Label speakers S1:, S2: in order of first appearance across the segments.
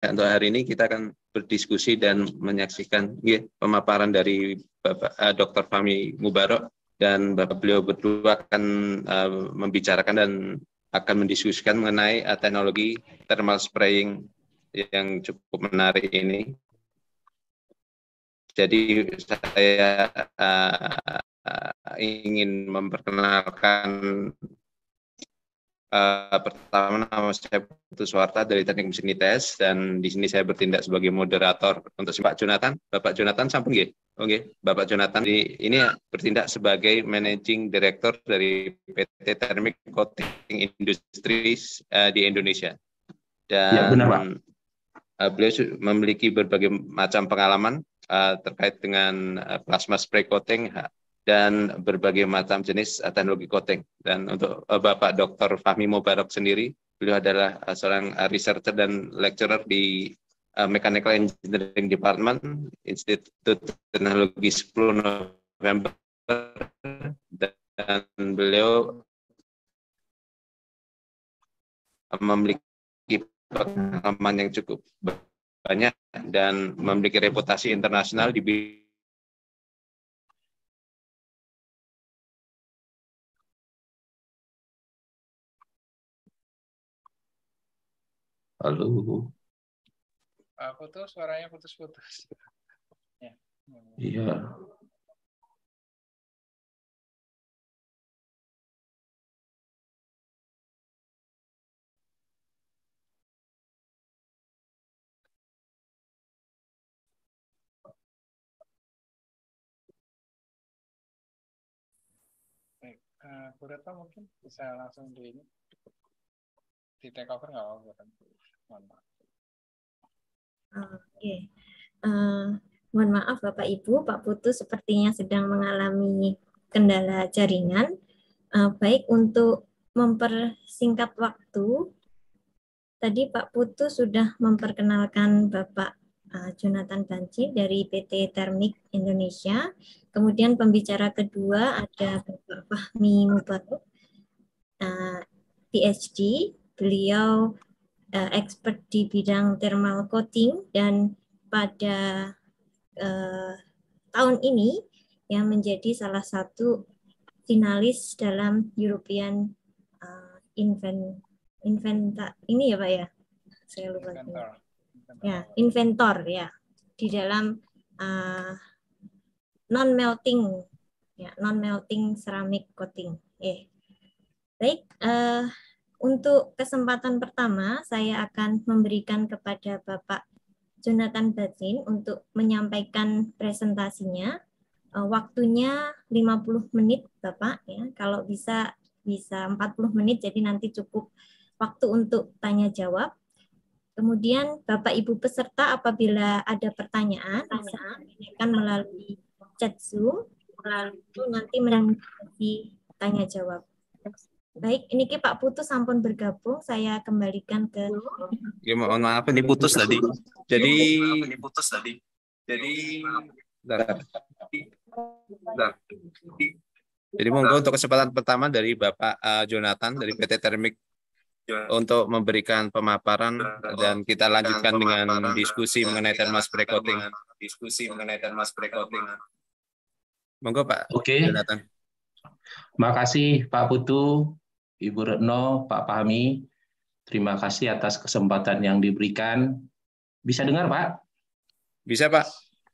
S1: Nah, untuk hari ini kita akan berdiskusi dan menyaksikan ya, pemaparan dari Bapak uh, eh, Dr. Fami Mubarok dan Bapak beliau berdua akan uh, membicarakan dan akan mendiskusikan mengenai uh, teknologi thermal spraying yang cukup menarik ini. Jadi saya uh, ingin memperkenalkan Eh, pertama nama saya Putu Suwarta dari Teknik Mesin ITS dan di sini saya bertindak sebagai moderator untuk Pak Jonathan. Bapak Jonathan sampun nggih? Oke, oh, Bapak Jonathan di, ini ya, bertindak sebagai Managing Director dari PT Thermic Coating Industries uh, di Indonesia. Dan ya, benar, Pak. Uh, beliau memiliki berbagai macam pengalaman uh, terkait dengan uh, plasma spray coating, dan berbagai macam jenis eh, teknologi coating. Dan untuk eh, Bapak Dr. Fahmi Mubarak sendiri, beliau adalah eh, seorang researcher dan lecturer di Mechanical Engineering Department, Institut Teknologi 10 November, dan beliau
S2: memiliki pengalaman yang cukup banyak dan memiliki reputasi internasional di bidang. Halo. Aku tuh suaranya putus-putus. Ya. Iya. Eh, Bu Retno mungkin bisa langsung
S3: di ini di take over nggak apa-apa kan? Mohon maaf.
S4: Oke. Okay. Uh, eh, mohon maaf Bapak Ibu, Pak Putu sepertinya sedang mengalami kendala jaringan. Uh, baik untuk mempersingkat waktu, tadi Pak Putu sudah memperkenalkan Bapak uh, Jonathan Banci dari PT Termik Indonesia. Kemudian pembicara kedua ada Bapak Fahmi Mubarok, uh, PhD. Beliau uh, expert di bidang thermal coating dan pada uh, tahun ini yang menjadi salah satu finalis dalam European uh, invent inventa ini ya pak ya
S2: saya lupa inventor.
S4: ya inventor ya di dalam uh, non melting ya non melting ceramic coating eh baik uh, untuk kesempatan pertama, saya akan memberikan kepada Bapak Jonathan Batin untuk menyampaikan presentasinya. Eh, waktunya 50 menit, Bapak. Ya, kalau bisa bisa 40 menit, jadi nanti cukup waktu untuk tanya jawab. Kemudian Bapak Ibu peserta apabila ada pertanyaan, bisa akan melalui chat Zoom, lalu nanti menanggapi tanya jawab. Baik, ini Pak Putus sampun bergabung, saya kembalikan ke.
S1: Ya, mohon maaf ini putus tadi. Jadi ini putus tadi. Jadi Jadi monggo untuk kesempatan pertama dari Bapak uh, Jonathan dari PT Termik untuk memberikan pemaparan dan kita lanjutkan dengan diskusi mengenai termas pre-coating. Diskusi mengenai termas pre-coating. Monggo Pak Oke. Okay. Jonathan.
S5: Makasih Pak Putu. Ibu Retno, Pak Pahmi, terima kasih atas kesempatan yang diberikan. Bisa dengar, Pak? Bisa, Pak.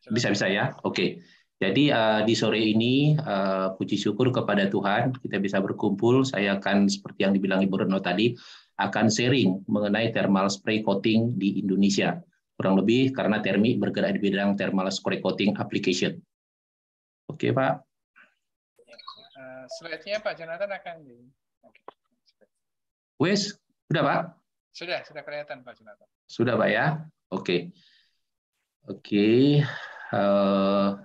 S5: Bisa-bisa ya? Oke. Jadi eh, di sore ini, eh, puji syukur kepada Tuhan, kita bisa berkumpul. Saya akan, seperti yang dibilang Ibu Retno tadi, akan sharing mengenai thermal spray coating di Indonesia. Kurang lebih karena Termi bergerak di bidang thermal spray coating application. Oke, Pak.
S3: Uh, eh, slide Pak Jonathan akan di
S1: Wes, sudah Pak?
S3: Sudah, sudah kelihatan Pak. Sudah,
S1: sudah, Pak ya? Oke. Oke. Uh,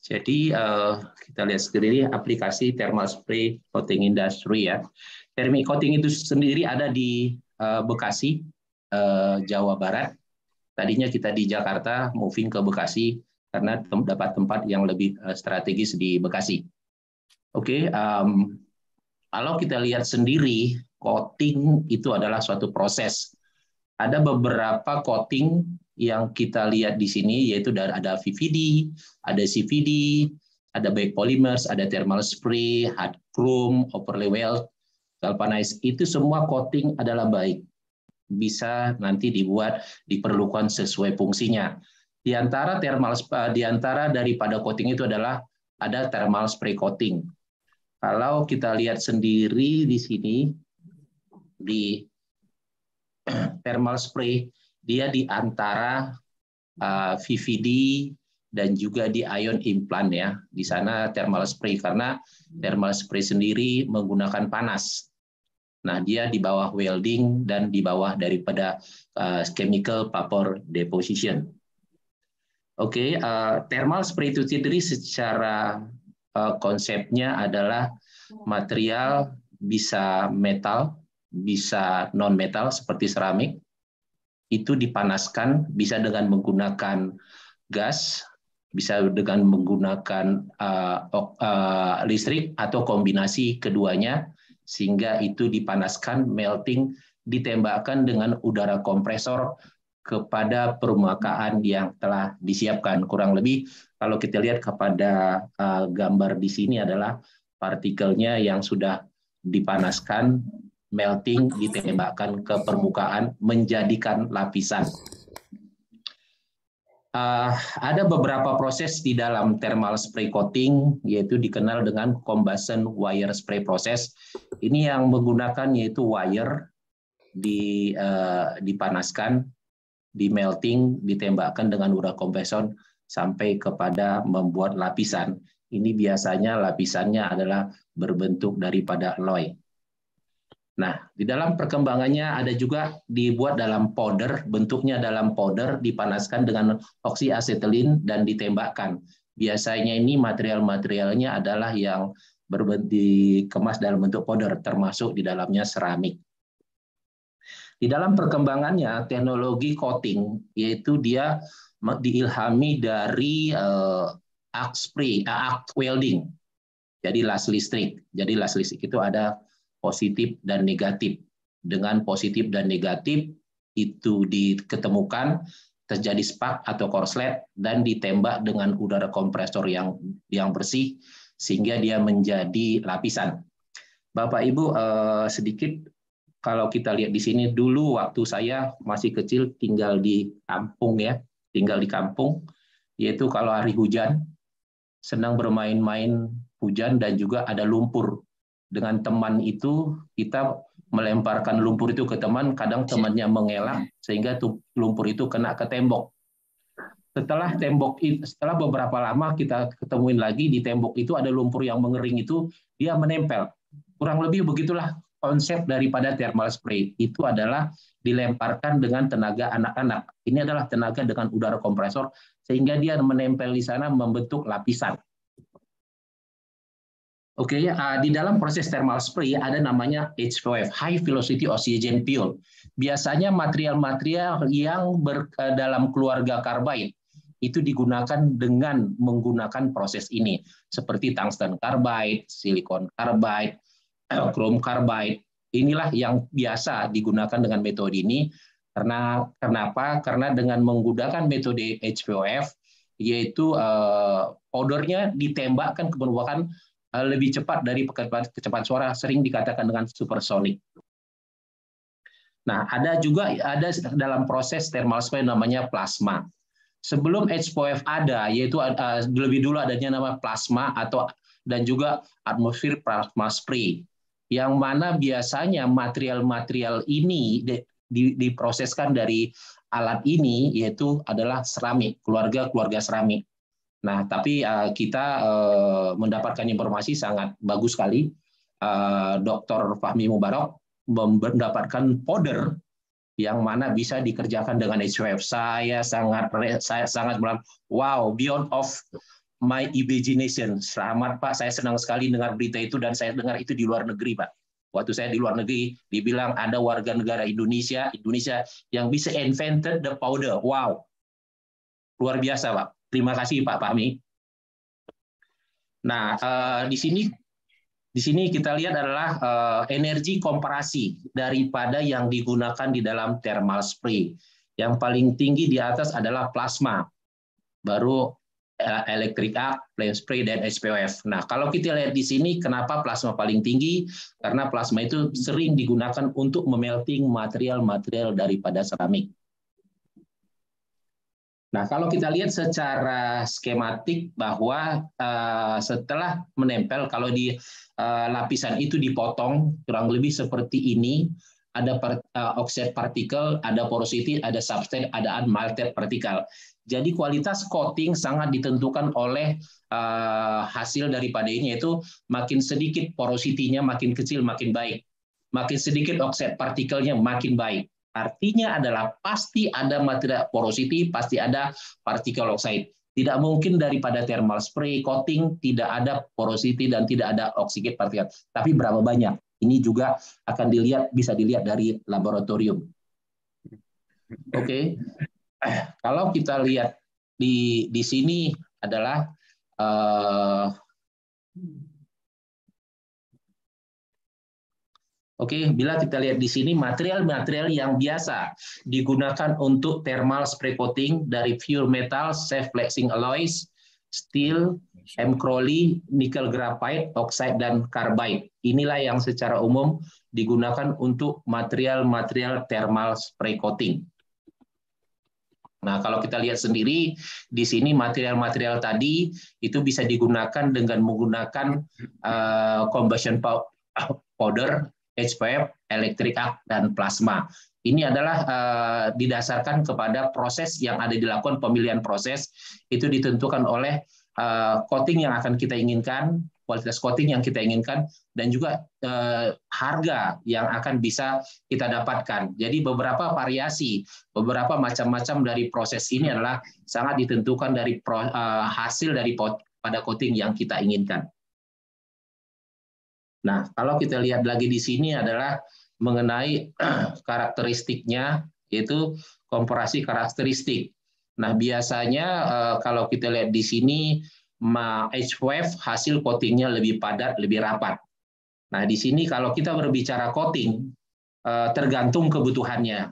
S5: jadi uh, kita lihat sendiri aplikasi thermal spray coating industry ya. Thermal coating itu sendiri ada di uh, Bekasi, uh, Jawa Barat. Tadinya kita di Jakarta, moving ke Bekasi karena tem dapat tempat yang lebih uh, strategis di Bekasi. Oke, okay, um, kalau kita lihat sendiri, coating itu adalah suatu proses. Ada beberapa coating yang kita lihat di sini, yaitu ada VVD, ada CVD, ada baik polymers, ada thermal spray, hard chrome, overlay weld, galvanized. Itu semua coating adalah baik. Bisa nanti dibuat diperlukan sesuai fungsinya. Di antara thermal di antara daripada coating itu adalah ada thermal spray coating. Kalau kita lihat sendiri di sini, di thermal spray, dia di antara uh, VVD dan juga di ion implant ya. Di sana thermal spray, karena thermal spray sendiri menggunakan panas. Nah, dia di bawah welding dan di bawah daripada uh, chemical vapor deposition. Oke, okay, uh, thermal spray itu sendiri secara Eh, konsepnya adalah material bisa metal, bisa non-metal seperti seramik, itu dipanaskan bisa dengan menggunakan gas, bisa dengan menggunakan uh, uh, listrik atau kombinasi keduanya, sehingga itu dipanaskan, melting, ditembakkan dengan udara kompresor kepada permukaan yang telah disiapkan. Kurang lebih kalau kita lihat kepada eh, gambar di sini adalah partikelnya yang sudah dipanaskan, melting, ditembakkan ke permukaan, menjadikan lapisan. Uh, ada beberapa proses di dalam thermal spray coating, yaitu dikenal dengan combustion wire spray proses Ini yang menggunakan yaitu wire di, uh, dipanaskan, di melting ditembakkan dengan ura kompresor sampai kepada membuat lapisan. Ini biasanya lapisannya adalah berbentuk daripada alloy. Nah, di dalam perkembangannya ada juga dibuat dalam powder, bentuknya dalam powder dipanaskan dengan oksi dan ditembakkan. Biasanya ini material-materialnya adalah yang berbentuk dikemas dalam bentuk powder termasuk di dalamnya seramik. Di dalam perkembangannya teknologi coating yaitu dia diilhami dari uh, spray uh, welding. Jadi las listrik. Jadi las listrik itu ada positif dan negatif. Dengan positif dan negatif itu diketemukan terjadi spark atau korslet dan ditembak dengan udara kompresor yang yang bersih sehingga dia menjadi lapisan. Bapak Ibu eh, sedikit kalau kita lihat di sini dulu waktu saya masih kecil tinggal di kampung ya, tinggal di kampung, yaitu kalau hari hujan senang bermain-main hujan dan juga ada lumpur. Dengan teman itu kita melemparkan lumpur itu ke teman, kadang iya. temannya mengelak sehingga lumpur itu kena ke tembok. Setelah tembok setelah beberapa lama kita ketemuin lagi di tembok itu ada lumpur yang mengering itu dia menempel. Kurang lebih begitulah konsep daripada thermal spray itu adalah dilemparkan dengan tenaga anak-anak. Ini adalah tenaga dengan udara kompresor sehingga dia menempel di sana membentuk lapisan. Oke, ya, ah, di dalam proses thermal spray ada namanya HVOF, High Velocity Oxygen Fuel. Biasanya material-material yang ber, eh, dalam keluarga karbide itu digunakan dengan menggunakan proses ini, seperti tungsten karbide, silikon karbide krom eh, carbide. Inilah yang biasa digunakan dengan metode ini karena kenapa? Karena dengan menggunakan metode HPOF yaitu uh, powdernya ditembakkan ke uh, lebih cepat dari kecepatan suara sering dikatakan dengan supersonik Nah, ada juga ada dalam proses thermal spray namanya plasma. Sebelum HPOF ada, yaitu lebih dulu adanya nama plasma atau dan juga atmosfer plasma spray yang mana biasanya material-material ini diproseskan dari alat ini yaitu adalah seramik, keluarga-keluarga seramik. Nah, tapi eh, kita eh, mendapatkan informasi sangat bagus sekali. Uh, eh, Dr. Fahmi Mubarok mendapatkan powder yang mana bisa dikerjakan dengan HWF. Saya sangat saya sangat bilang, wow, beyond of my imagination. Selamat Pak, saya senang sekali dengar berita itu dan saya dengar itu di luar negeri Pak. Waktu saya di luar negeri, dibilang ada warga negara Indonesia, Indonesia yang bisa invented the powder. Wow, luar biasa Pak. Terima kasih Pak Fahmi. Nah, uh, di sini di sini kita lihat adalah uh, energi komparasi daripada yang digunakan di dalam thermal spray. Yang paling tinggi di atas adalah plasma. Baru Eh, electric arc, flame spray, dan SPOF. Nah, kalau kita lihat di sini, kenapa plasma paling tinggi? Karena plasma itu sering digunakan untuk memelting material-material daripada seramik. Nah, kalau kita lihat secara skematik bahwa uh, setelah menempel, kalau di uh, lapisan itu dipotong kurang lebih seperti ini, ada part, uh, oxide partikel, ada porosity, ada substrate, ada unmalted partikel. Jadi kualitas coating sangat ditentukan oleh uh, hasil daripada ini yaitu makin sedikit porositinya makin kecil makin baik. Makin sedikit oxide partikelnya makin baik. Artinya adalah pasti ada material porosity, pasti ada partikel oxide. Tidak mungkin daripada thermal spray coating tidak ada porositi dan tidak ada oksigen partikel. Tapi berapa banyak? Ini juga akan dilihat bisa dilihat dari laboratorium. Oke. Okay kalau kita lihat di di sini adalah uh, Oke, okay, bila kita lihat di sini material-material yang biasa digunakan untuk thermal spray coating dari pure metal, safe flexing alloys, steel, M. Crowley, nickel graphite, oxide, dan carbide. Inilah yang secara umum digunakan untuk material-material thermal spray coating. Nah, kalau kita lihat sendiri di sini material-material tadi itu bisa digunakan dengan menggunakan uh, combustion powder, HPF, electric arc dan plasma. Ini adalah uh, didasarkan kepada proses yang ada dilakukan pemilihan proses itu ditentukan oleh uh, coating yang akan kita inginkan, kualitas coating yang kita inginkan dan juga eh, harga yang akan bisa kita dapatkan. Jadi beberapa variasi, beberapa macam-macam dari proses ini adalah sangat ditentukan dari pro, eh, hasil dari pot, pada coating yang kita inginkan. Nah, kalau kita lihat lagi di sini adalah mengenai karakteristiknya yaitu komparasi karakteristik. Nah, biasanya eh, kalau kita lihat di sini H wave hasil coatingnya lebih padat, lebih rapat. Nah, di sini kalau kita berbicara coating, eh, tergantung kebutuhannya.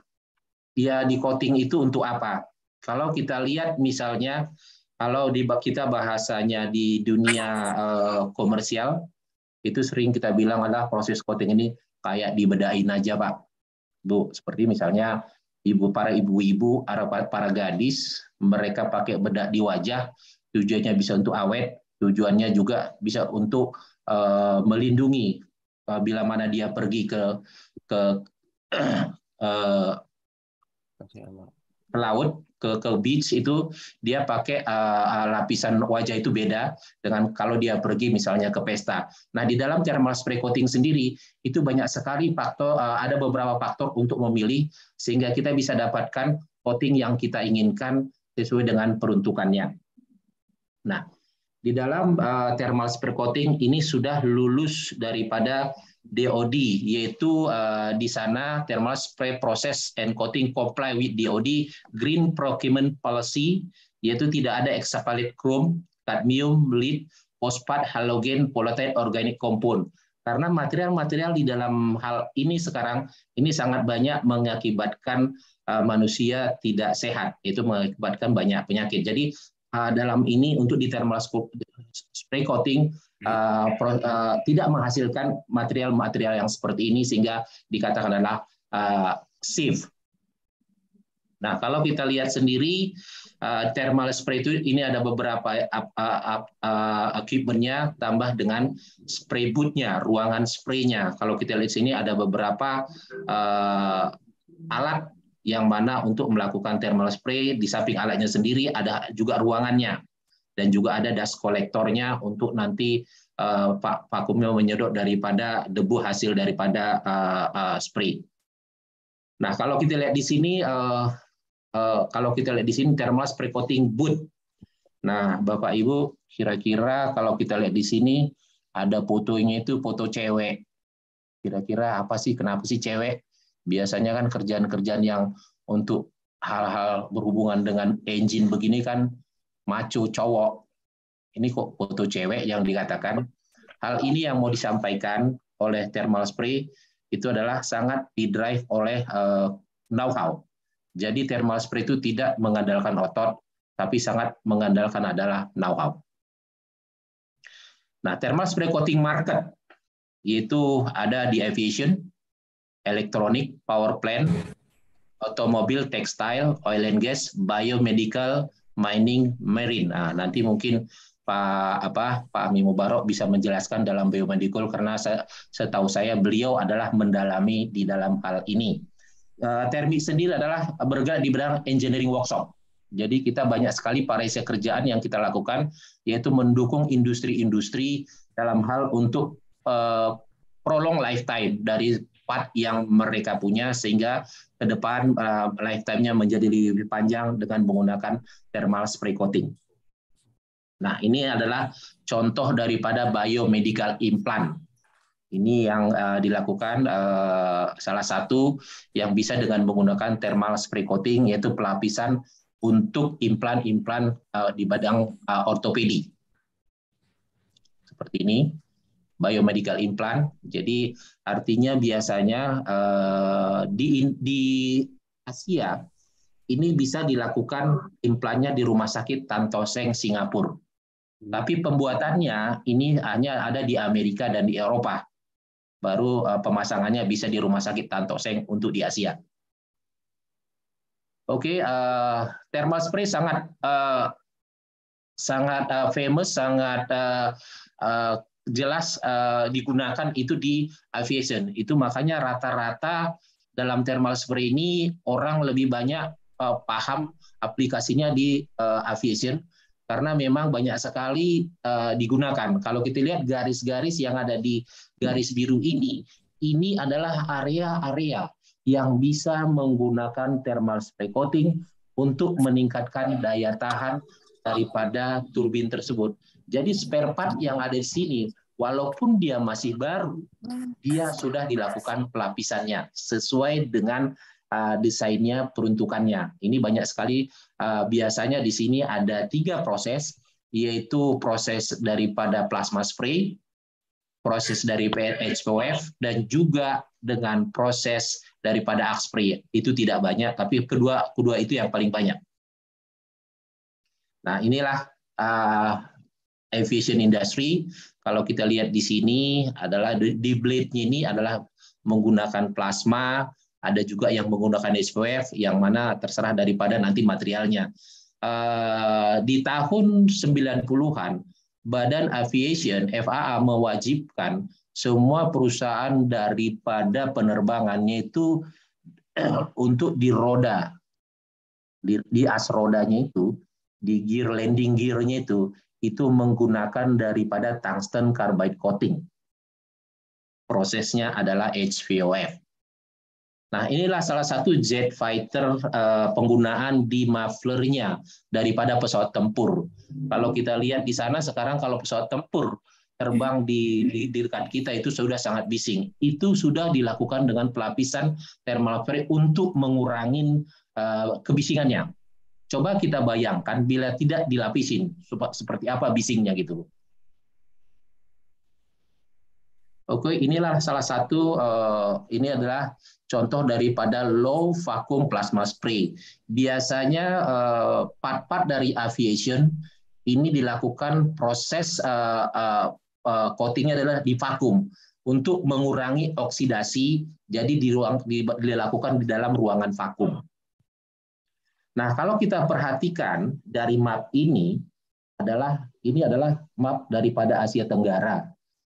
S5: Dia di coating itu untuk apa? Kalau kita lihat misalnya, kalau di kita bahasanya di dunia eh, komersial, itu sering kita bilang adalah proses coating ini kayak dibedain aja, Pak. Bu, seperti misalnya ibu para ibu-ibu, para gadis, mereka pakai bedak di wajah, tujuannya bisa untuk awet, tujuannya juga bisa untuk uh, melindungi uh, bila mana dia pergi ke ke uh, laut ke ke beach itu dia pakai uh, lapisan wajah itu beda dengan kalau dia pergi misalnya ke pesta. Nah di dalam thermal spray coating sendiri itu banyak sekali faktor uh, ada beberapa faktor untuk memilih sehingga kita bisa dapatkan coating yang kita inginkan sesuai dengan peruntukannya. Nah, di dalam uh, thermal spray coating ini sudah lulus daripada DOD, yaitu uh, di sana thermal spray process and coating comply with DOD Green Procurement Policy, yaitu tidak ada hexaphthalate chrome, cadmium, lead, fosfat, halogen, volatile organic compound. Karena material-material di dalam hal ini sekarang ini sangat banyak mengakibatkan eh, manusia tidak sehat, itu mengakibatkan banyak penyakit. Jadi Uh, dalam ini untuk di thermal spray coating hmm. uh, uh, tidak menghasilkan material-material yang seperti ini sehingga dikatakan adalah safe. Nah, kalau kita lihat sendiri thermal spray itu ini ada beberapa uh, uh, equipmentnya tambah dengan spray boot-nya, ruangan spray-nya. Kalau kita lihat sini ada beberapa alat yang mana untuk melakukan thermal spray di samping alatnya sendiri ada juga ruangannya dan juga ada dust kolektornya untuk nanti uh, vakumnya menyedot daripada debu hasil daripada uh, uh, spray. Nah, kalau kita lihat di sini uh, uh, kalau kita lihat di sini thermal spray coating boot. Nah, Bapak Ibu, kira-kira kalau kita lihat di sini ada fotonya itu foto cewek. Kira-kira apa sih kenapa sih cewek Biasanya kan kerjaan-kerjaan yang untuk hal-hal berhubungan dengan engine begini kan macu cowok. Ini kok foto cewek yang dikatakan. Hal ini yang mau disampaikan oleh thermal spray itu adalah sangat didrive oleh eh, know-how. Jadi thermal spray itu tidak mengandalkan otot, tapi sangat mengandalkan adalah know-how. Nah, thermal spray coating market yaitu ada di aviation, elektronik, power plant, otomobil, tekstil, oil and gas, biomedical, mining, marine. Nah, nanti mungkin Pak apa Pak Ami Mubarok bisa menjelaskan dalam biomedical karena setahu saya beliau adalah mendalami di dalam hal ini. Eh, Termik sendiri adalah bergerak di bidang engineering workshop. Jadi kita banyak sekali parese kerjaan yang kita lakukan yaitu mendukung industri-industri dalam hal untuk uh, prolong lifetime dari part yang mereka punya sehingga ke depan uh, lifetime-nya menjadi lebih panjang dengan menggunakan thermal spray coating. Nah, ini adalah contoh daripada biomedical implant. Ini yang uh, dilakukan uh, salah satu yang bisa dengan menggunakan thermal spray coating yaitu pelapisan untuk implan-implan uh, di badang uh, ortopedi. Seperti ini biomedical implant. Jadi artinya biasanya eh, di di Asia ini bisa dilakukan implannya di rumah sakit Tantoseng Singapura. Tapi pembuatannya ini hanya ada di Amerika dan di Eropa. Baru eh, pemasangannya bisa di rumah sakit Tantoseng untuk di Asia. Oke, okay, uh, eh, thermal spray sangat uh, sangat uh, famous, sangat uh, uh, jelas uh, digunakan itu di aviation. Itu makanya rata-rata dalam thermal spray ini orang lebih banyak uh, paham aplikasinya di uh, aviation karena memang banyak sekali uh, digunakan. Kalau kita lihat garis-garis yang ada di garis biru ini, ini adalah area-area yang bisa menggunakan thermal spray coating untuk meningkatkan daya tahan daripada turbin tersebut. Jadi spare part yang ada di sini walaupun dia masih baru, dia sudah dilakukan pelapisannya sesuai dengan uh, desainnya, peruntukannya. Ini banyak sekali. Uh, biasanya di sini ada tiga proses, yaitu proses daripada plasma spray, proses dari HPOF, dan juga dengan proses daripada akspray. Itu tidak banyak, tapi kedua kedua itu yang paling banyak. Nah, inilah uh, aviation industry kalau kita lihat di sini adalah di blade-nya ini adalah menggunakan plasma, ada juga yang menggunakan SPF yang mana terserah daripada nanti materialnya. Eh, di tahun 90-an Badan Aviation FAA mewajibkan semua perusahaan daripada penerbangannya itu untuk di roda di, di as rodanya itu di gear landing gear-nya itu itu menggunakan daripada tungsten carbide coating. Prosesnya adalah HVOF. Nah, inilah salah satu jet fighter eh, penggunaan di mufflernya daripada pesawat tempur. Kalau kita lihat di sana sekarang kalau pesawat tempur terbang di, di, di dekat kita itu sudah sangat bising. Itu sudah dilakukan dengan pelapisan thermal spray untuk mengurangi eh, kebisingannya. Coba kita bayangkan bila tidak dilapisin, seperti apa bisingnya gitu. Oke, inilah salah satu, eh, ini adalah contoh daripada low vacuum plasma spray. Biasanya eh, part-part dari aviation ini dilakukan proses eh, coatingnya adalah di vakum untuk mengurangi oksidasi, jadi di ruang dilakukan di dalam ruangan vakum. Nah, kalau kita perhatikan dari map ini adalah ini adalah map daripada Asia Tenggara.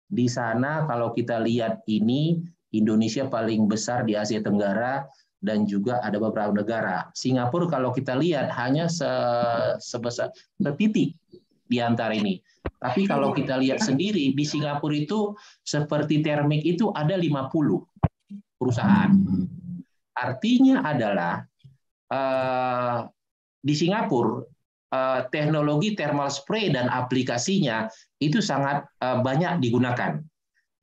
S5: Di sana kalau kita lihat ini Indonesia paling besar di Asia Tenggara dan juga ada beberapa negara. Singapura kalau kita lihat hanya se sebesar setitik di antara ini. Tapi kalau kita lihat sendiri di Singapura itu seperti termik itu ada 50 perusahaan. Hmm. Artinya adalah Eh, di Singapura eh, teknologi thermal spray dan aplikasinya itu sangat eh, banyak digunakan.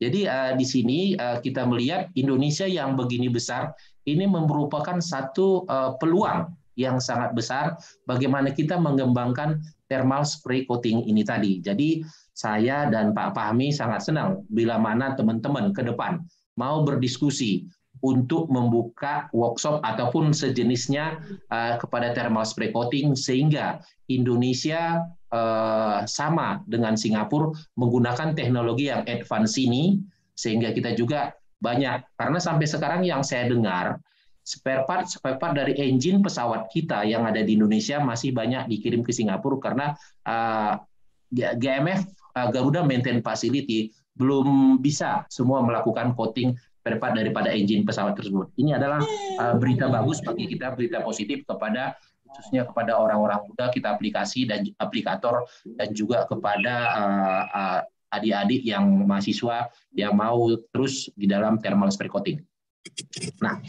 S5: Jadi di sini kita melihat Indonesia yang begini besar ini merupakan satu peluang yang sangat besar bagaimana kita mengembangkan thermal spray coating ini tadi. Jadi saya dan Pak Fahmi sangat senang bila mana teman-teman ke depan mau berdiskusi untuk membuka workshop ataupun sejenisnya uh, kepada thermal spray coating sehingga Indonesia uh, sama dengan Singapura menggunakan teknologi yang advance ini sehingga kita juga banyak karena sampai sekarang yang saya dengar spare part spare part dari engine pesawat kita yang ada di Indonesia masih banyak dikirim ke Singapura karena uh, eh, GMF uh, Garuda Maintain Facility belum bisa semua melakukan coating spare part daripada engine pesawat tersebut. Ini adalah uh, berita bagus bagi kita, berita positif kepada khususnya kepada orang-orang muda kita aplikasi dan aplikator dan juga kepada uh, uh, adik-adik yang mahasiswa yang mau terus di dalam thermal spray coating. Nah,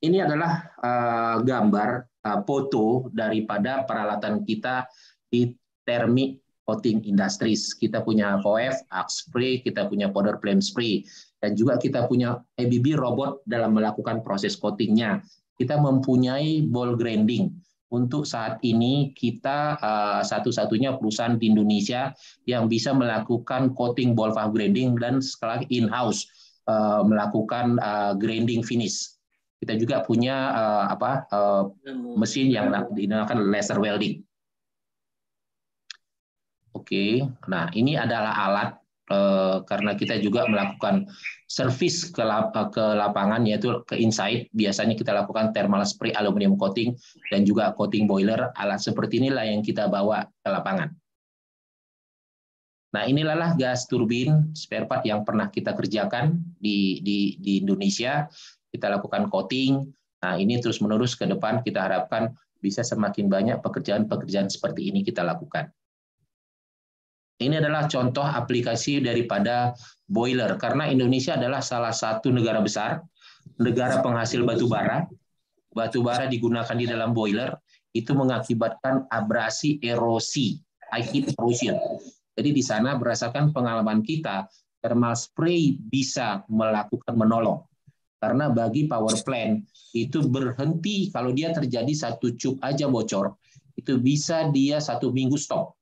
S5: ini adalah uh, gambar uh, foto daripada peralatan kita di thermic coating industries. Kita punya COF, Axe spray, kita punya powder flame spray dan juga kita punya ABB robot dalam melakukan proses coatingnya. Kita mempunyai ball grinding. Untuk saat ini kita eh, satu-satunya perusahaan di Indonesia yang bisa melakukan coating ball valve grinding dan sekali in-house eh, melakukan eh, grinding finish. Kita juga punya apa mesin yang dinamakan laser welding. Oke, nah ini adalah alat Eh, karena kita juga melakukan servis ke, lapangan yaitu ke inside biasanya kita lakukan thermal spray aluminium coating dan juga coating boiler alat seperti inilah yang kita bawa ke lapangan. Nah inilah lah gas turbin spare part yang pernah kita kerjakan di, di, di Indonesia kita lakukan coating. Nah ini terus menerus ke depan kita harapkan bisa semakin banyak pekerjaan-pekerjaan seperti ini kita lakukan. Ini adalah contoh aplikasi daripada boiler karena Indonesia adalah salah satu negara besar, negara penghasil batu bara. Batu bara digunakan di dalam boiler itu mengakibatkan abrasi erosi, high heat erosion. Jadi di sana berdasarkan pengalaman kita, thermal spray bisa melakukan menolong. Karena bagi power plant itu berhenti kalau dia terjadi satu cup aja bocor, itu bisa dia satu minggu stop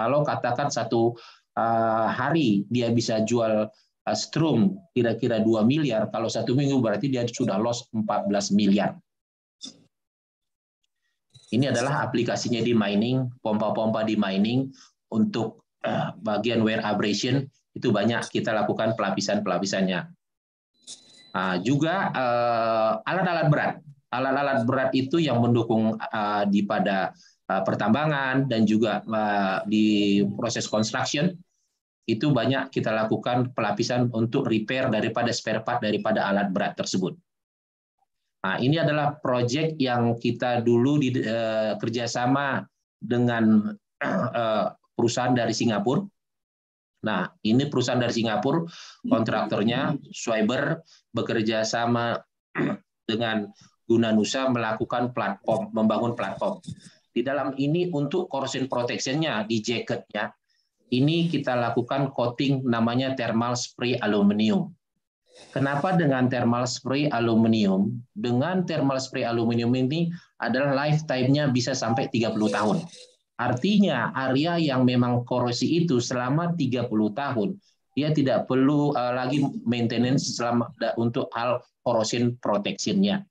S5: kalau katakan satu eh, hari dia bisa jual eh, strum kira-kira 2 miliar, kalau satu minggu berarti dia sudah loss 14 miliar. Ini adalah aplikasinya di mining, pompa-pompa di mining untuk eh, bagian wear abrasion itu banyak kita lakukan pelapisan-pelapisannya. Uh, juga alat-alat berat. Alat-alat berat itu yang mendukung di pada Eh, pertambangan dan juga eh, di proses construction itu banyak kita lakukan pelapisan untuk repair daripada spare part daripada alat berat tersebut. Nah, ini adalah proyek yang kita dulu di, uh, kerjasama dengan uh, perusahaan dari Singapura. Nah, ini perusahaan dari Singapura, kontraktornya Swiber bekerja sama dengan Gunanusa melakukan platform, membangun platform. Di dalam ini untuk corrosion protection-nya di jacketnya, ini kita lakukan coating namanya thermal spray aluminium. Kenapa dengan thermal spray aluminium? Dengan thermal spray aluminium ini adalah lifetime-nya bisa sampai 30 tahun. Artinya area yang memang korosi itu selama 30 tahun, dia tidak perlu eh, lagi maintenance selama untuk hal corrosion protection-nya.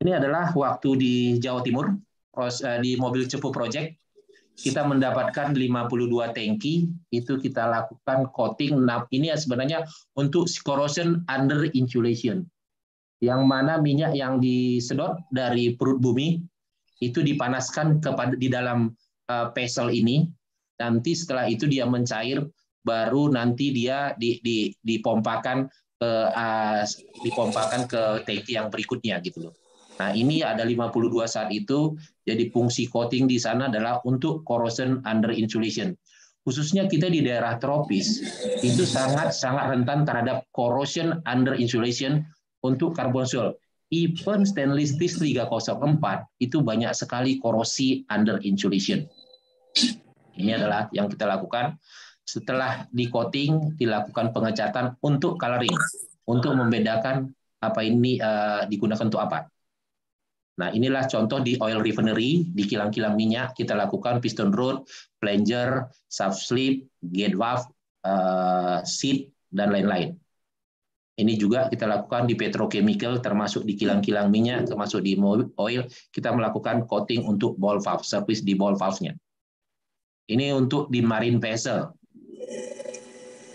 S5: Ini adalah waktu di Jawa Timur eh, di mobil cepu project kita mendapatkan 52 tanki itu kita lakukan coating ini sebenarnya untuk corrosion under insulation yang mana minyak yang disedot dari perut bumi itu dipanaskan kepada di dalam eh, pesel ini nanti setelah itu dia mencair baru nanti dia di, di, dipompakan ke uh, dipompakan ke tanki yang berikutnya gitu loh Nah, ini ada 52 saat itu. Jadi fungsi coating di sana adalah untuk corrosion under insulation. Khususnya kita di daerah tropis itu sangat sangat rentan terhadap corrosion under insulation untuk carbon sol. Even stainless steel 304 itu banyak sekali korosi under insulation. Ini adalah yang kita lakukan. Setelah di coating dilakukan pengecatan untuk coloring, untuk membedakan apa ini uh, digunakan untuk apa. Nah, inilah contoh di oil refinery, di kilang-kilang minyak kita lakukan piston rod plunger, subslip, gate valve, uh, seat dan lain-lain. Ini juga kita lakukan di petrochemical termasuk di kilang-kilang minyak, termasuk di oil, kita melakukan coating untuk ball valve, service di ball valve-nya. Ini untuk di marine vessel.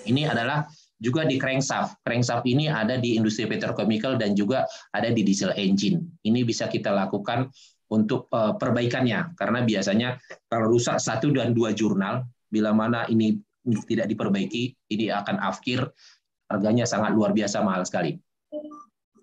S5: Ini adalah juga di crankshaft. Crankshaft ini ada di industri petrochemical dan juga ada di diesel engine. Ini bisa kita lakukan untuk eh, perbaikannya karena biasanya kalau rusak satu dan dua jurnal bila mana ini tidak diperbaiki ini akan afkir harganya sangat luar biasa mahal sekali.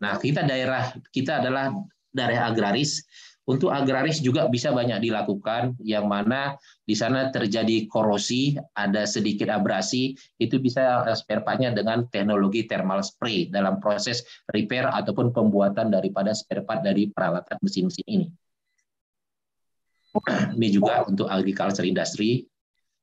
S5: Nah, kita daerah kita adalah daerah agraris untuk agraris juga bisa banyak dilakukan yang mana di sana terjadi korosi, ada sedikit abrasi, itu bisa eh, spare partnya dengan teknologi thermal spray dalam proses repair ataupun pembuatan daripada spare part dari peralatan mesin-mesin ini. Ini juga untuk agriculture industry.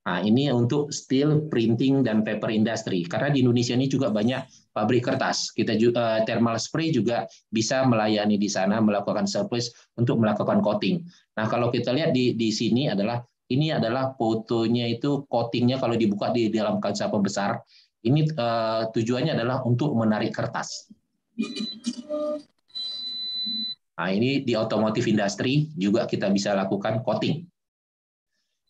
S5: Nah, ini untuk steel, printing, dan paper industry. Karena di Indonesia ini juga banyak pabrik kertas. Kita juga eh, thermal spray juga bisa melayani di sana melakukan service untuk melakukan coating. Nah, kalau kita lihat di di sini adalah ini adalah fotonya itu coatingnya kalau dibuka di dalam kaca pembesar ini uh, tujuannya adalah untuk menarik kertas. Nah, ini di otomotif industri juga kita bisa lakukan coating.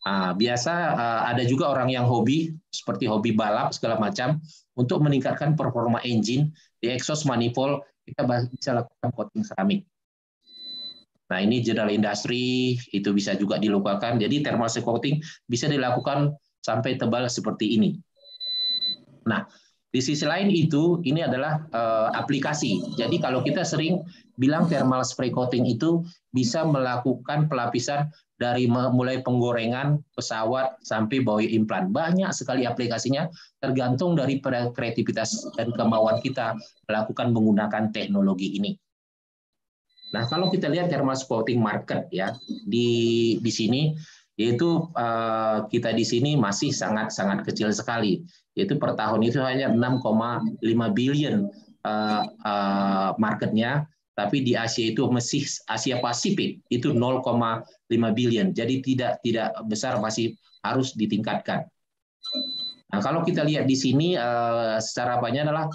S5: Nah, biasa ah, ada juga orang yang hobi seperti hobi balap segala macam untuk meningkatkan performa engine di exhaust manifold kita bisa lakukan coating keramik. Nah ini general industri itu bisa juga dilakukan. Jadi thermal coating bisa dilakukan sampai tebal seperti ini. Nah di sisi lain itu ini adalah uh, aplikasi. Jadi kalau kita sering bilang thermal spray coating itu bisa melakukan pelapisan dari mulai penggorengan pesawat sampai bau implan. Banyak sekali aplikasinya tergantung dari kreativitas dan kemauan kita melakukan menggunakan teknologi ini. Nah, kalau kita lihat thermal spotting market ya di di sini yaitu eh, kita di sini masih sangat-sangat kecil sekali, yaitu per tahun itu hanya 6,5 billion eh, eh, marketnya, tapi di Asia itu masih Asia Pasifik itu 0,5 billion, jadi tidak tidak besar masih harus ditingkatkan. Nah, kalau kita lihat di sini secara banyak adalah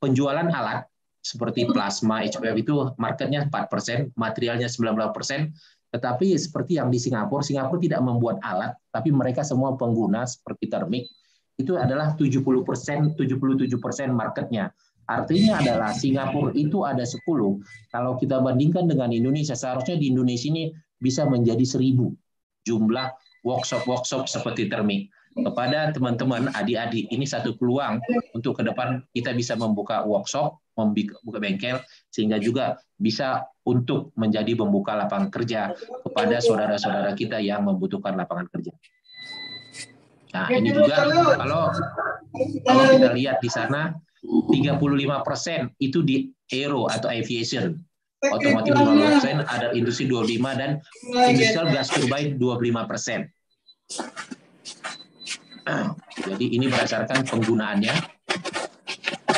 S5: penjualan alat seperti plasma HPV itu marketnya 4%, materialnya persen tetapi seperti yang di Singapura, Singapura tidak membuat alat, tapi mereka semua pengguna seperti Termik, itu adalah 70%, 77% marketnya. Artinya adalah Singapura itu ada 10. Kalau kita bandingkan dengan Indonesia, seharusnya di Indonesia ini bisa menjadi 1000 jumlah workshop-workshop seperti Termik. Kepada teman-teman, adik-adik, ini satu peluang untuk ke depan kita bisa membuka workshop membuka bengkel sehingga juga bisa untuk menjadi membuka lapangan kerja kepada saudara-saudara kita yang membutuhkan lapangan kerja. Nah, ini juga kalau kalau kita lihat di sana 35% itu di aero atau aviation. Otomotif 25%, ada industri 25 dan industrial gas turbine 25%. Jadi ini berdasarkan penggunaannya.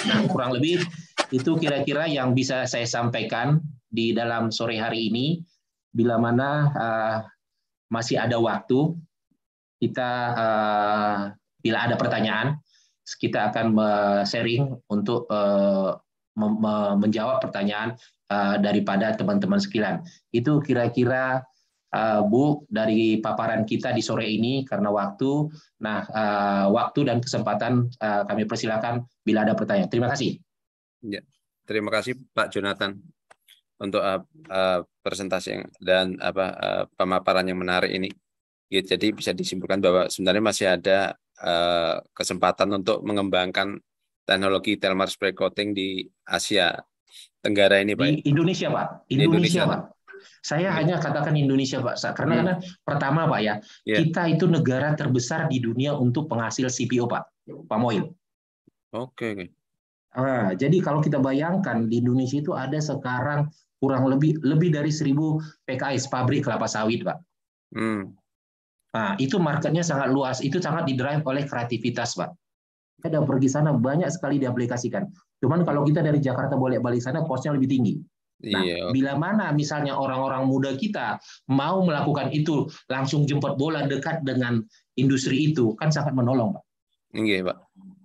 S5: Nah, kurang lebih itu kira-kira yang bisa saya sampaikan di dalam sore hari ini. Bila mana uh, masih ada waktu, kita uh, bila ada pertanyaan, kita akan sharing untuk uh, menjawab pertanyaan uh, daripada teman-teman sekalian. Itu kira-kira uh, Bu dari paparan kita di sore ini karena waktu. Nah, uh, waktu dan kesempatan uh, kami persilakan bila ada pertanyaan. Terima kasih.
S1: Ya, terima kasih Pak Jonathan untuk uh, uh, presentasi yang, dan apa uh, pemaparan yang menarik ini. Ya, jadi bisa disimpulkan bahwa sebenarnya masih ada uh, kesempatan untuk mengembangkan teknologi thermal spray coating di Asia Tenggara ini, Pak. Di ya? Indonesia, Pak. Indonesia, Indonesia Pak.
S5: Saya hanya katakan Indonesia, Pak, karena hmm. karena pertama, Pak ya, ya, kita itu negara terbesar di dunia untuk penghasil CPO, Pak, Pak Moil. Oke. Okay. Nah, jadi kalau kita bayangkan di Indonesia itu ada sekarang kurang lebih lebih dari 1000 PKS pabrik kelapa sawit, Pak. Hmm. Nah, itu marketnya sangat luas, itu sangat didrive oleh kreativitas, Pak. Kita pergi sana banyak sekali diaplikasikan. Cuman kalau kita dari Jakarta boleh balik sana posnya lebih tinggi. Nah, iya. bila mana misalnya orang-orang muda kita mau melakukan itu, langsung jemput bola dekat dengan industri itu, kan sangat menolong, Pak.
S1: Iya, Pak.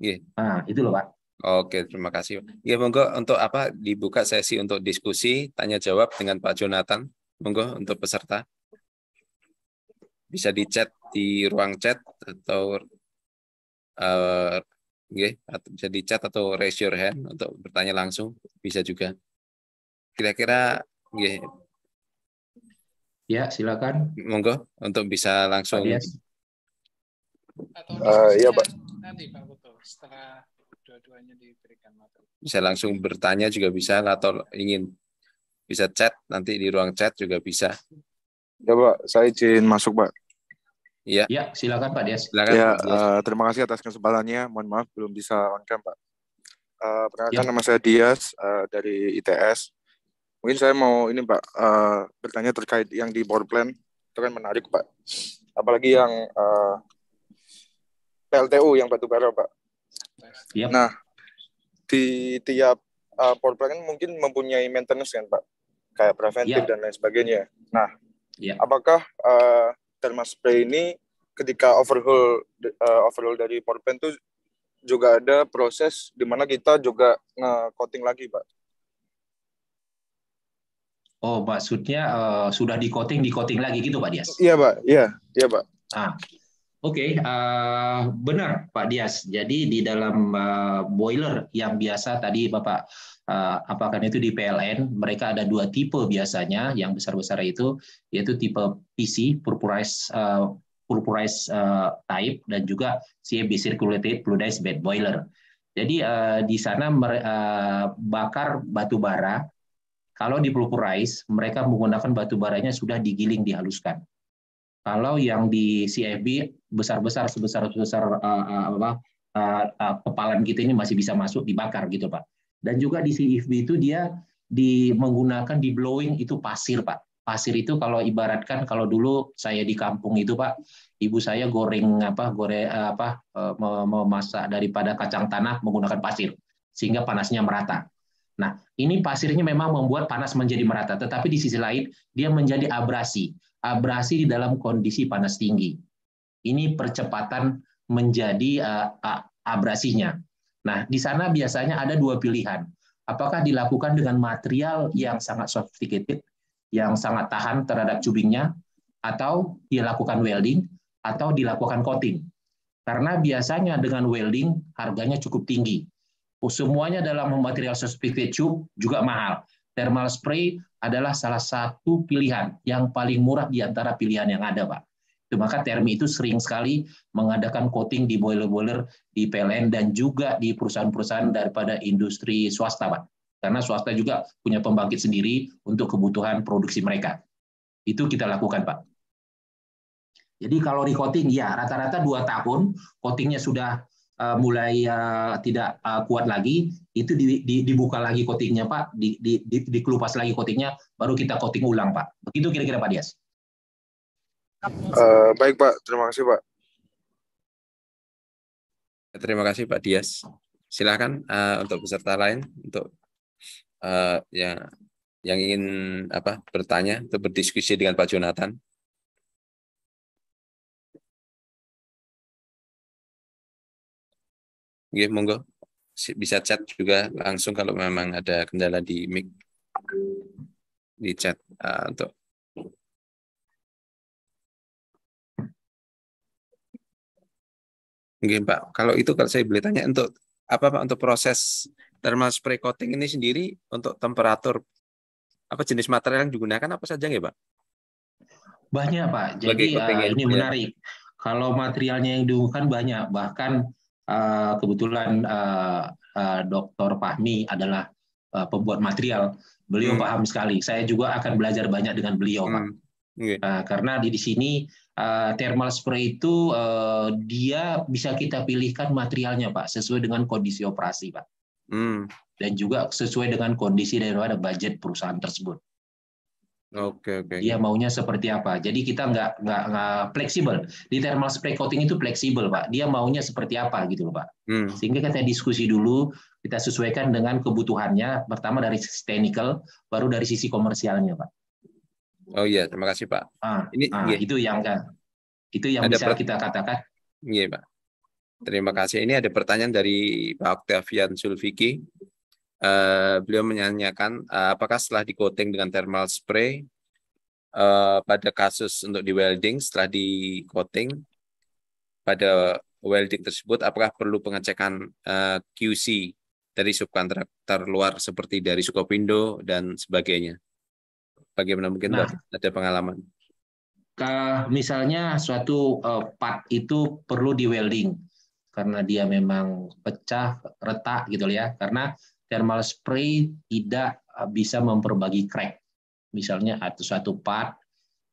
S1: Iya. Nah, itu loh, Pak. Oke, terima kasih. Ya, monggo untuk apa dibuka sesi untuk diskusi tanya jawab dengan Pak Jonathan. Monggo untuk peserta. Bisa di chat di ruang chat atau uh, bisa di chat atau raise your hand untuk bertanya langsung bisa juga. Kira-kira okay. Ya, silakan. Monggo untuk bisa langsung.
S3: uh, iya, Pak. Nanti Pak Buto, setelah dua
S1: Bisa langsung bertanya juga bisa atau ingin bisa chat nanti di ruang chat juga bisa.
S3: Ya Pak, saya izin masuk Pak. Iya. Ya, silakan Pak Dias. Silakan. Ya, Pak Uh, terima kasih atas kesempatannya. Mohon maaf belum bisa lengkap Pak. Uh,
S5: perkenalkan ya. nama saya
S3: Dias uh, dari ITS. Mungkin saya mau ini Pak uh, bertanya terkait yang di board plan itu kan menarik Pak. Apalagi yang uh, PLTU yang batu bara Pak. Yep. Nah, di tiap uh, power plant kan mungkin mempunyai maintenance kan Pak, kayak preventif yep. Iya. dan lain sebagainya. Nah, yep. Iya. apakah uh, thermal spray ini ketika overhaul uh, overhaul dari power plant itu juga ada proses di mana kita juga nge-coating lagi, Pak?
S5: Oh, maksudnya uh, sudah di coating, di coating lagi gitu, Pak Dias? Iya, Pak. Iya, iya, Pak. Ah, Oke, okay, uh, eh, benar Pak Dias. Jadi di dalam uh, boiler yang biasa tadi Bapak uh, apakan itu di PLN, mereka ada dua tipe biasanya yang besar-besar itu, yaitu tipe PC purpurized uh, purpurized uh, type dan juga CFB circulated fluidized bed boiler. Jadi uh, di sana mer- uh, bakar batu bara. Kalau di purpurized, mereka menggunakan batu baranya sudah digiling dihaluskan. Kalau yang di CFB besar-besar sebesar-besar uh, eh, uh, eh, apa uh, eh, uh, kepalan kita ini masih bisa masuk dibakar gitu Pak. Dan juga di CFB e itu dia di menggunakan di blowing itu pasir Pak. Pasir itu kalau ibaratkan kalau dulu saya di kampung itu Pak, ibu saya goreng apa goreng apa memasak daripada kacang tanah menggunakan pasir sehingga panasnya merata. Nah, ini pasirnya memang membuat panas menjadi merata, tetapi di sisi lain dia menjadi abrasi. Abrasi di dalam kondisi panas tinggi ini percepatan menjadi eh, abrasinya. Nah, di sana biasanya ada dua pilihan. Apakah dilakukan dengan material yang sangat sophisticated, yang sangat tahan terhadap cubingnya, atau dilakukan welding, atau dilakukan coating. Karena biasanya dengan welding harganya cukup tinggi. Semuanya dalam material sophisticated tube juga mahal. Thermal spray adalah salah satu pilihan yang paling murah di antara pilihan yang ada, Pak. Gitu. Maka Termi itu sering sekali mengadakan coating di boiler-boiler di PLN dan juga di perusahaan-perusahaan daripada industri swasta, Pak. Karena swasta juga punya pembangkit sendiri untuk kebutuhan produksi mereka. Itu kita lakukan, Pak. Jadi kalau di coating, ya rata-rata dua tahun coatingnya sudah eh, mulai eh, tidak eh, kuat lagi, itu dibuka lagi coatingnya Pak, di, di, di, dikelupas lagi coatingnya, baru kita coating ulang Pak. Begitu kira-kira Pak Dias.
S2: Uh, baik Pak, terima kasih Pak.
S1: Terima kasih Pak Dias. Silakan uh, untuk peserta lain untuk uh, eh, yang yang ingin apa bertanya atau berdiskusi dengan Pak Jonathan. Oke, monggo bisa chat juga langsung kalau memang ada kendala di mic di chat uh, untuk Oke, Pak. Kalau itu kalau saya boleh tanya untuk apa Pak untuk proses thermal spray coating ini sendiri untuk temperatur apa jenis material yang digunakan apa saja nggak Pak?
S5: Banyak Pak. Jadi uh, ini menarik. Kalau materialnya yang digunakan banyak, bahkan uh, kebetulan uh, eh, uh, Dr. Fahmi adalah uh, pembuat material. Beliau hmm. paham sekali. Saya juga akan belajar banyak dengan beliau, hmm. Pak. Okay. Uh, karena di, di sini Uh, thermal spray itu uh, dia bisa kita pilihkan materialnya Pak sesuai dengan kondisi operasi Pak hmm. dan juga sesuai dengan kondisi daripada budget perusahaan tersebut.
S1: Oke okay, oke. Okay. Dia
S5: maunya seperti apa? Jadi kita nggak nggak nggak fleksibel di thermal spray coating itu fleksibel Pak. Dia maunya seperti apa gitu Pak. Hmm. Sehingga kita diskusi dulu kita sesuaikan dengan kebutuhannya pertama dari sisi teknikal baru dari sisi komersialnya Pak.
S1: Oh iya, terima kasih Pak. Ah, ini ah, iya. itu yang kan, itu yang ada bisa kita katakan. Iya Pak. Terima kasih. Ini ada pertanyaan dari Pak Octavian Sulviki. Uh, eh, beliau menanyakan uh, apakah setelah dikoting dengan thermal spray uh, pada kasus untuk di welding setelah dikoting pada welding tersebut apakah perlu pengecekan uh, QC dari subkontraktor luar seperti dari Sukopindo dan sebagainya? Bagaimana mungkin nah, Pak ada pengalaman?
S5: Ke, misalnya suatu uh, part itu perlu di welding karena dia memang pecah, retak gitu ya. Karena thermal spray tidak eh, bisa memperbagi crack. Misalnya atau suatu part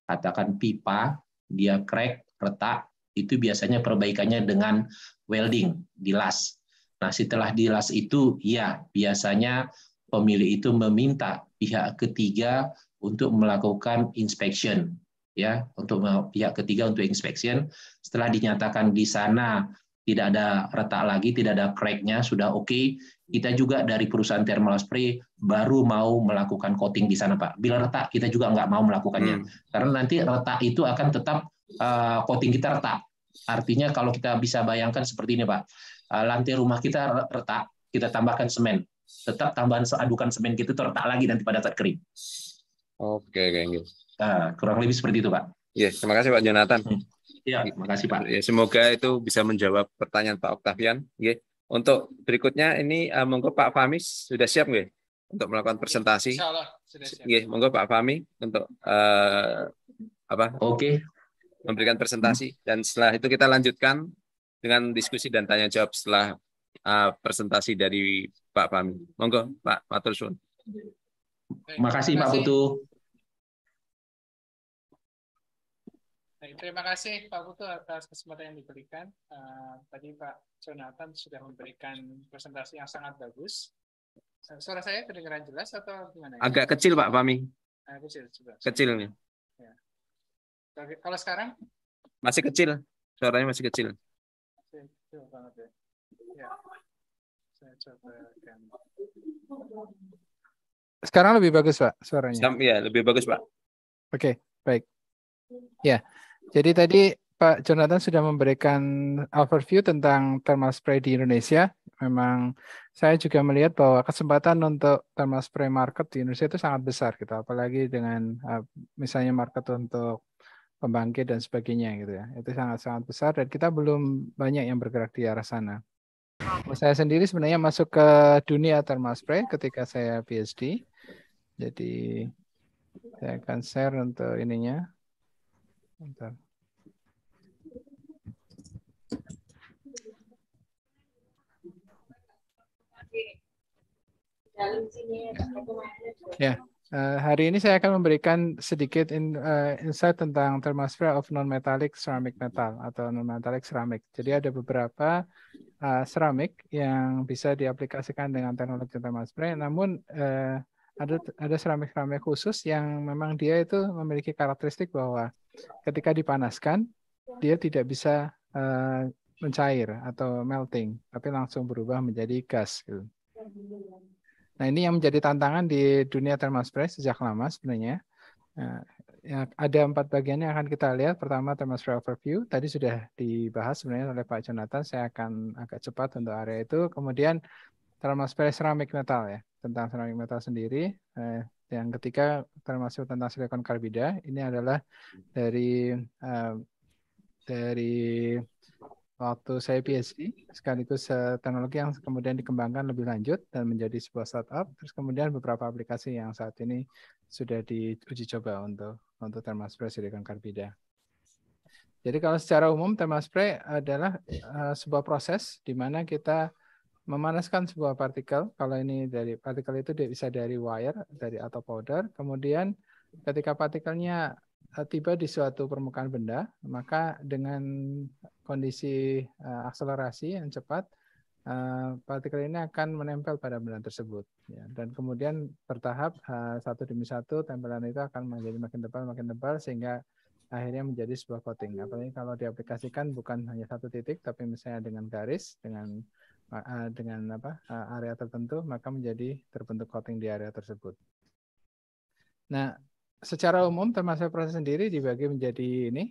S5: katakan pipa dia crack, retak, itu biasanya perbaikannya dengan welding dilas. Nah, setelah dilas itu ya biasanya pemilik itu meminta pihak ketiga untuk melakukan inspection ya untuk pihak ketiga untuk inspection setelah dinyatakan di sana tidak ada retak lagi tidak ada cracknya sudah oke okay. kita juga dari perusahaan thermal spray baru mau melakukan coating di sana pak bila retak kita juga nggak mau melakukannya hmm. karena nanti retak itu akan tetap eh, coating kita retak artinya kalau kita bisa bayangkan seperti ini pak eh, lantai rumah kita retak kita tambahkan semen tetap tambahan adukan semen kita retak lagi nanti pada saat kering
S1: Oke, kayak gitu. Uh, kurang lebih seperti itu, Pak. Yes, iya, terima kasih Pak Jonathan. Hmm. Iya, terima kasih Pak. Ya, semoga itu bisa menjawab pertanyaan Pak Oktavian. Ye. Untuk berikutnya ini uh, monggo Pak Fami sudah siap nggih untuk melakukan iya, presentasi. Insyaallah sudah monggo Pak Fami untuk uh, apa? Oke. Okay. Memberikan presentasi hmm. dan setelah itu kita lanjutkan dengan diskusi dan tanya jawab setelah uh, presentasi dari Pak Fami. Monggo Pak Matur Sun. Terima kasih Pak Putu.
S3: Baik, terima kasih Pak Putu atas kesempatan yang diberikan. Uh, tadi Pak Jonathan sudah memberikan presentasi yang sangat bagus. Eh, suara saya kedengaran jelas atau gimana? Ya? Agak kecil Pak Fami. Uh, ah, kecil, juga. Kecil nih. Ya. Kalau sekarang?
S1: Masih kecil, suaranya masih kecil.
S2: kecil banget ya. ya. Saya coba
S3: Sekarang lebih bagus Pak suaranya.
S1: Iya, lebih bagus Pak.
S3: Oke, baik. Ya. Yeah. Jadi tadi Pak Jonathan sudah memberikan overview tentang thermal spray di Indonesia. Memang saya juga melihat bahwa kesempatan untuk thermal spray market di Indonesia itu sangat besar gitu, apalagi dengan eh, misalnya market untuk pembangkit dan sebagainya gitu ya. Itu sangat-sangat besar dan kita belum banyak yang bergerak di arah sana. Saya sendiri sebenarnya masuk ke dunia thermal spray ketika saya PhD. Jadi saya akan share untuk ininya Bentar. Ya, uh, hari ini saya akan memberikan sedikit in, uh, insight tentang thermosphere of non-metallic ceramic metal atau non-metallic ceramic. Jadi ada beberapa uh, ceramic yang bisa diaplikasikan dengan teknologi thermosphere, namun uh, ada ada ceramic-ceramic khusus yang memang dia itu memiliki karakteristik bahwa ketika dipanaskan dia tidak bisa uh, mencair atau melting, tapi langsung berubah menjadi gas. Gitu. Nah ini yang menjadi tantangan di dunia thermal spray sejak lama sebenarnya. nah, ada empat bagian yang akan kita lihat. Pertama thermal spray overview, tadi sudah dibahas sebenarnya oleh Pak Jonathan. Saya akan agak cepat untuk area itu. Kemudian thermal spray ceramic metal ya tentang ceramic metal sendiri. eh, yang ketiga termasuk tentang silikon karbida ini adalah hmm. dari uh, dari waktu saya PhD sekaligus eh, teknologi yang kemudian dikembangkan lebih lanjut dan menjadi sebuah startup terus kemudian beberapa aplikasi yang saat ini sudah diuji coba untuk untuk termasuk silikon karbida. Jadi kalau secara umum termaspray adalah uh, sebuah proses di mana kita memanaskan sebuah partikel. Kalau ini dari partikel itu bisa dari wire, dari atau powder. Kemudian ketika partikelnya eh, tiba di suatu permukaan benda, maka dengan kondisi uh, akselerasi yang cepat, uh, partikel ini akan menempel pada benda tersebut. Ya. Dan kemudian bertahap uh, satu demi satu tempelan itu akan menjadi makin tebal, makin tebal sehingga akhirnya menjadi sebuah coating. Apalagi kalau diaplikasikan bukan hanya satu titik, tapi misalnya dengan garis, dengan dengan apa area tertentu maka menjadi terbentuk coating di area tersebut. Nah, secara umum termasuk proses sendiri dibagi menjadi ini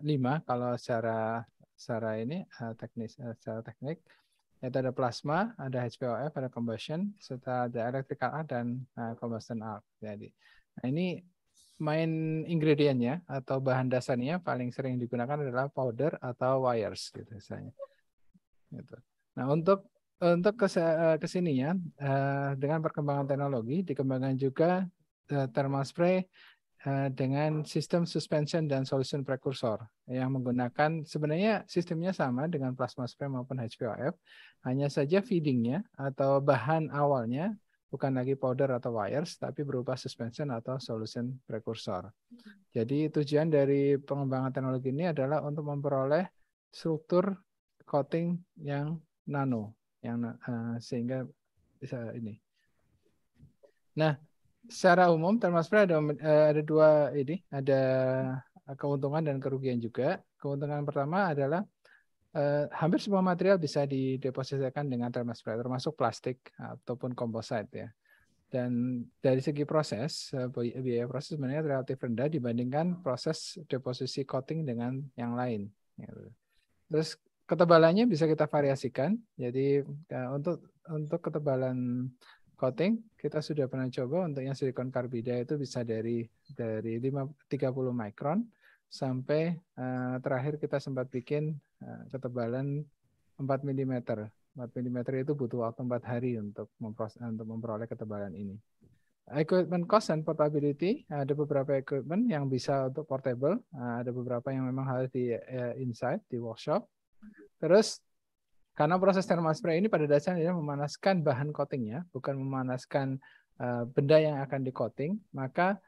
S3: lima kalau secara secara ini teknis secara teknik yaitu ada plasma, ada HPOF, ada combustion, serta ada electrical arc dan combustion arc. Jadi, nah ini main ingredientnya atau bahan dasarnya paling sering digunakan adalah powder atau wires gitu misalnya. Gitu. Nah, untuk untuk eh, kesininya eh, dengan perkembangan teknologi dikembangkan juga eh, thermal spray dengan sistem suspension dan solution prekursor yang menggunakan sebenarnya sistemnya sama dengan plasma spray maupun HPOF hanya saja feedingnya atau bahan awalnya bukan lagi powder atau wires tapi berupa suspension atau solution prekursor. Jadi tujuan dari pengembangan teknologi ini adalah untuk memperoleh struktur coating yang nano yang uh, sehingga bisa ini. Nah, secara umum termasuk ada eh, ada dua ini, ada keuntungan dan kerugian juga. Keuntungan pertama adalah uh, hampir semua material bisa didepositkan dengan thermospray, termasuk plastik ataupun komposit ya. Dan dari segi proses, biaya proses sebenarnya relatif rendah dibandingkan proses deposisi coating dengan yang lain. Gitu. Terus ketebalannya bisa kita variasikan. Jadi ya, untuk untuk ketebalan coating kita sudah pernah coba untuk yang silikon karbida itu bisa dari dari 5, 30 mikron sampai uh, terakhir kita sempat bikin uh, ketebalan 4 mm. 4 mm itu butuh waktu 4 hari untuk memproses untuk memperoleh ketebalan ini. Equipment cost and portability, ada beberapa equipment yang bisa untuk portable, eh, ada beberapa yang memang harus di inside, di workshop. Terus karena proses thermal spray ini pada dasarnya memanaskan bahan coatingnya, bukan memanaskan uh, benda yang akan di coating, maka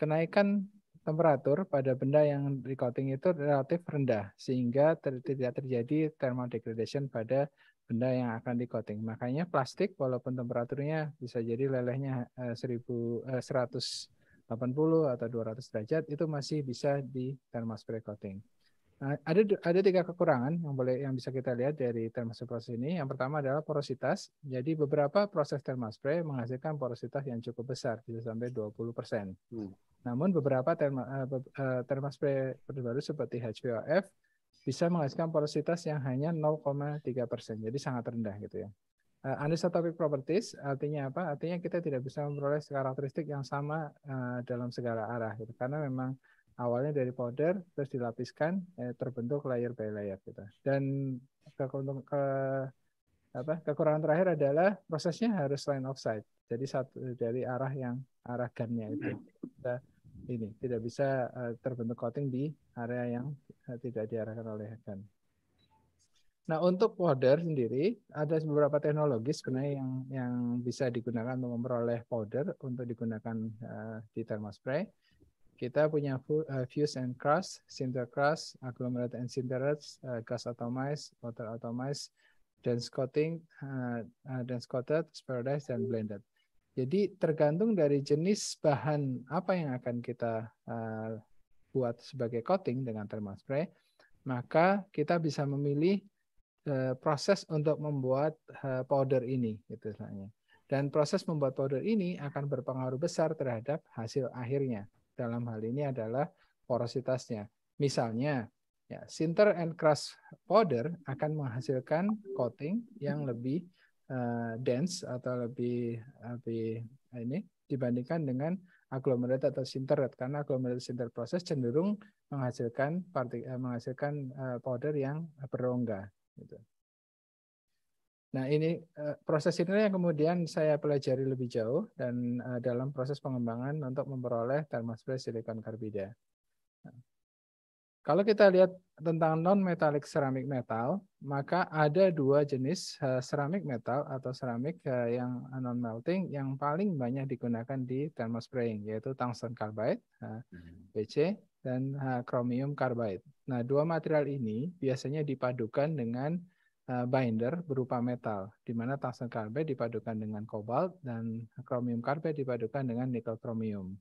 S3: kenaikan temperatur pada benda yang di coating itu relatif rendah, sehingga ter tidak terjadi thermal degradation pada benda yang akan di coating. Makanya plastik walaupun temperaturnya bisa jadi lelehnya uh, 1000, uh, 180 atau 200 derajat, itu masih bisa di thermal spray coating. Nah, ada ada tiga kekurangan yang boleh yang bisa kita lihat dari proses ini. Yang pertama adalah porositas. Jadi beberapa proses spray menghasilkan porositas yang cukup besar, bisa sampai 20%. Hmm. Namun beberapa thermal eh, eh, spray terbaru seperti HPOF bisa menghasilkan porositas yang hanya 0,3%. Jadi sangat rendah gitu ya. Uh, anisotopic properties artinya apa? Artinya kita tidak bisa memperoleh karakteristik yang sama uh, dalam segala arah gitu. Karena memang awalnya dari powder terus dilapiskan eh, terbentuk layer by layer gitu dan ke apa kekurangan terakhir adalah prosesnya harus line of sight jadi satu dari arah yang arah gunnya itu hmm. kita ini tidak bisa uh, terbentuk coating di area yang uh, tidak diarahkan oleh gun nah untuk powder sendiri ada beberapa teknologi sebenarnya yang yang bisa digunakan untuk memperoleh powder untuk digunakan uh, di thermal spray kita punya eh, fuse and crust, sinter crust, agglomerate and sinterates, uh, eh, gas atomized, water atomized, dense coating, uh, uh, dense coated, spheroidized, dan blended. Jadi tergantung dari jenis bahan apa yang akan kita uh, buat sebagai coating dengan thermal spray, maka kita bisa memilih uh, proses untuk membuat uh, powder ini, gitu Dan proses membuat powder ini akan berpengaruh besar terhadap hasil akhirnya dalam hal ini adalah porositasnya. Misalnya, ya, sinter and crust powder akan menghasilkan coating yang lebih uh, dense atau lebih lebih ini dibandingkan dengan agglomerate atau sintered karena agglomerate sinter proses cenderung menghasilkan partik, eh, menghasilkan eh, powder yang berongga gitu. Nah, ini eh, proses ini yang kemudian saya pelajari lebih jauh dan eh, dalam proses pengembangan untuk memperoleh thermospace silikon karbida. Nah, kalau kita lihat tentang non-metallic ceramic metal, maka ada dua jenis eh, ceramic metal atau ceramic yang non-melting yang paling banyak digunakan di thermospraying, yaitu tungsten carbide, BC, hmm. dan chromium carbide. Nah, dua material ini biasanya dipadukan dengan Eh, binder berupa metal, di mana tungsten carbide dipadukan dengan kobalt dan kromium carbide dipadukan dengan nikel kromium.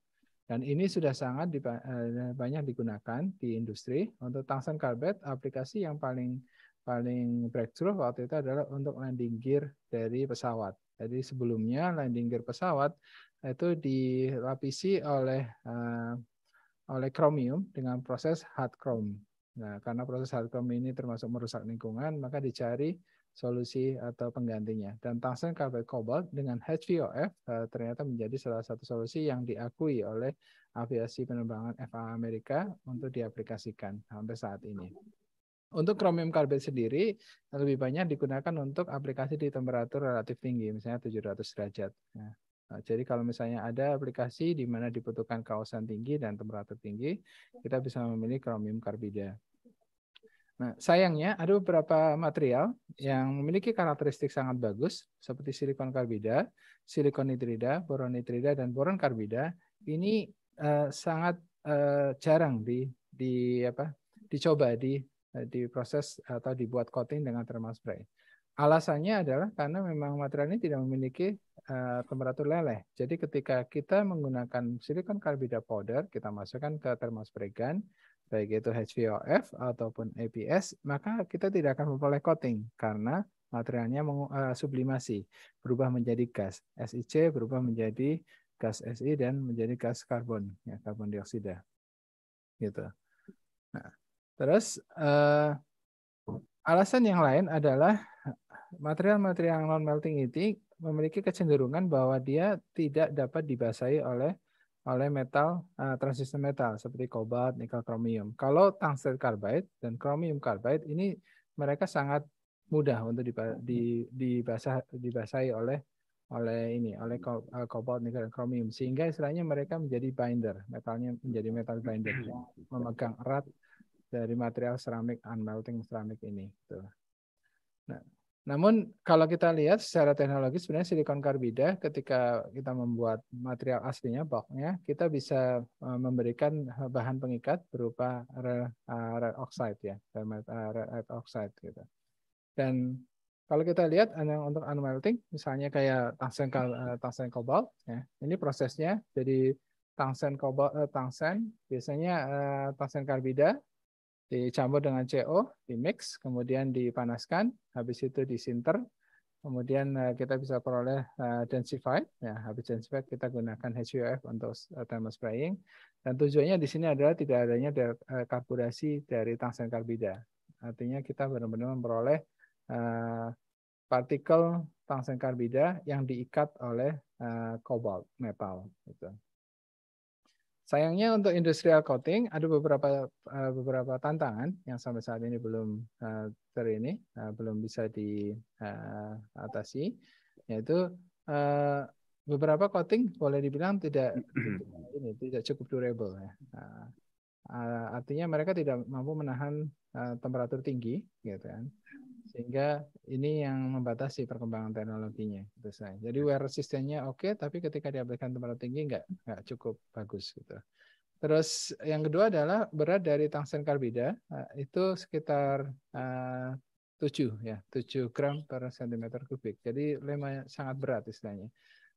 S3: Dan ini sudah sangat eh, banyak digunakan di industri. Untuk tungsten carbide. aplikasi yang paling paling breakthrough waktu itu adalah untuk landing gear dari pesawat. Jadi sebelumnya landing gear pesawat itu dilapisi oleh uh, oleh chromium dengan proses hard chrome. Nah, karena proses hardcom ini termasuk merusak lingkungan, maka dicari solusi atau penggantinya. Dan tungsten carbide kobalt dengan HVOF eh, ternyata menjadi salah satu solusi yang diakui oleh aviasi penerbangan FAA Amerika untuk diaplikasikan sampai saat ini. Untuk kromium karbid sendiri lebih banyak digunakan untuk aplikasi di temperatur relatif tinggi, misalnya 700 derajat. Nah, eh, jadi kalau misalnya ada aplikasi di mana dibutuhkan kawasan tinggi dan temperatur tinggi, kita bisa memilih kromium karbida. Nah, sayangnya ada beberapa material yang memiliki karakteristik sangat bagus seperti silikon karbida, silikon nitrida, boron nitrida dan boron karbida. Ini uh, sangat uh, jarang di di apa? dicoba di di eh, diproses atau dibuat coating dengan thermal spray. Alasannya adalah karena memang material ini tidak memiliki uh, temperatur leleh. Jadi ketika kita menggunakan silikon karbida powder, kita masukkan ke thermal spray gun, baik itu HVOF ataupun ABS, maka kita tidak akan memperoleh coating karena materialnya eh, sublimasi, berubah menjadi gas. SiC berubah menjadi gas Si dan menjadi gas karbon, ya karbon dioksida. Gitu. Nah, terus uh, alasan yang lain adalah material-material non melting itu memiliki kecenderungan bahwa dia tidak dapat dibasahi oleh oleh metal uh, transistor metal seperti kobalt, nikel, kromium. Kalau tungsten carbide dan kromium carbide ini mereka sangat mudah untuk dibasahi, dibasah, dibasahi oleh oleh ini oleh eh, kobalt, nikel, dan kromium sehingga istilahnya mereka menjadi binder metalnya menjadi metal binder memegang erat dari material seramik unmelting seramik ini. Tuh. Gitu. Nah, namun kalau kita lihat secara teknologi sebenarnya silikon karbida ketika kita membuat material aslinya boknya kita bisa eh, memberikan bahan pengikat berupa eh, red oxide ya, eh, red oxide gitu. Dan kalau kita lihat yang untuk unmelting, anu misalnya kayak tungsten tungsten kobalt, ya, ini prosesnya jadi tungsten kobalt tungsten biasanya tungsten karbida dicampur dengan CO, di mix, kemudian dipanaskan, habis itu disinter, kemudian eh, kita bisa peroleh eh, densified. Ya, habis densified kita gunakan HUF untuk eh, thermal spraying. Dan tujuannya di sini adalah tidak adanya karburasi dari tungsten karbida. Artinya kita benar-benar memperoleh partikel tungsten karbida yang diikat oleh kobalt metal. Gitu. Sayangnya untuk industrial coating ada beberapa eh, beberapa tantangan yang sampai saat ini belum eh, ter ini eh, belum bisa diatasi yaitu beberapa coating boleh dibilang tidak ini tidak cukup durable ya. artinya mereka tidak mampu menahan temperatur tinggi gitu kan sehingga ini yang membatasi perkembangan teknologinya itu saya. Jadi wear resistennya oke, okay, tapi ketika diaplikasikan tempat tinggi nggak nggak cukup bagus gitu. Terus yang kedua adalah berat dari tungsten karbida eh, itu sekitar eh, tujuh ya, tujuh gram per sentimeter kubik. Jadi lemah sangat berat istilahnya.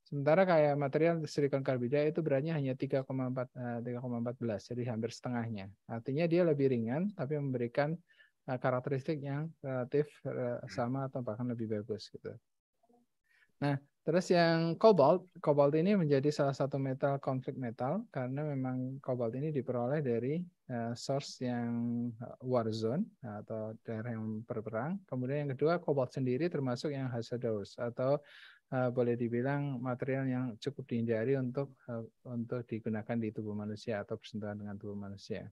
S3: Sementara kayak material silikon karbida itu beratnya hanya 3,4 3,14 eh, jadi hampir setengahnya. Artinya dia lebih ringan tapi memberikan Nah, karakteristik yang relatif eh, hmm. sama atau bahkan lebih bagus gitu. Nah, terus yang kobalt, kobalt ini menjadi salah satu metal konflik metal karena memang kobalt ini diperoleh dari eh, source yang eh, war zone nah, atau daerah yang berperang. Kemudian yang kedua, kobalt sendiri termasuk yang hazardous atau boleh dibilang material yang cukup dihindari untuk untuk digunakan di tubuh manusia atau bersentuhan dengan tubuh manusia.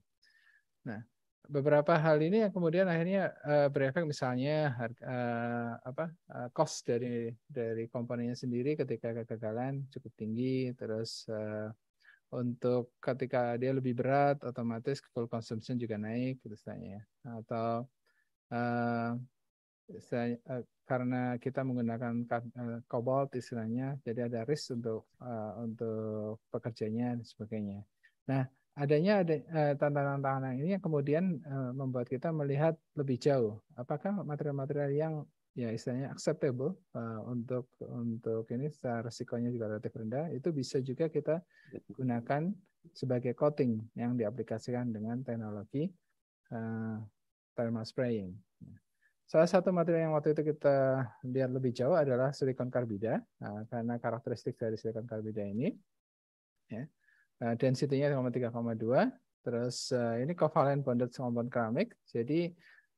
S3: Nah, beberapa hal ini yang kemudian akhirnya eh, berefek misalnya harga eh, apa eh, cost dari dari komponennya sendiri ketika kegagalan cukup tinggi terus untuk ketika dia lebih berat otomatis fuel consumption juga naik misalnya gitu ya. atau karena kita menggunakan cobalt istilahnya jadi ada risk untuk untuk pekerjanya dan sebagainya. Nah, adanya ada eh, tantangan-tantangan ini yang kemudian eh, membuat kita melihat lebih jauh apakah material-material yang ya istilahnya acceptable eh, untuk untuk ini secara resikonya juga relatif rendah itu bisa juga kita gunakan sebagai coating yang diaplikasikan dengan teknologi thermal spraying. Salah satu material yang waktu itu kita lihat lebih jauh adalah silikon karbida, karena karakteristik dari silikon karbida ini, ya, Nah, density-nya 3,2. Terus uh, ini covalent bonded compound keramik. Jadi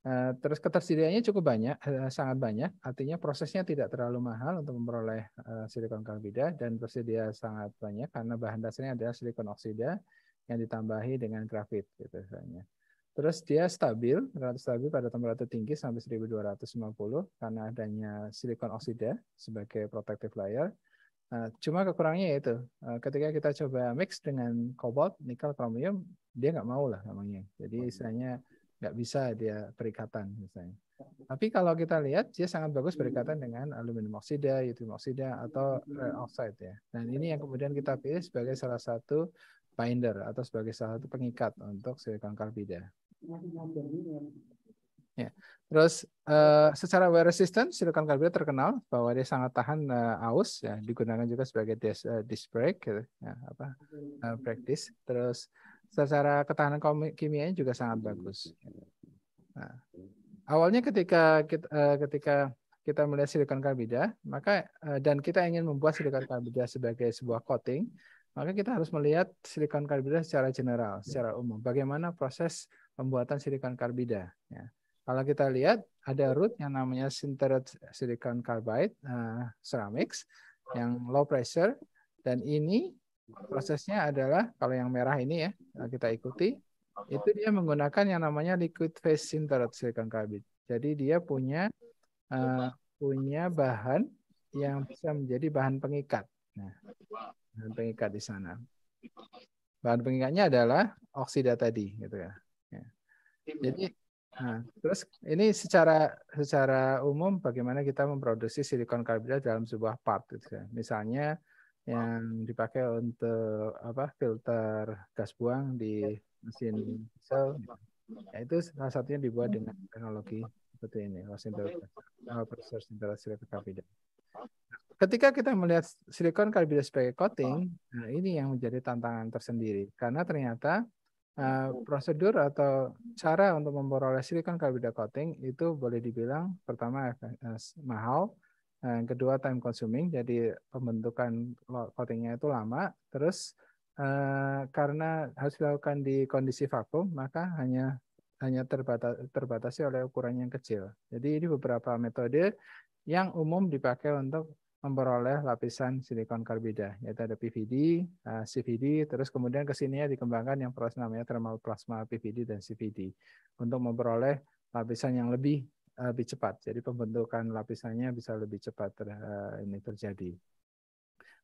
S3: uh, terus ketersediaannya cukup banyak, uh, sangat banyak. Artinya prosesnya tidak terlalu mahal untuk memperoleh uh, silikon karbida dan tersedia sangat banyak karena bahan dasarnya adalah silikon oksida yang ditambahi dengan grafit gitu misalnya. Terus dia stabil, relatif stabil pada temperatur tinggi sampai 1250 karena adanya silikon oksida sebagai protective layer. Eh, cuma kekurangannya ya itu eh, ketika kita coba mix dengan cobalt, nikel, kromium, dia nggak mau lah namanya. Jadi oh, iya. istilahnya nggak bisa dia perikatan misalnya. Tapi kalau kita lihat dia sangat bagus berikatan dengan aluminium oksida, yttrium oksida atau rare eh, oxide ya. Dan ini yang kemudian kita pilih sebagai salah satu binder atau sebagai salah satu pengikat untuk silikon karbida. Ya. Terus uh, secara wear resistant silikon karbida terkenal bahwa dia sangat tahan uh, aus ya digunakan juga sebagai disc, uh, disc brake gitu, ya, apa uh, practice. Terus secara ketahanan kimianya juga sangat bagus. Nah, awalnya ketika kita, uh, ketika kita melihat silikon karbida, maka uh, dan kita ingin membuat silikon karbida sebagai sebuah coating, maka kita harus melihat silikon karbida secara general, secara umum. Bagaimana proses pembuatan silikon karbida? Ya. Kalau kita lihat ada root yang namanya sintered silicon carbide uh, ceramics yang low pressure dan ini prosesnya adalah kalau yang merah ini ya kita ikuti itu dia menggunakan yang namanya liquid phase sintered silicon carbide. Jadi dia punya uh, punya bahan yang bisa menjadi bahan pengikat. Nah, bahan pengikat di sana. Bahan pengikatnya adalah oksida tadi gitu ya. ya. Jadi Nah, terus ini secara secara umum bagaimana kita memproduksi silikon karbida dalam sebuah part gitu ya. Misalnya yang dipakai untuk apa filter gas buang di ya. mesin diesel gitu. ya, itu salah satunya dibuat dengan teknologi seperti ini uh, silikon karbida Ketika kita melihat silikon karbida sebagai coating, nah ini yang menjadi tantangan tersendiri karena ternyata Eh, hmm. prosedur atau cara untuk memperoleh silikon carbida coating itu boleh dibilang pertama mahal, eh, yang kedua time consuming, jadi pembentukan coatingnya itu lama, terus eh, karena harus dilakukan di kondisi vakum, maka hanya hanya terbatas, terbatasi oleh ukuran yang kecil. Jadi ini beberapa metode yang umum dipakai untuk memperoleh lapisan silikon karbida, yaitu ada PVD, eh, CVD, terus kemudian ke sini dikembangkan yang proses namanya thermal plasma PVD dan CVD untuk memperoleh lapisan yang lebih eh, lebih cepat. Jadi pembentukan lapisannya bisa lebih cepat ter, eh, ini terjadi.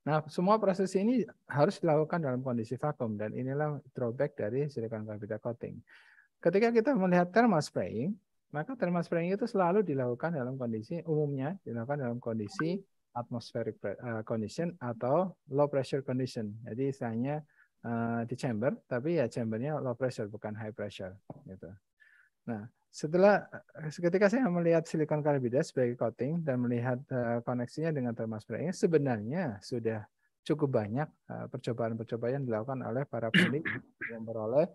S3: Nah, semua proses ini harus dilakukan dalam kondisi vakum dan inilah drawback dari silikon karbida coating. Ketika kita melihat thermal spraying, maka thermal spraying itu selalu dilakukan dalam kondisi umumnya dilakukan dalam kondisi atmospheric eh, condition atau low pressure condition. Jadi istilahnya uh, di chamber, tapi ya chambernya low pressure bukan high pressure. Gitu. Nah, setelah eh, ketika saya melihat silikon karbida sebagai coating dan melihat uh, koneksinya dengan thermal spraying, sebenarnya sudah cukup banyak percobaan-percobaan yang dilakukan oleh para peneliti yang beroleh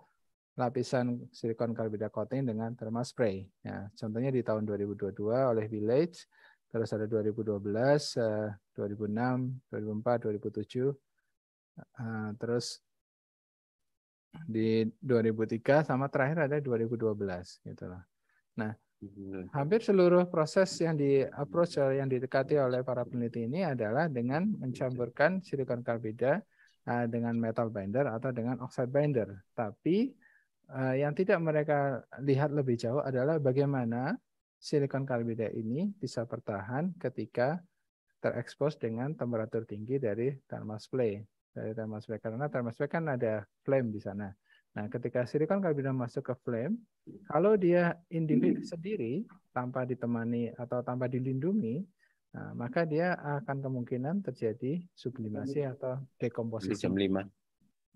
S3: lapisan silikon karbida coating dengan thermal spray. Ya, contohnya di tahun 2022 oleh Village terus ada 2012, 2006, 2004, 2007, terus di 2003 sama terakhir ada 2012 gitu lah. Nah, hmm. hampir seluruh proses yang di approach eh, yang didekati oleh para peneliti ini adalah dengan mencampurkan silikon karbida eh, dengan metal binder atau dengan oxide binder. Tapi eh, yang tidak mereka lihat lebih jauh adalah bagaimana silikon karbida ini bisa bertahan ketika terekspos dengan temperatur tinggi dari thermal spray. Dari thermal spray karena thermal spray kan ada flame di sana. Nah, ketika silikon karbida masuk ke flame, kalau dia individu sendiri tanpa ditemani atau tanpa dilindungi, nah, maka dia akan kemungkinan terjadi sublimasi atau dekomposisi. Sublimasi.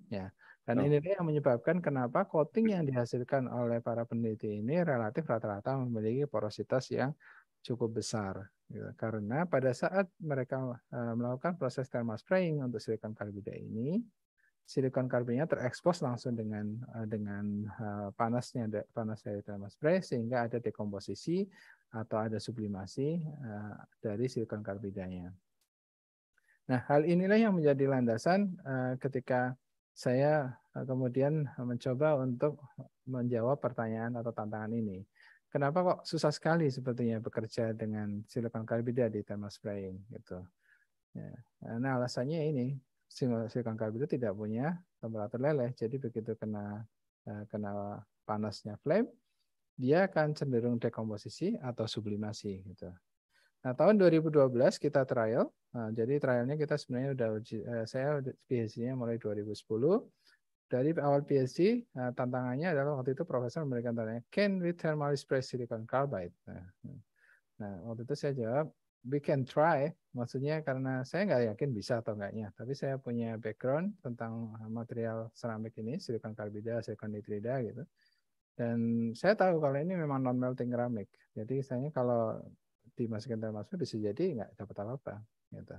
S3: Ya. Dan oh. ini yang menyebabkan kenapa coating yang dihasilkan oleh para peneliti ini relatif rata-rata memiliki porositas yang cukup besar. Gitu. Karena pada saat mereka eh, melakukan proses thermal spraying untuk silikon karbida ini, silikon karbidnya terekspos langsung dengan eh, dengan eh, panasnya panas dari thermal spray sehingga ada dekomposisi atau ada sublimasi dari silikon karbidanya. Nah, hal inilah yang menjadi landasan ketika saya eh, kemudian mencoba untuk menjawab pertanyaan atau tantangan ini. Kenapa kok susah sekali sebetulnya bekerja dengan silikon karbida di thermal spraying gitu. Ya. Nah alasannya ini silikon karbida tidak punya temperatur leleh, jadi begitu kena eh, kena panasnya flame, dia akan cenderung dekomposisi atau sublimasi gitu. Nah, tahun 2012 kita trial. Nah, jadi trialnya kita sebenarnya udah eh, saya PhD-nya mulai 2010. Dari awal PhD, eh, tantangannya adalah waktu itu profesor memberikan tanya, can we thermally spray silicon carbide? Nah, nah, waktu itu saya jawab, we can try. Maksudnya karena saya nggak yakin bisa atau enggaknya. Tapi saya punya background tentang eh, material seramik ini, silicon carbide, silicon nitrida gitu. Dan saya tahu kalau ini memang non melting keramik. Jadi misalnya kalau dimasukkan dalam masker bisa jadi nggak dapat apa-apa. Gitu.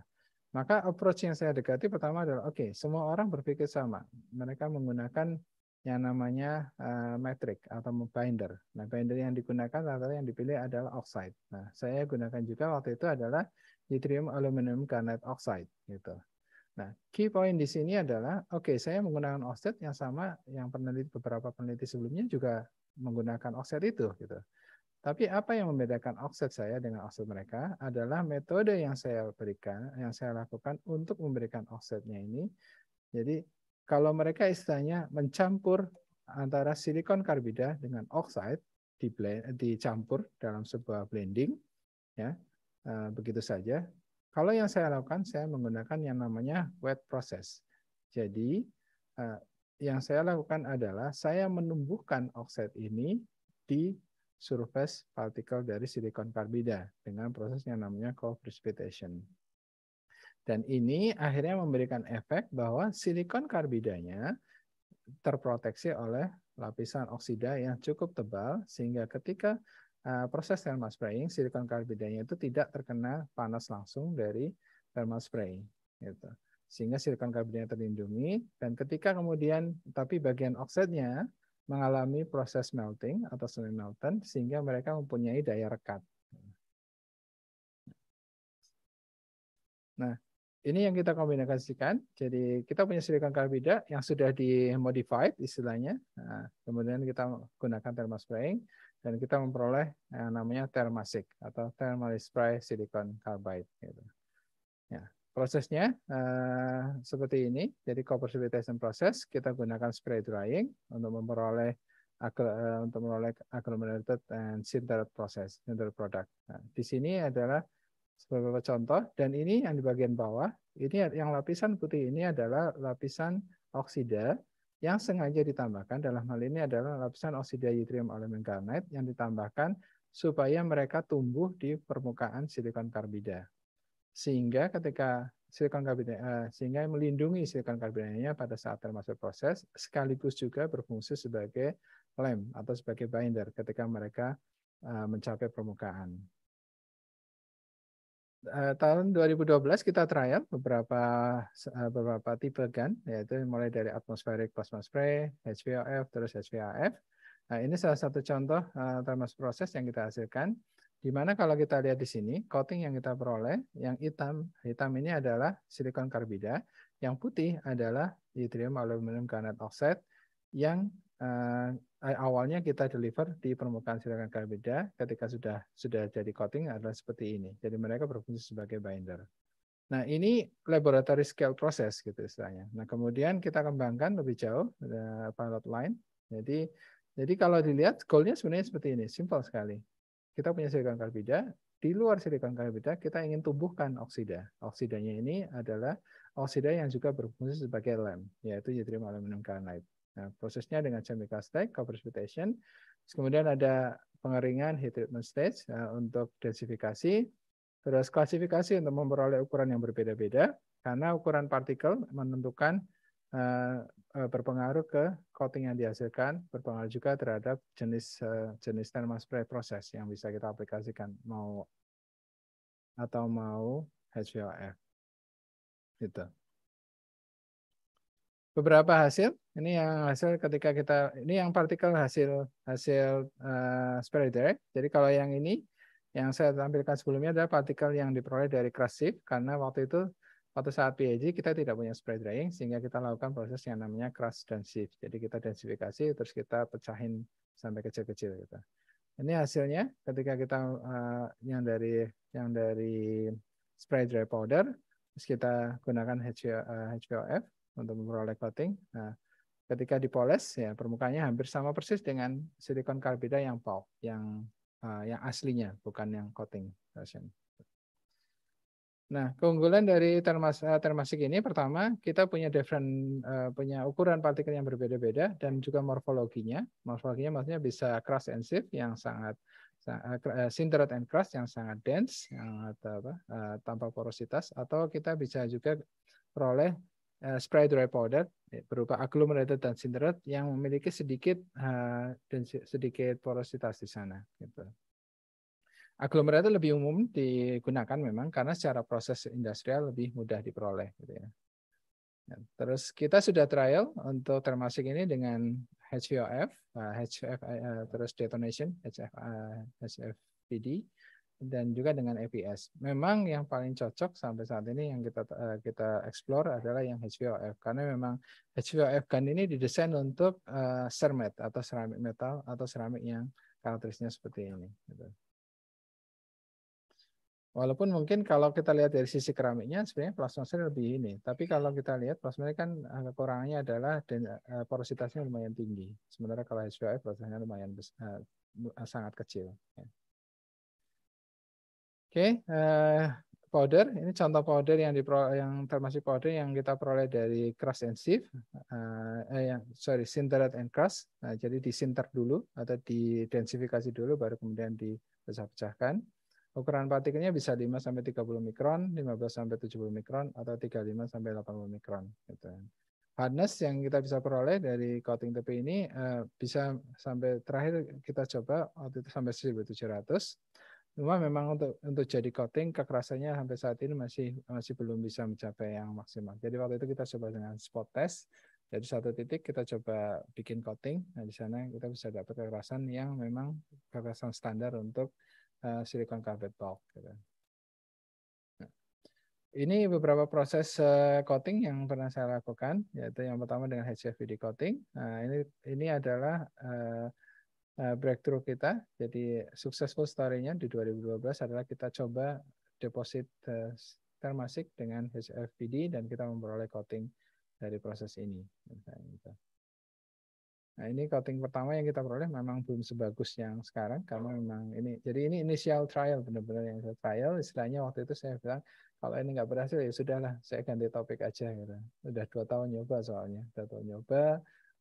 S3: Maka approach yang saya dekati pertama adalah oke okay, semua orang berpikir sama. Mereka menggunakan yang namanya uh, metric atau binder. Nah, binder yang digunakan rata yang dipilih adalah oxide. Nah, saya gunakan juga waktu itu adalah yttrium aluminium garnet oxide gitu. Nah, key point di sini adalah oke, okay, saya menggunakan oxide yang sama yang peneliti beberapa peneliti sebelumnya juga menggunakan oxide itu gitu. Tapi apa yang membedakan offset saya dengan offset mereka adalah metode yang saya berikan, yang saya lakukan untuk memberikan offsetnya ini. Jadi kalau mereka istilahnya mencampur antara silikon karbida dengan oxide di dicampur dalam sebuah blending, ya eh, begitu saja. Kalau yang saya lakukan, saya menggunakan yang namanya wet process. Jadi eh, yang saya lakukan adalah saya menumbuhkan oxide ini di surface partikel dari silikon karbida dengan proses yang namanya co-precipitation. Dan ini akhirnya memberikan efek bahwa silikon karbidanya terproteksi oleh lapisan oksida yang cukup tebal sehingga ketika eh, proses thermal spraying silikon karbidanya itu tidak terkena panas langsung dari thermal spray gitu. Sehingga silikon karbidanya terlindungi dan ketika kemudian tapi bagian oksidnya mengalami proses melting atau semi melting sehingga mereka mempunyai daya rekat. Nah, ini yang kita kombinasikan. Jadi kita punya silikon karbida yang sudah dimodified istilahnya. Nah, kemudian kita gunakan thermal spraying dan kita memperoleh yang namanya thermasic atau thermal spray silikon carbide. Gitu. Prosesnya uh, seperti ini. Jadi compression proses kita gunakan spray drying untuk memperoleh eh, untuk memperoleh agglomerated and sintered proses, sintered product. Nah, di sini adalah beberapa contoh dan ini yang di bagian bawah ini yang lapisan putih ini adalah lapisan oksida yang sengaja ditambahkan dalam hal ini adalah lapisan oksida yttrium aluminium garnet yang ditambahkan supaya mereka tumbuh di permukaan silikon karbida sehingga ketika silikon karbidanya uh, eh, sehingga melindungi silikon karbidanya pada saat termasuk proses sekaligus juga berfungsi sebagai lem atau sebagai binder ketika mereka uh, mencapai permukaan. Eh, tahun 2012 kita trial beberapa beberapa tipe gun yaitu mulai dari atmospheric plasma spray, HVOF terus HVAF. Nah, ini salah satu contoh uh, termasuk proses yang kita hasilkan Dimana kalau kita lihat di sini, coating yang kita peroleh, yang hitam, hitam ini adalah silikon karbida, yang putih adalah yttrium aluminium garnet oxide, yang eh, awalnya kita deliver di permukaan silikon karbida, ketika sudah sudah jadi coating adalah seperti ini. Jadi mereka berfungsi sebagai binder. Nah, ini laboratory scale process gitu istilahnya. Nah, kemudian kita kembangkan lebih jauh eh, pilot line. Jadi jadi kalau dilihat goalnya sebenarnya seperti ini, simple sekali kita punya silikon karbida, di luar silikon karbida kita ingin tumbuhkan oksida. Oksidanya ini adalah oksida yang juga berfungsi sebagai lem, yaitu yttrium aluminium cyanide. Nah, prosesnya dengan chemical stack, precipitation, kemudian ada pengeringan heat treatment stage nah, untuk densifikasi, terus klasifikasi untuk memperoleh ukuran yang berbeda-beda, karena ukuran partikel menentukan Eh, eh, berpengaruh ke coating yang dihasilkan, berpengaruh juga terhadap jenis eh, jenis thermal spray proses yang bisa kita aplikasikan mau atau mau HVOF. Gitu. Beberapa hasil, ini yang hasil ketika kita ini yang partikel hasil hasil uh, spray direct. Jadi kalau yang ini yang saya tampilkan sebelumnya adalah partikel yang diperoleh dari crash sieve karena waktu itu pada saat PAG kita tidak punya spray drying sehingga kita lakukan proses yang namanya crush dan sieve. Jadi kita densifikasi terus kita pecahin sampai kecil-kecil gitu. Ini hasilnya ketika kita uh, yang dari yang dari spray dry powder terus kita gunakan HVO, eh, untuk memperoleh coating. Nah, ketika dipoles ya permukaannya hampir sama persis dengan silikon karbida yang pau yang uh, yang aslinya bukan yang coating. Nah, keunggulan dari termas eh, termasik ini pertama kita punya different uh, punya ukuran partikel yang berbeda-beda dan juga morfologinya. Morfologinya maksudnya bisa crust and sieve yang sangat uh, eh, sintered and crust yang sangat dense, yang apa, uh, tanpa porositas, atau kita bisa juga peroleh uh, spray dry powder berupa agglomerated dan sintered yang memiliki sedikit uh, sedikit porositas di sana. Gitu. Aglomerate lebih umum digunakan memang karena secara proses industrial lebih mudah diperoleh. Gitu ya. Ya, terus kita sudah trial untuk termasuk ini dengan HVOF, HF, eh, eh, terus detonation, HF, HFPD, dan juga dengan APS. Memang yang paling cocok sampai saat ini yang kita eh, kita explore adalah yang HVOF karena memang HVOF kan ini didesain untuk sermet atau seramik metal atau seramik yang karakterisnya seperti ini. Gitu. Walaupun mungkin kalau kita lihat dari sisi keramiknya sebenarnya plasma sel lebih ini, tapi kalau kita lihat plasma kan eh, kekurangannya adalah eh, porositasnya lumayan tinggi. Sementara kalau HBF porositasnya lumayan besar, eh, sangat kecil. Ya. Oke, okay, powder. Ini contoh powder yang dipro, yang termasuk powder yang kita peroleh dari crust and sieve, eh, yang sorry sintered and crust. Nah, jadi disinter dulu atau didensifikasi dulu, baru kemudian dipecah-pecahkan. Ukuran partikelnya bisa 5 sampai 30 mikron, 15 sampai 70 mikron, atau 35 sampai 80 mikron. Gitu. Hardness yang kita bisa peroleh dari coating tepi ini uh, bisa sampai terakhir kita coba waktu itu sampai 1700. Cuma memang untuk untuk jadi coating kekerasannya sampai saat ini masih masih belum bisa mencapai yang maksimal. Jadi waktu itu kita coba dengan spot test. Jadi satu titik kita coba bikin coating. Nah di sana kita bisa dapat kekerasan yang memang kekerasan standar untuk Silikon eh, Silicon Carpet Talk. Gitu. Nah, ini beberapa proses eh, coating yang pernah saya lakukan, yaitu yang pertama dengan HCFD coating. Nah, ini ini adalah uh, breakthrough kita. Jadi successful story-nya di 2012 adalah kita coba deposit uh, termasik dengan HCFD dan kita memperoleh coating dari proses ini. Nah, Nah, ini coating pertama yang kita peroleh memang belum sebagus yang sekarang karena memang ini jadi ini initial trial benar-benar yang trial istilahnya waktu itu saya bilang kalau ini nggak berhasil ya sudahlah saya ganti topik aja gitu. Udah dua tahun nyoba soalnya, dua tahun nyoba,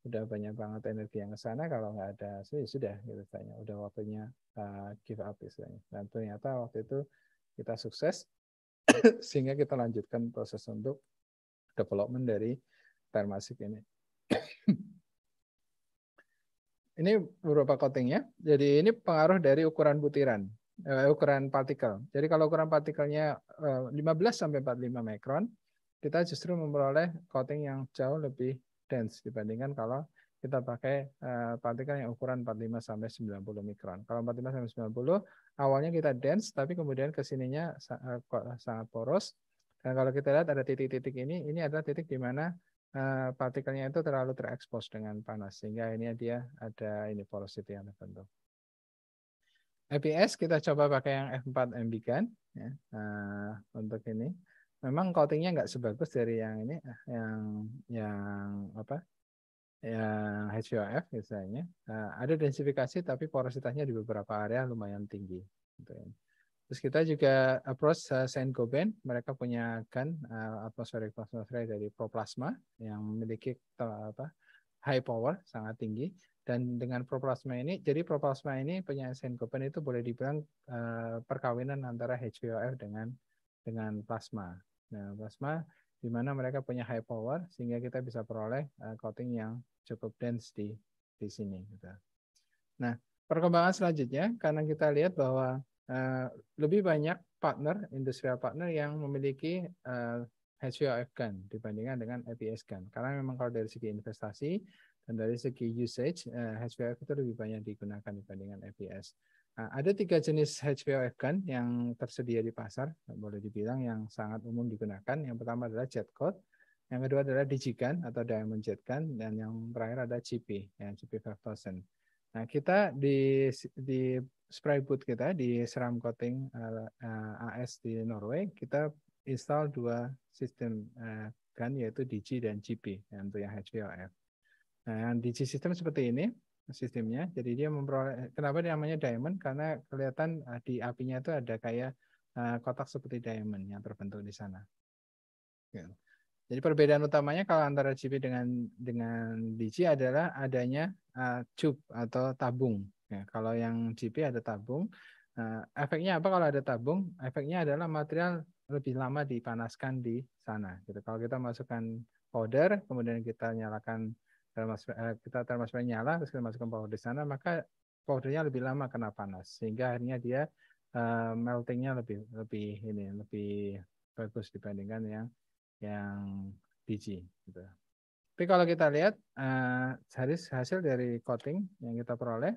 S3: udah banyak banget energi yang ke sana kalau nggak ada hasil ya sudah gitu tanya udah waktunya uh, give up istilahnya. Dan ternyata waktu itu kita sukses sehingga kita lanjutkan proses untuk development dari termasik ini. Ini beberapa coating ya. Jadi ini pengaruh dari ukuran butiran, uh, ukuran partikel. Jadi kalau ukuran partikelnya uh, eh, 15 sampai 45 mikron, kita justru memperoleh coating yang jauh lebih dense dibandingkan kalau kita pakai eh, partikel yang ukuran 45 sampai 90 mikron. Kalau 45 sampai 90 awalnya kita dense tapi kemudian kesininya sangat poros. Dan kalau kita lihat ada titik-titik ini, ini adalah titik di mana Eh, partikelnya itu terlalu terekspos dengan panas sehingga ini dia ada ini porosity yang terbentuk. IPS kita coba pakai yang F4 MB kan ya, Nah, untuk ini. Memang coatingnya nggak sebagus dari yang ini eh, yang yang apa yang HVOF misalnya. Nah, ada densifikasi tapi porositasnya di beberapa area lumayan tinggi. Gitu ya. Terus kita juga approach uh, Saint Gobain, mereka punya kan uh, atmospheric dari proplasma yang memiliki eh, apa, high power sangat tinggi dan dengan proplasma ini jadi proplasma ini punya Saint Gobain itu boleh dibilang uh, perkawinan antara HVOF dengan dengan plasma. Nah, plasma di mana mereka punya high power sehingga kita bisa peroleh uh, coating yang cukup dense di di sini gitu. Nah, perkembangan selanjutnya karena kita lihat bahwa Eh, lebih banyak partner, industrial partner yang memiliki uh, eh, HVOF gun kan dibandingkan dengan APS gun. Kan. Karena memang kalau dari segi investasi dan dari segi usage, uh, eh, HVOF itu lebih banyak digunakan dibandingkan APS. Nah, ada tiga jenis HVOF gun kan yang tersedia di pasar, boleh dibilang yang sangat umum digunakan. Yang pertama adalah jet code, yang kedua adalah digigun atau diamond jet gun, dan yang terakhir ada GP, ya, GP 5000. Nah, kita di di put kita di Seram Coating eh, eh, AS di Norway, kita install dua sistem uh, yaitu DG dan GP ya, untuk yang HVOF. Nah, yang DG sistem seperti ini sistemnya. Jadi dia memperoleh kenapa dia namanya diamond karena kelihatan di apinya itu ada kayak kotak seperti diamond yang terbentuk di sana. Yeah. Jadi perbedaan utamanya kalau antara GP dengan dengan DC adalah adanya uh, tube atau tabung. Ya, kalau yang GP ada tabung, uh, efeknya apa kalau ada tabung? Efeknya adalah material lebih lama dipanaskan di sana. Gitu. Kalau kita masukkan powder, kemudian kita nyalakan termas eh, kita termasuk nyala, terus kita masukkan powder di sana, maka powdernya lebih lama kena panas, sehingga akhirnya dia uh, meltingnya lebih lebih ini lebih bagus dibandingkan yang yang biji gitu. Tapi kalau kita lihat uh, hasil dari coating yang kita peroleh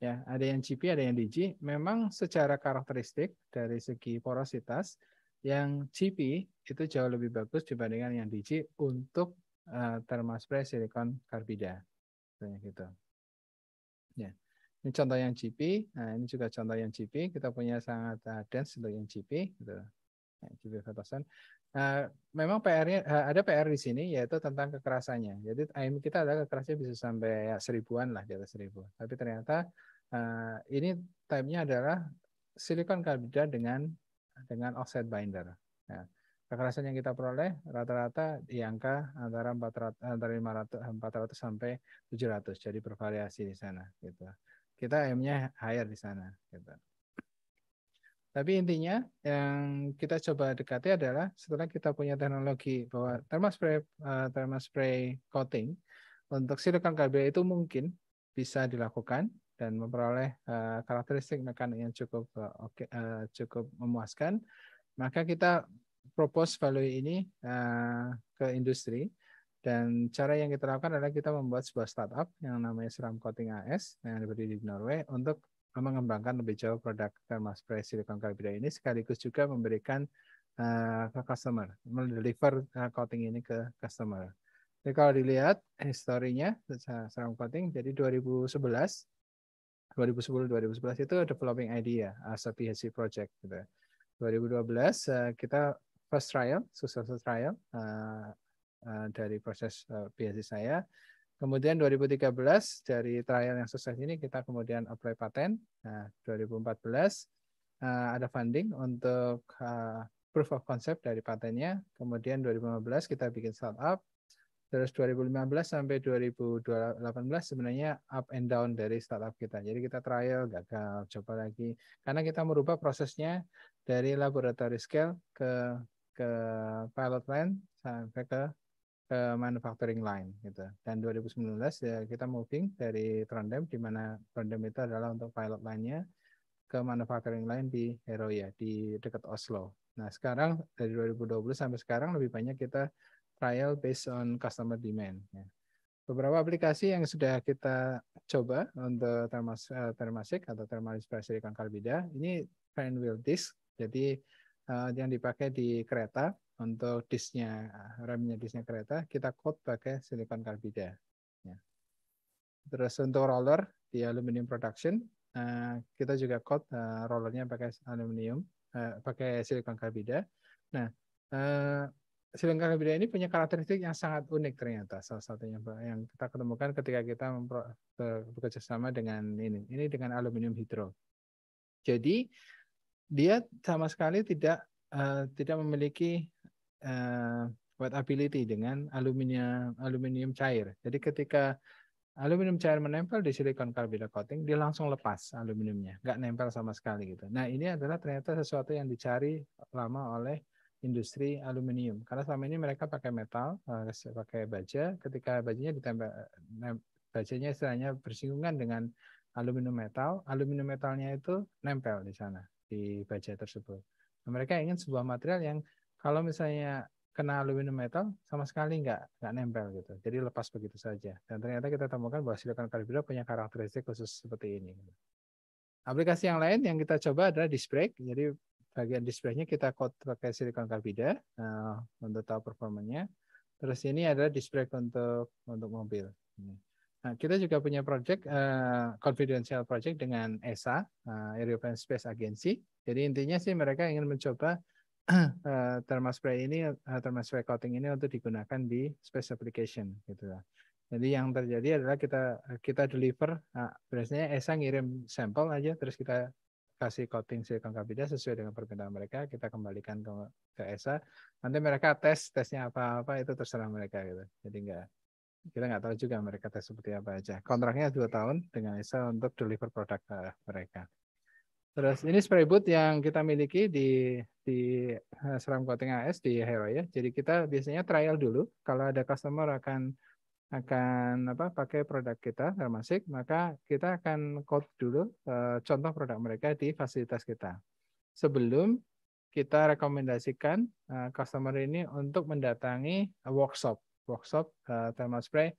S3: ya ada yang GP ada yang DG memang secara karakteristik dari segi porositas yang GP itu jauh lebih bagus dibandingkan yang DG untuk uh, eh, spray silikon karbida gitu ya ini contoh yang GP nah ini juga contoh yang GP kita punya sangat uh, dense untuk yang GP gitu nah, Nah, memang PR-nya eh, ada PR di sini yaitu tentang kekerasannya. Jadi aim kita ada kekerasnya bisa sampai ya, seribuan lah di atas seribu. Tapi ternyata eh, ini type-nya adalah silikon karbida dengan dengan offset binder. Ya. kekerasan yang kita peroleh rata-rata di angka antara 400 antara 500 400 sampai 700. Jadi bervariasi di sana gitu. Kita IM-nya higher di sana gitu. Tapi intinya yang kita coba dekati adalah setelah kita punya teknologi bahwa spray, uh, spray coating untuk silikon kabel itu mungkin bisa dilakukan dan memperoleh uh, karakteristik mekanik yang cukup uh, oke uh, cukup memuaskan, maka kita propose value ini uh, ke industri dan cara yang kita lakukan adalah kita membuat sebuah startup yang namanya Seram Coating AS yang berdiri di Norway untuk mengembangkan lebih jauh produk termasuk silikon carbide ini sekaligus juga memberikan uh, ke customer, mendeliver uh, coating ini ke customer. Jadi kalau dilihat historinya seram coating, jadi 2011, 2010-2011 itu developing idea as a PhD project. Gitu. 2012 uh, eh, kita first trial, successful trial uh, uh, dari proses uh, PhD saya Kemudian 2013 dari trial yang sukses ini kita kemudian apply paten. Nah, 2014 uh, eh, ada funding untuk uh, proof of concept dari patennya. Kemudian 2015 kita bikin startup. Terus 2015 sampai 2018 sebenarnya up and down dari startup kita. Jadi kita trial, gagal, coba lagi. Karena kita merubah prosesnya dari laboratory scale ke ke pilot line sampai ke manufacturing line gitu. Dan 2019 ya kita moving dari Trondheim di mana Trondheim itu adalah untuk pilot line-nya ke manufacturing line di Heroya di dekat Oslo. Nah, sekarang dari 2020 sampai sekarang lebih banyak kita trial based on customer demand ya. Beberapa aplikasi yang sudah kita coba untuk termas eh, termasik atau thermal thermalisasi silikon bida ini fan wheel disc Jadi eh, yang dipakai di kereta untuk disknya remnya disknya kereta kita coat pakai silikon karbida ya. terus untuk roller di aluminium production uh, kita juga coat uh, eh, rollernya pakai aluminium uh, pakai silikon karbida nah uh, silikon karbida ini punya karakteristik yang sangat unik ternyata salah satunya yang kita ketemukan ketika kita bekerja sama dengan ini ini dengan aluminium hidro jadi dia sama sekali tidak uh, tidak memiliki uh, eh, wettability dengan aluminium aluminium cair. Jadi ketika aluminium cair menempel di silikon carbide coating, dia langsung lepas aluminiumnya, nggak nempel sama sekali gitu. Nah ini adalah ternyata sesuatu yang dicari lama oleh industri aluminium karena selama ini mereka pakai metal eh, pakai baja ketika bajanya ditempel eh, bajanya istilahnya bersinggungan dengan aluminium metal aluminium metalnya itu nempel di sana di baja tersebut nah, mereka ingin sebuah material yang kalau misalnya kena aluminium metal sama sekali nggak nggak nempel gitu. Jadi lepas begitu saja. Dan ternyata kita temukan bahwa silikon karbida punya karakteristik khusus seperti ini. Aplikasi yang lain yang kita coba adalah disc brake. Jadi bagian disc brake-nya kita coat pakai silikon karbida uh, eh, untuk tahu performanya. Terus ini adalah disc brake untuk untuk mobil. Nah, kita juga punya project uh, confidential project dengan ESA, uh, eh, European Space Agency. Jadi intinya sih mereka ingin mencoba uh, thermal spray ini uh, thermal spray coating ini untuk digunakan di space application gitu lah. Ya. Jadi yang terjadi adalah kita eh, kita deliver nah, biasanya ESA ngirim sampel aja terus kita kasih coating silikon kapida sesuai dengan permintaan mereka, kita kembalikan ke, ke ESA. Nanti mereka tes, tesnya apa-apa itu terserah mereka gitu. Jadi enggak kita nggak tahu juga mereka tes seperti apa aja. Kontraknya dua tahun dengan ESA untuk deliver produk ke mereka. Terus ini spray booth yang kita miliki di di eh, Seram Coating AS di Hero ya. Jadi kita biasanya trial dulu. Kalau ada customer akan akan apa pakai produk kita termasuk maka kita akan code dulu e, contoh produk mereka di fasilitas kita sebelum kita rekomendasikan e, customer ini untuk mendatangi workshop workshop e, thermal spray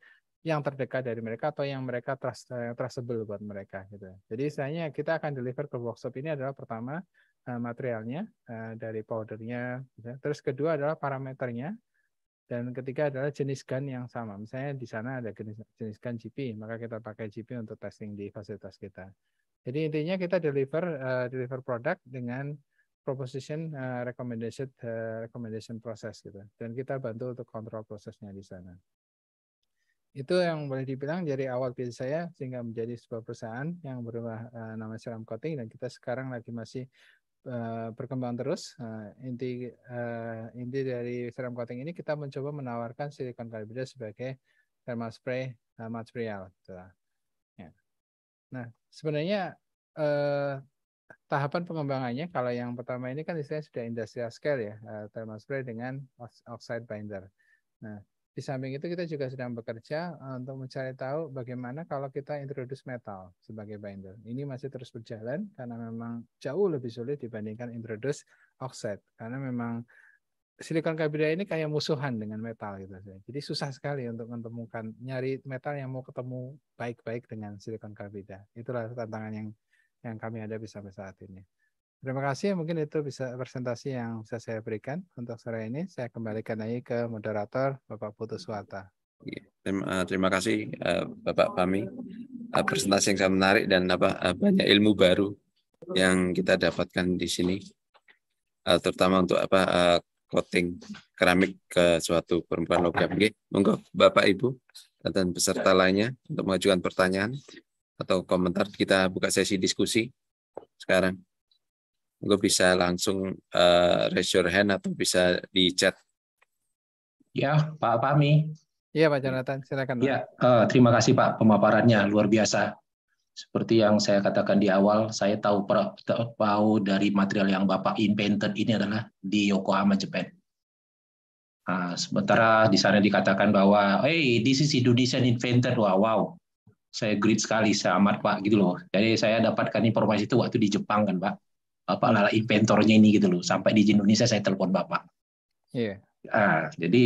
S3: yang terdekat dari mereka atau yang mereka trust, eh, trustable buat mereka gitu. Jadi istilahnya kita akan deliver ke workshop ini adalah pertama eh, materialnya eh, dari powdernya, gitu. terus kedua adalah parameternya, dan ketiga adalah jenis gun yang sama. Misalnya di sana ada jenis, jenis gun GP, maka kita pakai GP untuk testing di fasilitas kita. Jadi intinya kita deliver uh, deliver produk dengan proposition recommendation uh, recommendation proses gitu dan kita bantu untuk kontrol prosesnya di sana itu yang boleh dibilang dari awal bisnis saya sehingga menjadi sebuah perusahaan yang berubah uh, nama Seram Coating dan kita sekarang lagi masih uh, berkembang terus. Uh, inti uh, inti dari Seram Coating ini kita mencoba menawarkan silikon karbida sebagai thermal spray uh, material. Yeah. Gitu ya. Nah, sebenarnya uh, tahapan pengembangannya kalau yang pertama ini kan istilahnya sudah industrial scale ya, thermal spray dengan oxide binder. Nah, di samping itu kita juga sedang bekerja eh, untuk mencari tahu bagaimana kalau kita introduce metal sebagai binder. Ini masih terus berjalan karena memang jauh lebih sulit dibandingkan introduce oxide karena memang silikon kabida ini kayak musuhan dengan metal gitu. Jadi susah sekali untuk menemukan nyari metal yang mau ketemu baik-baik dengan silikon kabida. Itulah tantangan yang yang kami hadapi sampai saat ini. Terima kasih. Mungkin itu bisa presentasi yang bisa saya berikan untuk sore ini. Saya kembalikan lagi ke moderator Bapak Putu Wata.
S1: Iya, terima, eh, terima kasih eh, Bapak Pami. Eh, presentasi yang sangat menarik dan apa banyak ilmu baru yang kita dapatkan di sini, terutama untuk apa coating keramik ke suatu perempuan logam. Monggo Bapak Ibu dan peserta lainnya untuk mengajukan pertanyaan atau komentar kita buka sesi diskusi sekarang gue bisa langsung uh, raise your hand atau bisa di chat.
S3: Ya, Pak Pami. Iya, Pak Jonathan, silakan. Ya,
S5: uh, terima kasih Pak pemaparannya luar biasa. Seperti yang saya katakan di awal, saya tahu tahu dari material yang Bapak invented ini adalah di Yokohama, Jepang. Nah, sementara di sana dikatakan bahwa, hey, this is Indonesian invented, wow, wow. Saya great sekali, saya amat Pak, gitu loh. Jadi saya dapatkan informasi itu waktu di Jepang kan Pak bapak lala inventornya ini gitu loh sampai di Indonesia saya telepon bapak.
S3: Yeah. Iya. Nah,
S5: jadi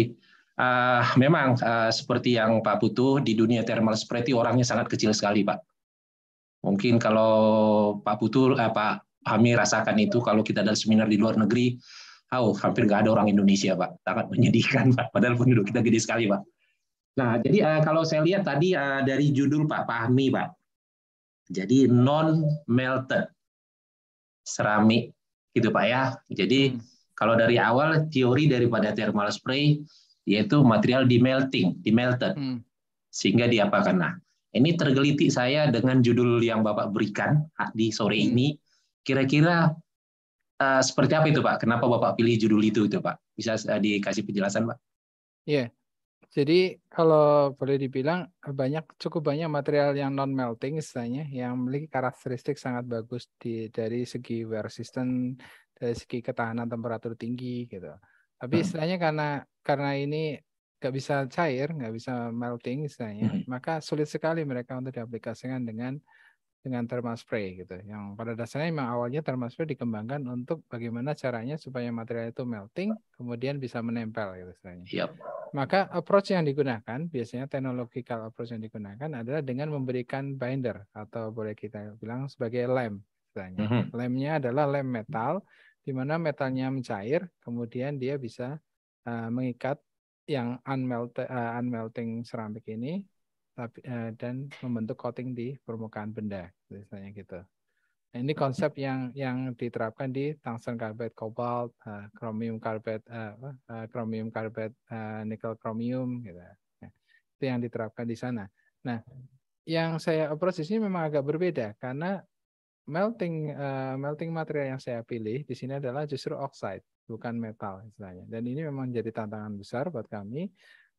S5: uh, memang uh, seperti yang Pak Butuh di dunia thermal spread orangnya sangat kecil sekali Pak. Mungkin kalau Pak Butuh ah, uh, Pak kami rasakan itu kalau kita ada seminar di luar negeri, oh hampir nggak ada orang Indonesia pak, sangat menyedihkan pak. Padahal penduduk kita gede sekali pak. Nah jadi uh, kalau saya lihat tadi uh, dari judul pak pahmi pak, jadi non melted seramik gitu Pak ya. Jadi hmm. kalau dari awal teori daripada thermal spray yaitu material di melting, melted. Hmm. Sehingga diapakan? Nah, ini tergelitik saya dengan judul yang Bapak berikan ah, di sore hmm. ini. Kira-kira uh, seperti apa itu Pak? Kenapa Bapak pilih judul itu itu Pak? Bisa uh, dikasih penjelasan Pak?
S3: Iya. Yeah. Jadi kalau boleh dibilang banyak cukup banyak material yang non melting istilahnya yang memiliki karakteristik sangat bagus di dari segi wear resistant, dari segi ketahanan temperatur tinggi gitu. Tapi hmm. istilahnya karena karena ini nggak bisa cair, nggak bisa melting istilahnya, hmm. maka sulit sekali mereka untuk diaplikasikan dengan dengan thermal spray gitu. Yang pada dasarnya memang awalnya thermal spray dikembangkan untuk bagaimana caranya supaya material itu melting kemudian bisa menempel gitu istilahnya. Yep. Maka approach yang digunakan biasanya technological approach yang digunakan adalah dengan memberikan binder atau boleh kita bilang sebagai lem istilahnya. Mm-hmm. Lemnya adalah lem metal di mana metalnya mencair kemudian dia bisa uh, mengikat yang unmelt uh, unmelting seramik ini Eh, dan membentuk coating di permukaan benda misalnya gitu. Nah, ini konsep yang yang diterapkan di tungsten carbide cobalt, uh, eh, chromium carbide uh, eh, uh, chromium carbide uh, nickel chromium gitu. Nah, itu yang diterapkan di sana. Nah, yang saya approach ini memang agak berbeda karena melting uh, melting material yang saya pilih di sini adalah justru oxide bukan metal istilahnya. Dan ini memang jadi tantangan besar buat kami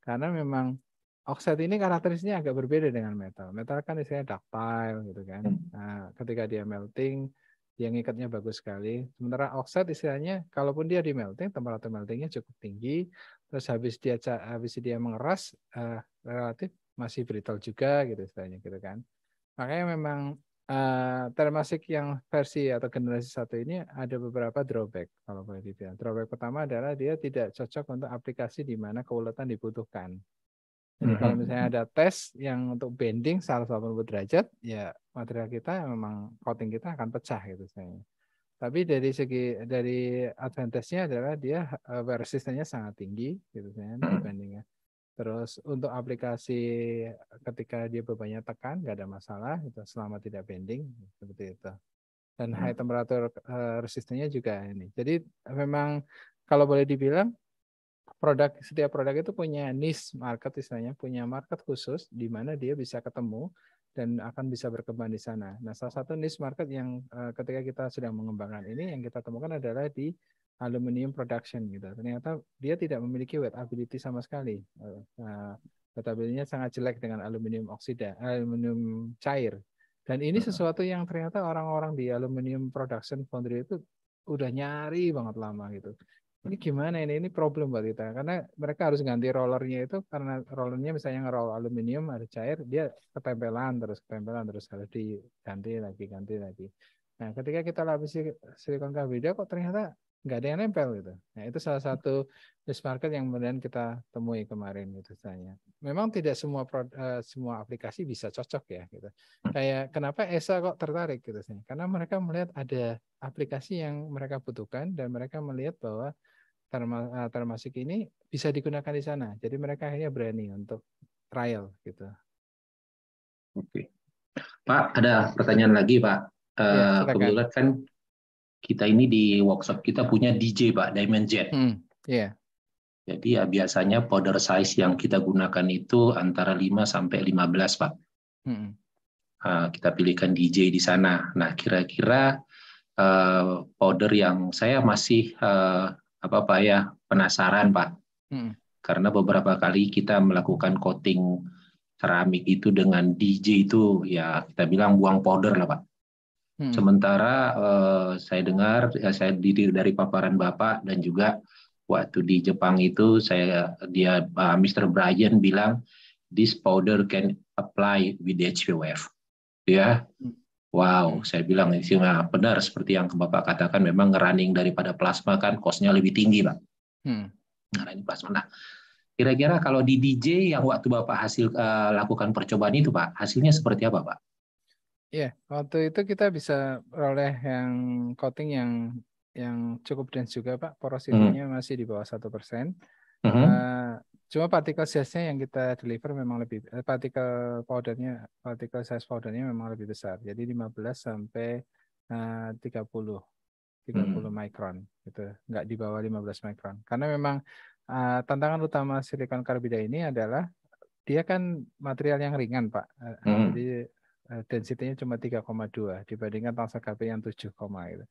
S3: karena memang Oxide ini karakteristiknya agak berbeda dengan metal. Metal kan istilahnya ductile gitu kan. Hmm. Nah, ketika dia melting, dia ngikatnya bagus sekali. Sementara oxide istilahnya, kalaupun dia di melting, temperatur meltingnya cukup tinggi. Terus habis dia habis dia mengeras, uh, relatif masih brittle juga gitu istilahnya gitu kan. Makanya memang uh, eh, termasuk yang versi atau generasi satu ini ada beberapa drawback kalau boleh dibilang. Drawback pertama adalah dia tidak cocok untuk aplikasi di mana keuletan dibutuhkan. Jadi kalau mhm. misalnya ada tes yang untuk bending 180 derajat, ya material kita memang coating kita akan pecah gitu saya. Tapi dari segi dari advantage-nya adalah dia eh, wear resistance-nya sangat tinggi gitu saya, dibandingnya. Mhm. Terus untuk aplikasi ketika dia bebannya tekan nggak ada masalah itu selama tidak bending seperti itu. Dan high mhm. temperature eh, resistance-nya juga ini. Jadi memang kalau boleh dibilang produk setiap produk itu punya niche market istilahnya, punya market khusus di mana dia bisa ketemu dan akan bisa berkembang di sana. Nah, salah satu niche market yang eh, ketika kita sedang mengembangkan ini yang kita temukan adalah di aluminium production gitu. Ternyata dia tidak memiliki wet ability sama sekali. Uh, eh, eh, nya sangat jelek dengan aluminium oksida, aluminium cair. Dan ini sesuatu yang ternyata orang-orang di aluminium production foundry itu udah nyari banget lama gitu ini gimana ini ini problem buat kita karena mereka harus ganti rollernya itu karena rollernya misalnya ngerol aluminium ada cair dia ketempelan terus ketempelan terus harus diganti lagi ganti lagi nah ketika kita lapisi silikon karbida kok ternyata nggak ada yang nempel gitu. Nah itu salah satu niche market yang kemudian kita temui kemarin gitu tanya. Memang tidak semua eh, semua aplikasi bisa cocok ya gitu. Kayak kenapa ESA kok tertarik gitu sih? Karena mereka melihat ada aplikasi yang mereka butuhkan dan mereka melihat bahwa eh, termasuk ini bisa digunakan di sana. Jadi mereka akhirnya berani untuk trial gitu.
S5: Oke. Pak, ada pertanyaan lagi, Pak. Eh, ya, kebetulan kan kita ini di workshop kita punya DJ Pak Diamond Jet. Hmm, yeah. Jadi ya biasanya powder size yang kita gunakan itu antara 5 sampai 15 Pak. Hmm. Uh, kita pilihkan DJ di sana. Nah kira-kira uh, powder yang saya masih uh, apa Pak ya penasaran Pak. Hmm. Karena beberapa kali kita melakukan coating keramik itu dengan DJ itu ya kita bilang buang powder lah Pak. Hmm. Sementara eh, saya dengar ya, saya di, dari paparan Bapak dan juga waktu di Jepang itu saya dia uh, eh, Mr. Brian bilang this powder can apply with HPWF Ya. Hmm. Wow, saya bilang ini nah, benar seperti yang Bapak katakan memang running daripada plasma kan kosnya lebih tinggi, Pak. Hmm. Nah, ini plasma. Nah, kira-kira kalau di DJ yang waktu Bapak hasil uh, lakukan percobaan itu, Pak, hasilnya seperti apa, Pak?
S3: Iya, waktu itu kita bisa peroleh yang coating yang yang cukup dense juga, Pak. Porositinya hmm. masih di bawah satu persen. uh, cuma partikel size-nya yang kita deliver memang lebih eh, partikel powdernya partikel size powdernya memang lebih besar. Jadi 15 sampai eh, tiga puluh tiga puluh hmm. mikron gitu. Enggak di bawah lima belas mikron. Karena memang uh, tantangan utama silikon karbida ini adalah dia kan material yang ringan, Pak. Uh, hmm. Jadi Eh, densitinya cuma 3,2 dibandingkan tangsa KP yang 7, gitu.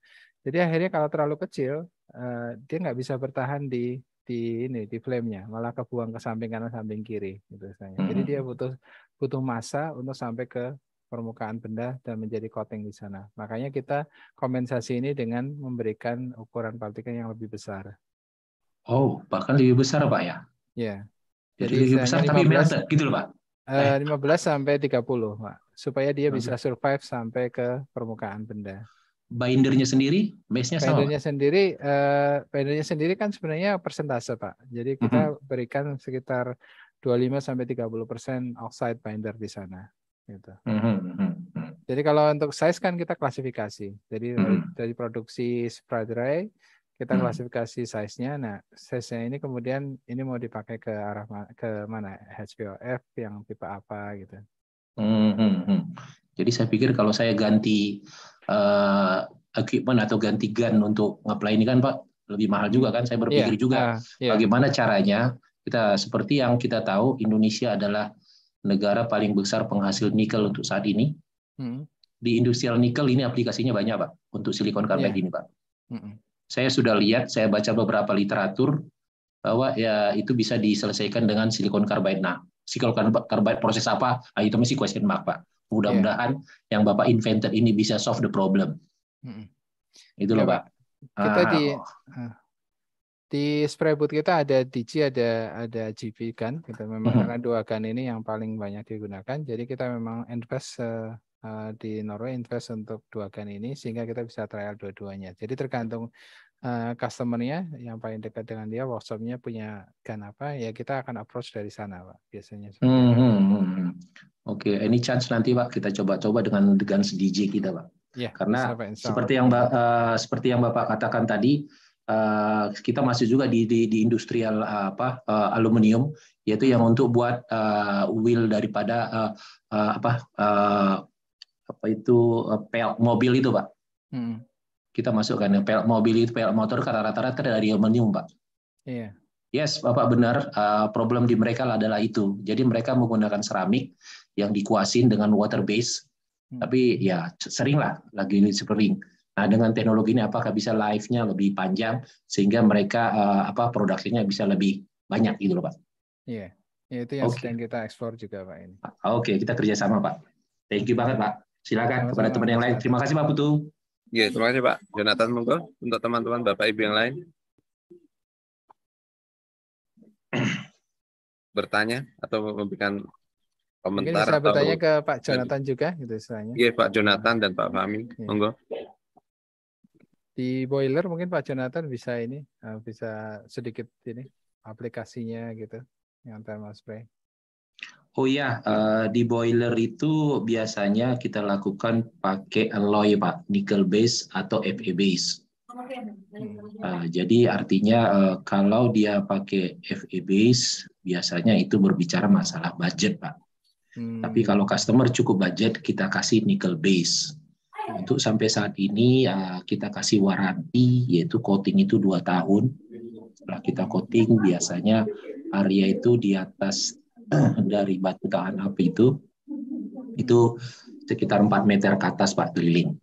S3: Jadi akhirnya kalau terlalu kecil eh, dia nggak bisa bertahan di di ini di flame-nya, malah kebuang ke samping kanan samping kiri gitu misalnya. Jadi dia butuh butuh massa untuk sampai ke permukaan benda dan menjadi coating di sana. Makanya kita kompensasi ini dengan memberikan ukuran partikel yang lebih besar. Oh, bahkan lebih besar, Pak ya? Ya. Jadi, Jadi lebih besar tapi melted gitu loh, Pak. Eh, eh. lima belas sampai 30, Pak. Supaya dia bisa survive sampai ke permukaan benda.
S5: Bindernya sendiri, base-nya sama. Bindernya
S3: sendiri, uh, bindernya sendiri kan sebenarnya persentase, Pak. Jadi kita mm -hmm. berikan sekitar lima sampai tiga puluh persen oxide binder di sana
S2: gitu. Mm-hmm. mm-hmm,
S3: mm-hmm. Jadi kalau untuk size kan kita klasifikasi. Jadi mm-hmm. dari produksi spray dry kita hmm. klasifikasi size-nya. Nah, size-nya ini kemudian ini mau dipakai ke arah ma ke mana? HPOF yang tipe apa gitu.
S5: Hmm, hmm, hmm, Jadi saya pikir kalau saya ganti uh, equipment atau ganti gun untuk ngeplay ini kan Pak lebih mahal juga kan. Saya iya. berpikir yeah, juga uh, yeah. Iya. bagaimana caranya kita seperti yang kita tahu Indonesia adalah negara paling besar penghasil nikel untuk saat ini. Hmm. Di industrial nikel ini aplikasinya banyak Pak untuk silikon karbide yeah. ini Pak. Mm saya sudah lihat, saya baca beberapa literatur bahwa ya itu bisa diselesaikan dengan silikon karbide. Nah, silikon karbide proses apa? Nah, itu masih question mark, Pak. Mudah-mudahan yeah. yang Bapak invented ini bisa solve the problem. -hmm. Itu loh, ya, Pak. Kita ah, di
S3: oh. ah, spray di boot kita ada DG, ada ada GP kan. Kita memang mm -hmm. karena dua kan ini yang paling banyak digunakan. Jadi kita memang invest uh, Eh, di Norway invest untuk dua kan ini sehingga kita bisa trial dua-duanya. Jadi tergantung uh, customernya yang paling dekat dengan dia, workshopnya punya gun apa, ya kita akan approach dari sana, Pak. Biasanya. Hmm, hmm, hmm,
S5: -hmm. Oke, okay. ini chance nanti Pak kita coba-coba dengan dengan DJ kita, Pak.
S3: Ya, Karena seperti yang
S5: uh, seperti yang Bapak katakan tadi, uh, kita masih juga di di, di industrial uh, apa uh, aluminium, yaitu yang untuk buat uh, wheel daripada uh, uh, apa uh, apa itu eh, pelk mobil itu pak hmm. kita masukkan pelk mobil itu pelk motor karena rata-rata kan dari aluminium pak yeah. yes bapak benar eh, problem di mereka adalah itu jadi mereka menggunakan seramik yang dikuasin dengan water base hmm. tapi ya sering lah lagi ini sering Nah, dengan teknologi ini apakah bisa life nya lebih panjang sehingga mereka uh, apa produksinya bisa lebih banyak gitu loh, Pak.
S3: Iya. Ya, itu yang okay. sedang kita eksplor juga, Pak ini. Oke, okay, kita
S1: kerjasama, Pak. Thank you banget, Pak.
S5: Silakan kepada teman
S3: yang lain. Terima
S1: kasih Pak Putu. Ya, terima kasih Pak Jonathan monggo untuk teman-teman Bapak Ibu yang lain. Bertanya atau memberikan komentar Mungkin atau bertanya ke
S3: Pak Jonathan juga gitu istilahnya.
S1: Iya, Pak Jonathan dan Pak Fahmi. Ya. Monggo.
S3: Di boiler mungkin Pak Jonathan bisa ini eh, bisa sedikit ini aplikasinya gitu yang thermal spray.
S5: Oh iya, uh, di boiler itu biasanya kita lakukan pakai alloy Pak, nickel base atau Fe base. Uh, jadi artinya uh, kalau dia pakai Fe base, biasanya itu berbicara masalah budget Pak. Hmm. Tapi kalau customer cukup budget, kita kasih nickel base. Untuk sampai saat ini uh, kita kasih waranti, yaitu coating itu dua tahun. Setelah kita coating, biasanya area itu di atas dari batu tahan api itu itu sekitar 4 meter ke atas pak keliling.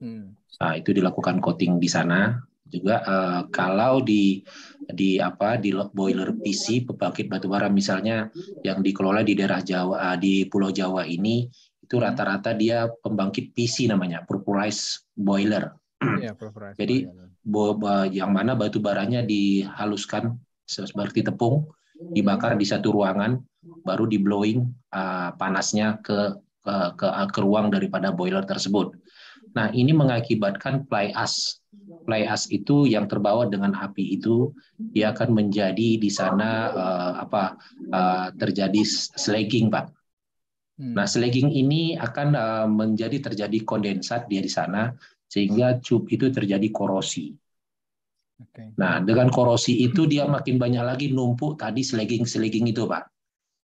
S5: Hmm. Nah, itu dilakukan coating di sana juga uh, kalau di di apa di boiler PC pembangkit bara misalnya yang dikelola di daerah Jawa eh, di Pulau Jawa ini itu hmm. rata-rata dia pembangkit PC namanya pressurized boiler. Yeah, iya, Jadi boiler. yang mana batu baranya dihaluskan seperti tepung dibakar di satu ruangan baru di blowing uh, panasnya ke ke, ke ah, ke ruang daripada boiler tersebut. Nah, ini mengakibatkan fly ash. Fly ash itu yang terbawa dengan api itu dia akan menjadi di sana uh, apa uh, terjadi slagging, Pak. Hmm. Nah, slagging ini akan uh, menjadi terjadi kondensat dia di sana sehingga cup itu terjadi korosi. Nah, dengan korosi itu dia makin banyak lagi numpuk tadi seleging slagging itu, Pak.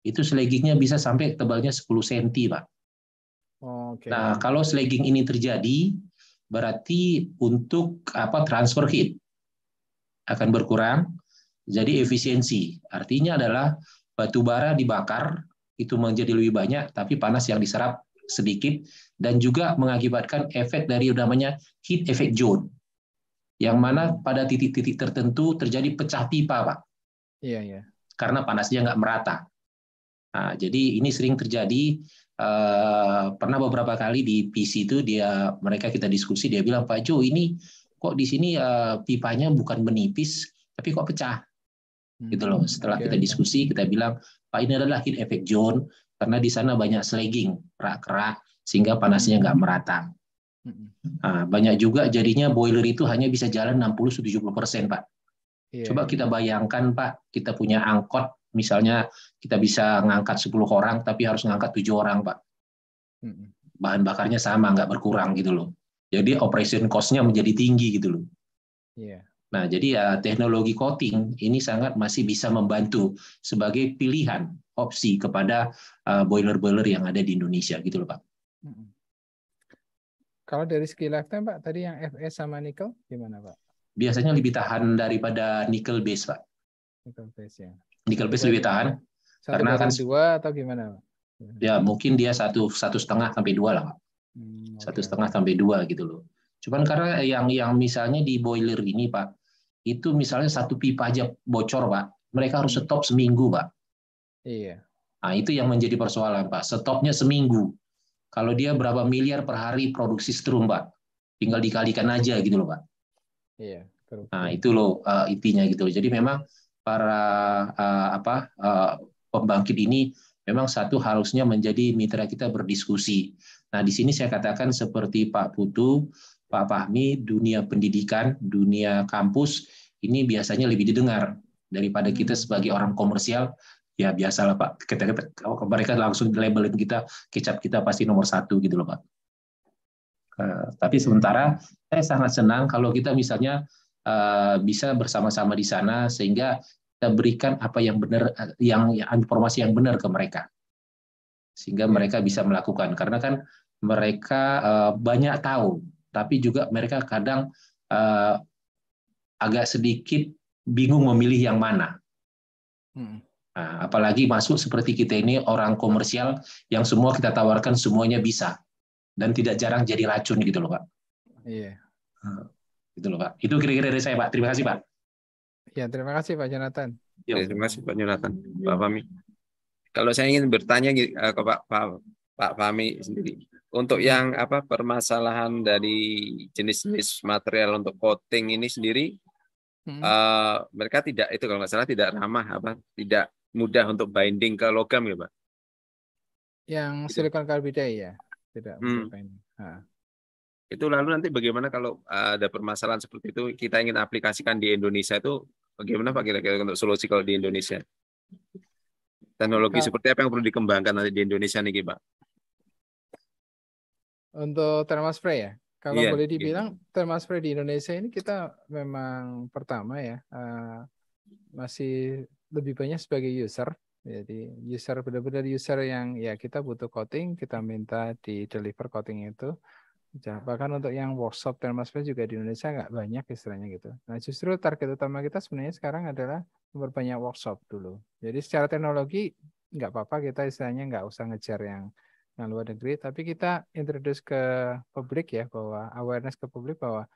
S5: Itu selegingnya bisa sampai tebalnya 10 cm, Pak.
S3: Oh, okay. Nah, kalau
S5: slagging ini terjadi, berarti untuk apa transfer heat akan berkurang, jadi efisiensi. Artinya adalah batu bara dibakar itu menjadi lebih banyak, tapi panas yang diserap sedikit dan juga mengakibatkan efek dari namanya heat effect zone yang mana pada titik-titik tertentu terjadi pecah pipa, Pak. Iya, iya. Karena panasnya nggak merata. Nah, jadi ini sering terjadi. Eh, pernah beberapa kali di PC itu dia mereka kita diskusi dia bilang Pak Jo ini kok di sini eh, pipanya bukan menipis tapi kok pecah hmm. gitu loh. Setelah kita diskusi kita bilang Pak ini adalah heat effect zone karena di sana banyak slagging kerak-kerak sehingga panasnya nggak merata. Nah, banyak juga jadinya boiler itu hanya bisa jalan 60-70 persen, Pak. Yeah. Coba iya, kita iya. bayangkan, Pak, kita punya angkot, misalnya kita bisa ngangkat 10 orang, tapi harus ngangkat 7 orang, Pak. Bahan bakarnya sama, nggak berkurang gitu loh. Jadi operation cost-nya menjadi tinggi gitu loh. Yeah. Nah, jadi ya teknologi coating ini sangat masih bisa membantu sebagai pilihan opsi kepada ah, boiler-boiler yang ada di Indonesia gitu loh, Pak. Mm -hmm.
S3: Kalau dari segi lifetime Pak, tadi yang Fs sama nikel gimana Pak?
S5: Biasanya lebih tahan daripada nikel base Pak.
S3: Nikel base ya.
S5: Nikel base lebih tahan. Satu karena kan
S3: dua atau gimana Pak?
S5: Ya mungkin dia satu satu setengah sampai dua lah Pak. Hmm, satu setengah sampai dua gitu loh. Cuman karena yang yang misalnya di boiler ini Pak, itu misalnya satu pipa aja bocor Pak, mereka harus hmm. stop seminggu Pak. Iya. Nah itu yang menjadi persoalan Pak, stopnya seminggu kalau dia berapa miliar per hari produksi setrum, Pak. Tinggal dikalikan aja gitu loh, Pak.
S3: Iya. Betul.
S5: Nah, itu loh uh, intinya gitu loh. Jadi memang para uh, apa uh, pembangkit ini memang satu harusnya menjadi mitra kita berdiskusi. Nah, di sini saya katakan seperti Pak Putu, Pak Fahmi, dunia pendidikan, dunia kampus ini biasanya lebih didengar daripada kita hmm. sebagai orang komersial ya biasalah Pak. Kita, kita oh, mereka langsung labelin kita kecap kita pasti nomor satu gitu loh Pak. Uh, tapi iya. sementara saya sangat senang kalau kita misalnya uh, bisa bersama-sama di sana sehingga kita berikan apa yang benar, eh, yang, yang informasi yang benar ke mereka sehingga iya. mereka bisa melakukan karena kan mereka uh, banyak tahu tapi juga mereka kadang uh, agak sedikit bingung memilih yang mana hmm. Nah, apalagi masuk seperti kita ini orang komersial yang semua kita tawarkan semuanya bisa dan tidak jarang jadi
S1: racun gitu loh pak.
S3: Iya. Nah, gitu loh pak. Itu kira-kira dari saya pak. Terima kasih pak. Ya terima kasih pak Jonathan.
S1: Ya, terima kasih pak Jonathan. Pak Fami Kalau saya ingin bertanya eh, ke pak Pak Pak Fahmi sendiri untuk hmm. yang apa permasalahan dari jenis-jenis material untuk coating ini sendiri hmm. uh, mereka tidak itu kalau nggak salah tidak ramah apa tidak mudah untuk binding ke logam ya Pak?
S3: Yang gitu. silikon karbida ya, tidak hmm. binding.
S1: Itu lalu nanti bagaimana kalau eh, ada permasalahan seperti itu kita ingin aplikasikan di Indonesia itu bagaimana Pak kira-kira untuk solusi kalau di Indonesia? Teknologi seperti apa yang perlu dikembangkan nanti di Indonesia nih Pak?
S3: Untuk thermal spray ya? Kalau yeah, boleh gitu. dibilang yeah. thermal spray di Indonesia ini kita memang pertama ya uh, masih lebih banyak sebagai user. Jadi user benar-benar user yang ya kita butuh coding, kita minta di deliver coding itu. Bahkan untuk yang workshop thermal space juga di Indonesia nggak banyak istilahnya gitu. Nah justru target utama kita sebenarnya sekarang adalah memperbanyak workshop dulu. Jadi secara teknologi nggak apa-apa kita istilahnya nggak usah ngejar yang yang luar negeri, tapi kita introduce ke publik ya bahwa awareness ke publik bahwa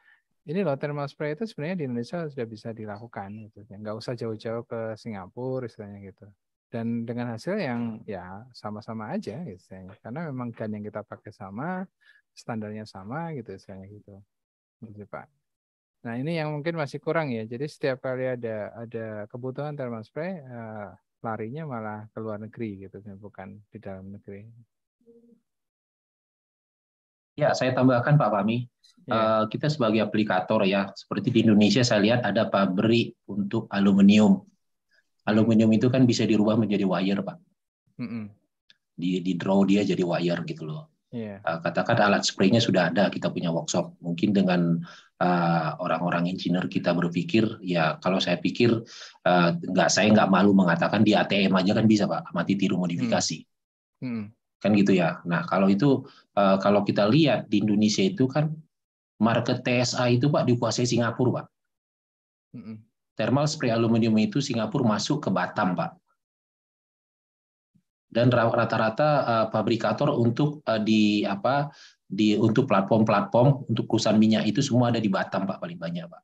S3: ini loh thermal spray itu sebenarnya di Indonesia sudah bisa dilakukan gitu ya nggak usah jauh-jauh ke Singapura istilahnya gitu dan dengan hasil yang ya sama-sama aja gitu istilahnya karena memang gun yang kita pakai sama standarnya sama gitu istilahnya gitu gitu pak nah ini yang mungkin masih kurang ya jadi setiap kali ada ada kebutuhan thermal spray uh, larinya malah ke luar negeri gitu bukan di dalam negeri Ya, saya
S5: tambahkan Pak Fahmi. Yeah. Iya. Uh, kita sebagai aplikator ya, seperti di Indonesia saya lihat ada pabrik untuk aluminium. Aluminium itu kan bisa dirubah menjadi wire, Pak. Mm mm Di, di draw dia jadi wire gitu loh. Yeah. Iya. Uh, katakan alat spray-nya sudah ada, kita punya workshop. Mungkin dengan uh, orang-orang engineer kita berpikir, ya kalau saya pikir uh, nggak saya nggak malu mengatakan di ATM aja kan bisa Pak, mati tiru modifikasi. Mm mm kan gitu ya. Nah kalau itu eh, kalau kita lihat di Indonesia itu kan market TSA itu pak dikuasai Singapura pak. Thermal spray aluminium itu Singapura masuk ke Batam pak. Dan rata-rata eh, fabrikator untuk eh, di apa di untuk platform-platform untuk perusahaan minyak itu semua ada di Batam pak paling banyak pak.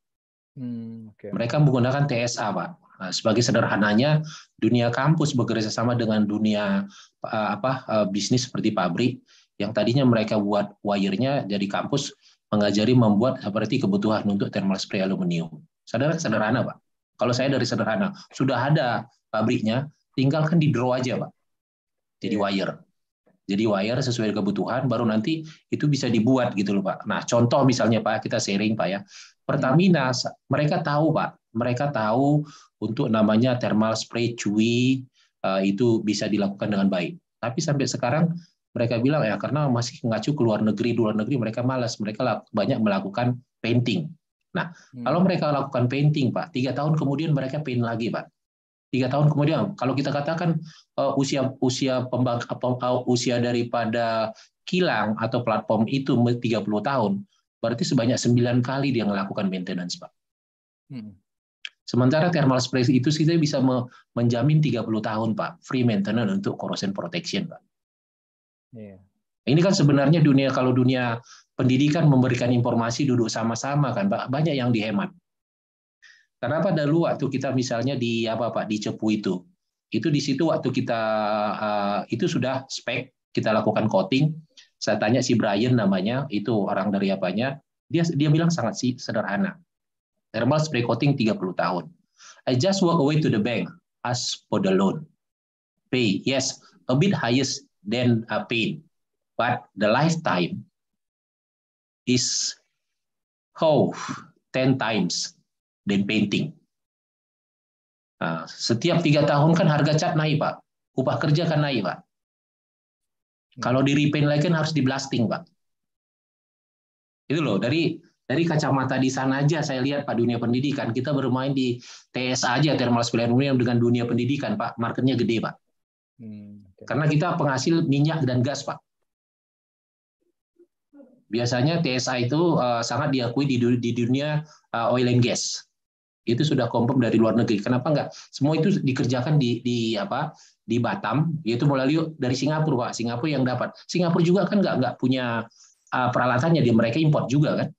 S2: Hmm, okay.
S5: Mereka menggunakan TSA pak. Nah, sebagai sederhananya, dunia kampus bekerja sama dengan dunia eh, apa eh, bisnis seperti pabrik yang tadinya mereka buat wire jadi kampus mengajari membuat seperti kebutuhan untuk thermal spray aluminium. Saudara sederhana Pak. Kalau saya dari sederhana, sudah ada pabriknya, tinggalkan di draw aja Pak. Jadi iya. wire. Jadi wire sesuai kebutuhan, baru nanti itu bisa dibuat gitu loh Pak. Nah contoh misalnya Pak, kita sharing Pak ya. Pertamina, mereka tahu Pak, mereka tahu untuk namanya thermal spray cuy eh, itu bisa dilakukan dengan baik. Tapi sampai sekarang mereka bilang ya karena masih ngacu ke luar negeri, luar negeri mereka malas, mereka banyak melakukan painting. Nah, hmm. kalau mereka lakukan painting, Pak, tiga tahun kemudian mereka paint lagi, Pak. Tiga tahun kemudian, kalau kita katakan eh, usia usia pembang, eh, usia daripada kilang atau platform itu 30 tahun, berarti sebanyak sembilan kali dia melakukan maintenance, Pak. Hmm. Sementara thermal spray itu kita bisa menjamin 30 tahun, Pak, free maintenance untuk corrosion protection, Pak. Yeah. Ini kan sebenarnya dunia kalau dunia pendidikan memberikan informasi duduk sama-sama kan, Pak, banyak yang dihemat. Karena Kenapa dulu waktu kita misalnya di apa Pak di Cepu itu, itu di situ waktu kita uh, itu sudah spek kita lakukan coating. Saya tanya si Brian namanya, itu orang dari apanya, dia dia bilang sangat sederhana Thermal spray coating 30 tahun. I just walk away to the bank, ask for the loan. Pay, yes, a bit higher than a pain, but the lifetime is how 10 times than painting. Nah, setiap tiga tahun kan harga cat naik, Pak. Upah kerja kan naik, Pak. Kalau di repaint lagi kan harus di blasting, Pak. Itu loh, dari dari kacamata di sana aja saya lihat Pak dunia pendidikan kita bermain di TSA aja thermal spilihan uranium dengan dunia pendidikan Pak marketnya gede Pak hmm, okay. karena kita penghasil minyak dan gas Pak biasanya TSA itu uh, sangat diakui di, di dunia uh, oil and gas itu sudah confirm dari luar negeri kenapa enggak semua itu dikerjakan di, di apa di Batam yaitu melalui dari Singapura Pak Singapura yang dapat Singapura juga kan enggak nggak punya uh, peralatannya dia mereka import juga kan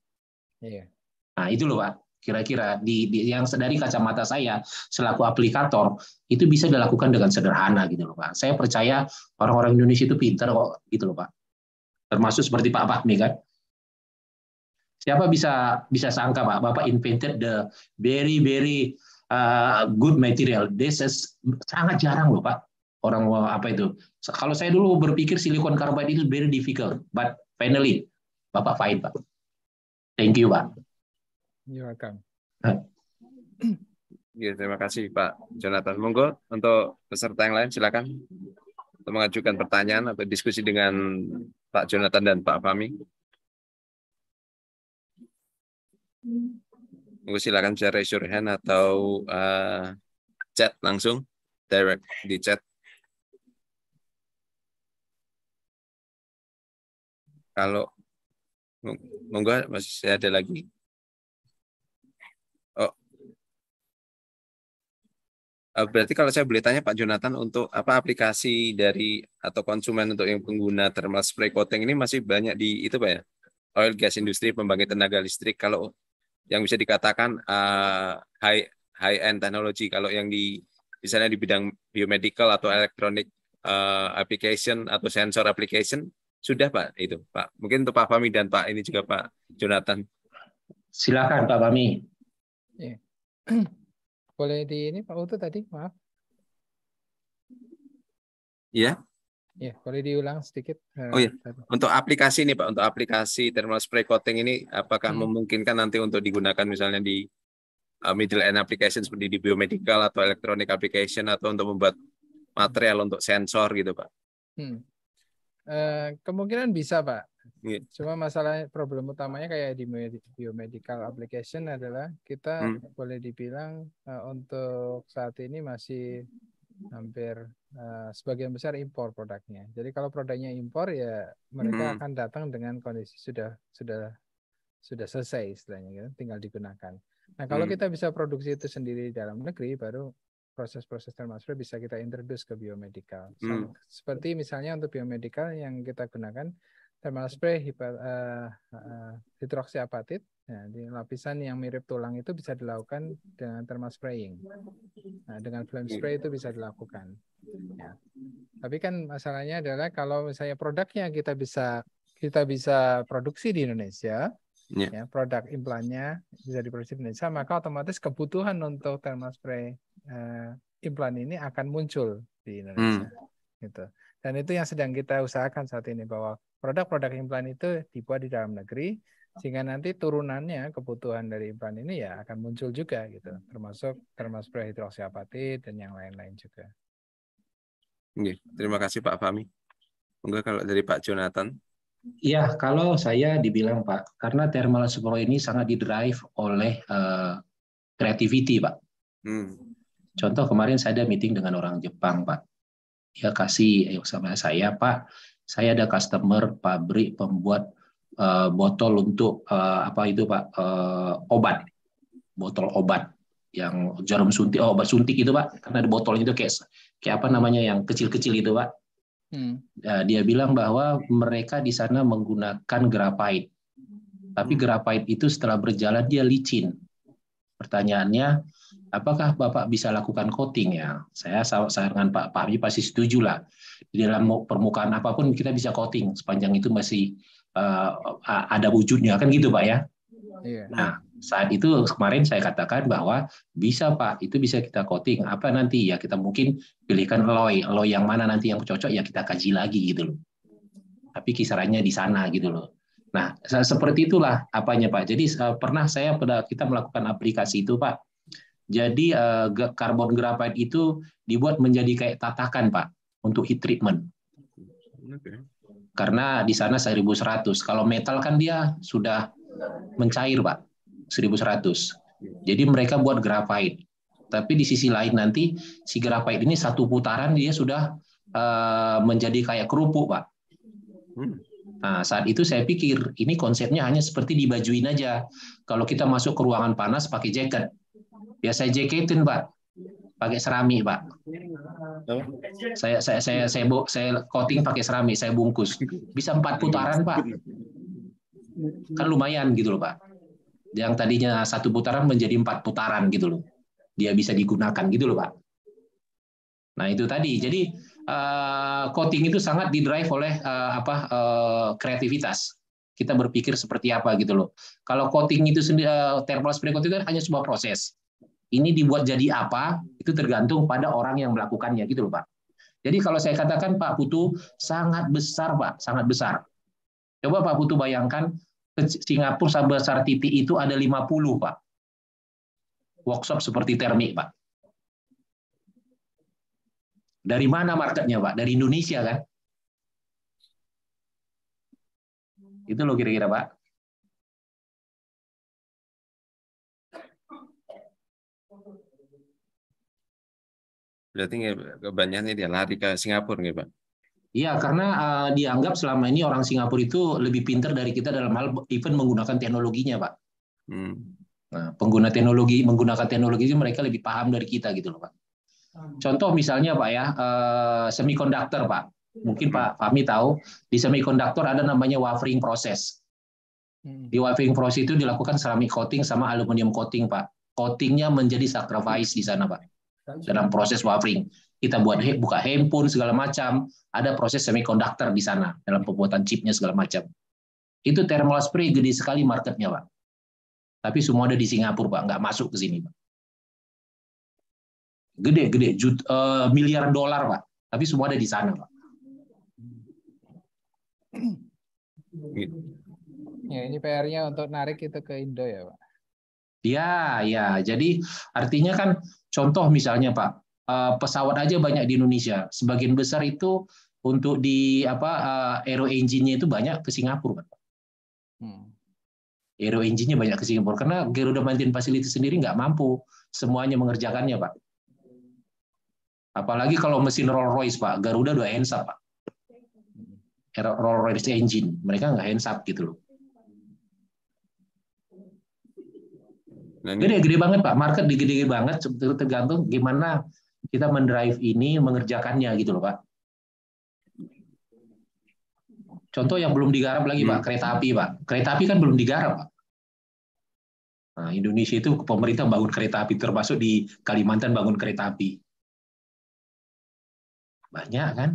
S5: Iya. Nah itu loh Pak, kira-kira di, di yang dari kacamata saya selaku aplikator itu bisa dilakukan dengan sederhana gitu loh Pak. Saya percaya orang-orang Indonesia itu pintar kok gitu loh Pak. Termasuk seperti Pak Fahmi kan. Siapa bisa bisa sangka Pak, Bapak invented the very very uh, good material. This is sangat jarang loh Pak orang apa itu. Kalau saya dulu berpikir silikon karbide itu very difficult, but finally Bapak find Pak.
S1: Thank you,
S3: Pak. You're welcome.
S1: Ya, terima kasih Pak Jonathan. Monggo untuk peserta yang lain silakan untuk mengajukan pertanyaan atau diskusi dengan Pak Jonathan dan Pak Fahmi. Monggo silakan bisa raise your hand atau uh, chat langsung direct di chat.
S2: Kalau Monggo
S1: masih ada lagi. Oh. Eh, berarti kalau saya boleh tanya Pak Jonathan untuk apa aplikasi dari atau konsumen untuk yang pengguna thermal spray coating ini masih banyak di itu Pak ya? Oil gas industri pembangkit tenaga listrik kalau yang bisa dikatakan uh, high high end teknologi kalau yang di misalnya di bidang biomedical atau elektronik uh, eh, application atau sensor application sudah Pak itu Pak. Mungkin untuk Pak Fami dan Pak ini juga Pak Jonathan. Silakan Pak Fami.
S3: Ya. Boleh di ini Pak Uto tadi maaf. Ya. Ya, boleh diulang sedikit. Eh, oh ya,
S1: untuk aplikasi ini Pak, untuk aplikasi thermal spray coating ini apakah hmm. memungkinkan nanti untuk digunakan misalnya di eh, middle end application seperti di biomedical atau electronic application atau untuk membuat material untuk sensor gitu
S3: Pak? Hmm. Eh, kemungkinan bisa pak. Yeah. Cuma masalah problem utamanya kayak di biomedical application adalah kita hmm. boleh dibilang uh, untuk saat ini masih hampir uh, sebagian besar impor produknya. Jadi kalau produknya impor ya mereka hmm. akan datang dengan kondisi sudah sudah sudah selesai istilahnya, gitu. tinggal digunakan. Nah kalau hmm. kita bisa produksi itu sendiri dalam negeri baru proses-proses termasuk bisa kita introduce ke biomedical. Hmm. Seperti misalnya untuk biomedical yang kita gunakan thermal spray hiper, uh, uh, eh, hidroksiapatit. ya, di lapisan yang mirip tulang itu bisa dilakukan dengan thermal spraying. Nah, dengan flame spray itu bisa dilakukan. Ya. Tapi kan masalahnya adalah kalau misalnya produknya kita bisa kita bisa produksi di Indonesia, yeah. ya, produk implannya bisa diproduksi di Indonesia, maka otomatis kebutuhan untuk thermal spray uh, implan ini akan muncul di Indonesia. Hmm. Gitu. Dan itu yang sedang kita usahakan saat ini bahwa produk-produk implan itu dibuat di dalam negeri sehingga nanti turunannya kebutuhan dari implan ini ya akan muncul juga gitu termasuk termasuk prehidroksiapati dan yang lain-lain juga.
S1: Oke, terima kasih Pak Fahmi. Enggak kalau dari Pak Jonathan.
S5: Ya, kalau saya dibilang Pak, karena thermal spro ini sangat didrive oleh uh, creativity Pak. Hmm. Contoh kemarin saya ada meeting dengan orang Jepang, Pak. Dia kasih eh, sama saya, Pak, saya ada customer pabrik pembuat eh, botol untuk eh, apa itu, Pak? obat. Botol obat yang jarum suntik, oh, obat suntik itu, Pak. Karena ada botolnya itu kayak kayak apa namanya yang kecil-kecil itu, Pak. Hmm. dia bilang bahwa mereka di sana menggunakan grafit. Tapi hmm. grafit itu setelah berjalan dia licin. Pertanyaannya, apakah Bapak bisa lakukan coating ya? Saya dengan Pak Fahmi pasti setuju lah. Di dalam permukaan apapun kita bisa coating sepanjang itu masih uh, ada wujudnya kan gitu Pak ya. Iya. Nah, saat itu kemarin saya katakan bahwa bisa Pak, itu bisa kita coating. Apa nanti ya kita mungkin pilihkan alloy, alloy yang mana nanti yang cocok ya kita kaji lagi gitu loh. Tapi kisarannya di sana gitu loh. Nah, seperti itulah apanya Pak. Jadi eh, pernah saya pada kita melakukan aplikasi itu Pak jadi uh, karbon grafit itu dibuat menjadi kayak tatakan Pak untuk heat treatment. Karena di sana 1100. Kalau metal kan dia sudah mencair Pak 1100. Jadi mereka buat grafit. Tapi di sisi lain nanti si grafit ini satu putaran dia sudah uh, menjadi kayak kerupuk Pak. Hmm. Nah, saat itu saya pikir ini konsepnya hanya seperti dibajuin aja. Kalau kita masuk ke ruangan panas pakai jaket, Biasa ya, JKT Pak. Pakai serami, Pak. Saya saya saya saya bo, saya coating pakai serami, saya bungkus. Bisa empat putaran, Pak. Kan lumayan gitu loh, Pak. Yang tadinya satu putaran menjadi empat putaran gitu loh. Dia bisa digunakan gitu loh, Pak. Nah, itu tadi. Jadi eh, coating itu sangat didrive oleh eh, apa eh, kreativitas kita berpikir seperti apa gitu loh. Kalau coating itu sendiri, thermal spray coating kan hanya sebuah proses ini dibuat jadi apa itu tergantung pada orang yang melakukannya gitu loh Pak. Jadi kalau saya katakan Pak Putu sangat besar Pak, sangat besar. Coba Pak Putu bayangkan Singapura sebesar titik itu ada 50 Pak. Workshop seperti termik Pak. Dari mana marketnya Pak? Dari Indonesia kan? Itu lo kira-kira Pak.
S1: berarti kebanyakan dia lari ke Singapura nih Pak.
S5: Iya, karena uh, dianggap selama ini orang Singapura itu lebih pintar dari kita dalam hal event menggunakan teknologinya, Pak. Hmm. Nah, pengguna teknologi menggunakan teknologi itu mereka lebih paham dari kita gitu loh, Pak. Contoh misalnya Pak ya, uh, eh, semikonduktor, Pak. Mungkin Pak hmm. Fahmi tahu, di semikonduktor ada namanya wafering proses. Hmm. Di wafering proses itu dilakukan ceramic coating sama aluminium coating, Pak. Coatingnya menjadi sacrifice di sana, Pak dalam proses wafering. Kita buat buka handphone segala macam, ada proses semikonduktor di sana dalam pembuatan chipnya segala macam. Itu thermal spray gede sekali marketnya, Pak. Tapi semua ada di Singapura, Pak, nggak masuk ke sini, Pak. Gede, gede, jut, uh, miliar dolar, Pak. Tapi semua ada di sana, Pak.
S3: Ya, ini PR-nya untuk narik itu ke Indo ya, Pak.
S5: Ya, ya. Jadi artinya kan Contoh misalnya Pak, eh, pesawat aja banyak di Indonesia. Sebagian besar itu untuk di apa eh, aero engine-nya itu banyak ke Singapura, Pak. Hmm. Aero engine-nya banyak ke Singapura karena Garuda Maintenance Facility sendiri nggak mampu semuanya mengerjakannya, Pak. Apalagi kalau mesin Rolls Royce, Pak. Garuda dua hands up, Pak. Hmm. Rolls Royce engine, mereka nggak hands up gitu loh. Nah, gede-gede banget Pak, market gede-gede banget tergantung gimana kita mendrive ini, mengerjakannya gitu loh Pak. Contoh yang belum digarap lagi hmm. Pak, kereta api Pak. Kereta api kan belum digarap Pak. Nah, Indonesia itu pemerintah bangun kereta api, termasuk di Kalimantan bangun kereta api. Banyak kan?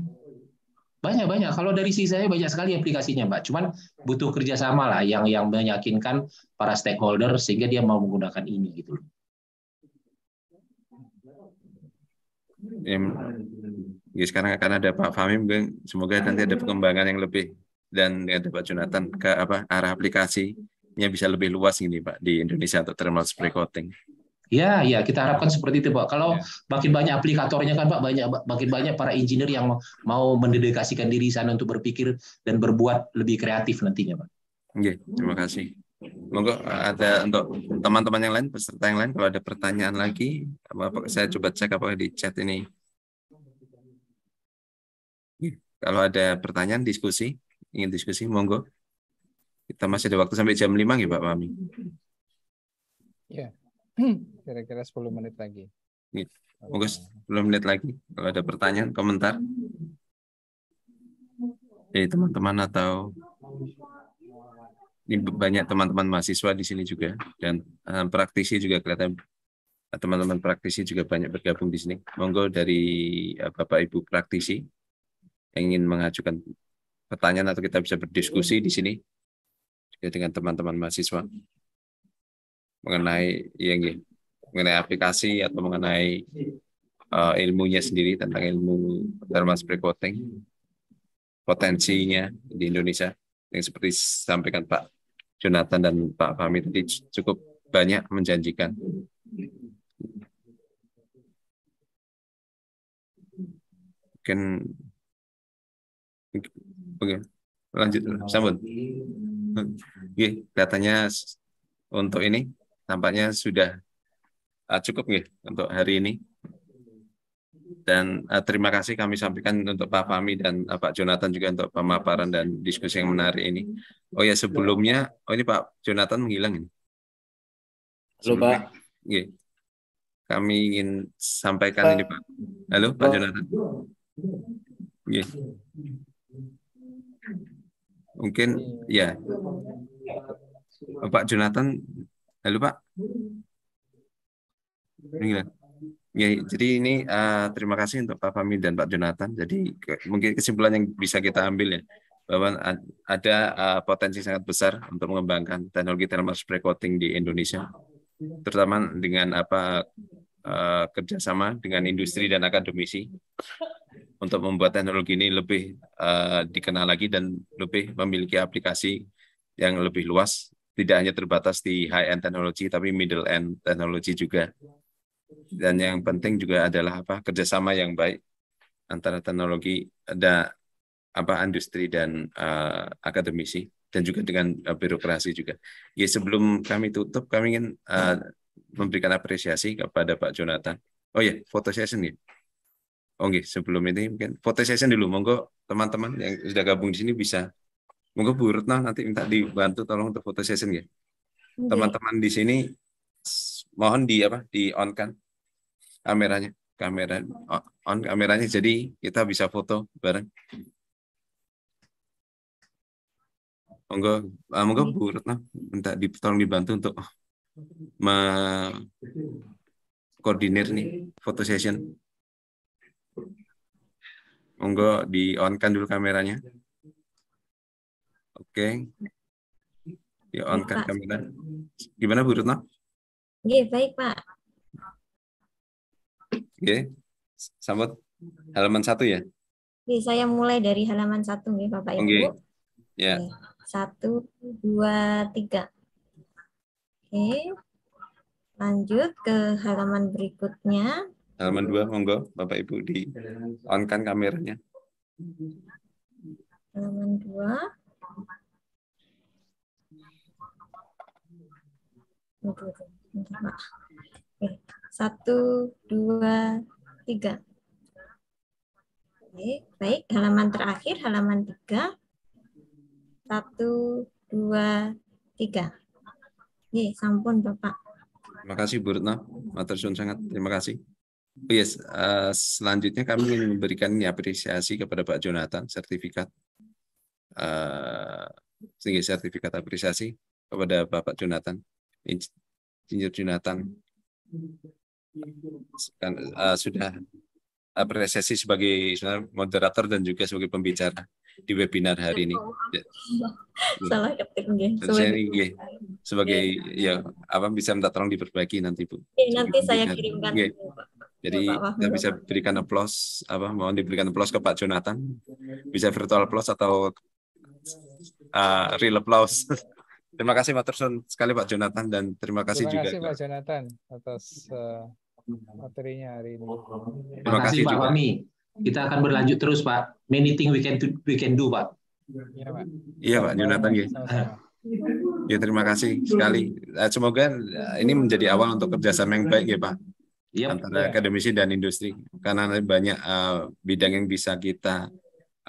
S5: Banyak banyak. Kalau dari sisi saya banyak sekali aplikasinya, Mbak. Cuman butuh kerjasama lah yang yang meyakinkan para stakeholder sehingga dia mau menggunakan ini gitu loh.
S1: Ya, sekarang akan ada Pak Fahmi, semoga nanti ada perkembangan yang lebih dan ada Pak Jonathan ke apa arah aplikasinya bisa lebih luas ini Pak di Indonesia untuk thermal spray coating.
S5: Ya, ya kita harapkan seperti itu, Pak. Kalau ya. makin banyak aplikatornya kan, Pak, banyak makin banyak para engineer yang mau mendedikasikan diri sana untuk berpikir dan berbuat lebih kreatif nantinya, Pak.
S1: Oke, terima kasih. Monggo ada untuk teman-teman yang lain, peserta yang lain, kalau ada pertanyaan lagi, apa, saya coba cek apa di chat ini. Kalau ada pertanyaan, diskusi, ingin diskusi, monggo. Kita masih ada waktu sampai jam lima, ya Pak Mami.
S3: Ya kira-kira 10 menit lagi.
S1: Iya, Oke, Moga 10 menit lagi kalau ada pertanyaan, komentar. Eh teman-teman atau ini banyak teman-teman mahasiswa di sini juga dan uh, praktisi juga kelihatan eh, teman-teman praktisi juga banyak bergabung di sini. Monggo dari uh, Bapak Ibu praktisi yang ingin mengajukan pertanyaan atau kita bisa berdiskusi di sini juga dengan teman-teman mahasiswa mengenai yang ini. Iya mengenai aplikasi atau mengenai uh, ilmunya sendiri tentang ilmu thermal spray coating potensinya di Indonesia yang seperti disampaikan Pak Jonathan dan Pak Fahmi tadi cukup banyak menjanjikan. Mungkin Oke, lanjut sambut. Oke, datanya untuk ini tampaknya sudah Eh, cukup nggih untuk hari ini. Dan uh, terima kasih kami sampaikan untuk Pak Fahmi dan uh, Pak Jonathan juga untuk pemaparan dan diskusi yang menarik ini. Oh ya sebelumnya, oh ini Pak Jonathan menghilang ini. Halo Pak. Ya, Kami ingin sampaikan Pak. ini Pak. Halo Pak, Pak Jonathan. Ya. Mungkin ya. Oh, Pak Jonathan, halo Pak ya, jadi ini uh, terima kasih untuk Pak Fami dan Pak Jonathan. Jadi ke, mungkin kesimpulan yang bisa kita ambil ya bahwa ada uh, potensi sangat besar untuk mengembangkan teknologi thermal spray coating di Indonesia, terutama dengan apa uh, kerjasama dengan industri dan akademisi untuk membuat teknologi ini lebih uh, dikenal lagi dan lebih memiliki aplikasi yang lebih luas, tidak hanya terbatas di high end teknologi tapi middle end teknologi juga dan yang penting juga adalah apa kerjasama yang baik antara teknologi ada apa industri dan uh, akademisi dan juga dengan uh, birokrasi juga. Ya sebelum kami tutup kami ingin uh, memberikan apresiasi kepada Pak Jonathan. Oh ya, foto session ya. Oh okay, sebelum ini mungkin foto session dulu monggo teman-teman yang sudah gabung di sini bisa monggo Bu Rutna nanti minta dibantu tolong untuk foto session ya. Teman-teman di sini mohon di apa di on kan kameranya kamera on kameranya jadi kita bisa foto bareng monggo uh, monggo Bu Retno minta tolong dibantu untuk koordinir nih foto session monggo di on kan dulu kameranya oke okay. di on kan iya, kamera gimana Bu Retno
S4: Iya, baik Pak.
S1: Oke, Sambut halaman satu ya.
S4: Oke, saya mulai dari halaman satu nih, Bapak Ibu. Ya.
S1: Oke, Ya.
S4: Satu, dua, tiga. Oke. Lanjut ke halaman berikutnya.
S1: Halaman dua, monggo Bapak Ibu di on kan kameranya.
S4: Halaman dua. Oke. Satu, dua, tiga. Oke, baik, halaman terakhir, halaman tiga. Satu, dua, tiga. Oke, sampun Bapak.
S1: Terima kasih Bu Retno, Matersun sangat. Terima kasih. Oh, yes, uh, selanjutnya kami ingin memberikan apresiasi kepada Pak Jonathan sertifikat uh, sehingga sertifikat apresiasi kepada Bapak Jonathan, Insinyur Jonathan kan uh, sudah apresiasi eh, sebagai moderator dan juga sebagai pembicara di webinar hari ini.
S2: Salah ketik nggih. Sebagai, sebagai
S1: ya apa bisa minta tolong diperbaiki nanti Bu.
S2: nanti saya kirimkan. Nggih.
S1: Jadi kita bisa berikan aplaus apa mohon diberikan aplaus ke Pak Jonathan. Bisa virtual aplaus atau uh, real aplaus. terima kasih Materson sekali Pak Jonathan dan terima kasih, terima kasih juga.
S3: Pak Jonathan atas uh, materinya hari ini. Oh, oh. Terima kasih, Pak Fahmi. Kita akan berlanjut terus,
S1: Pak. Many thing we can do, we can do, Pak. Iya, Pak. Iya, Pak Ya. ya, terima kasih sekali. Nah, semoga eh, ini menjadi awal untuk kerjasama yang baik ya, Pak. Yep. Iya. Antara akademisi dan industri. Karena banyak eh, bidang yang bisa kita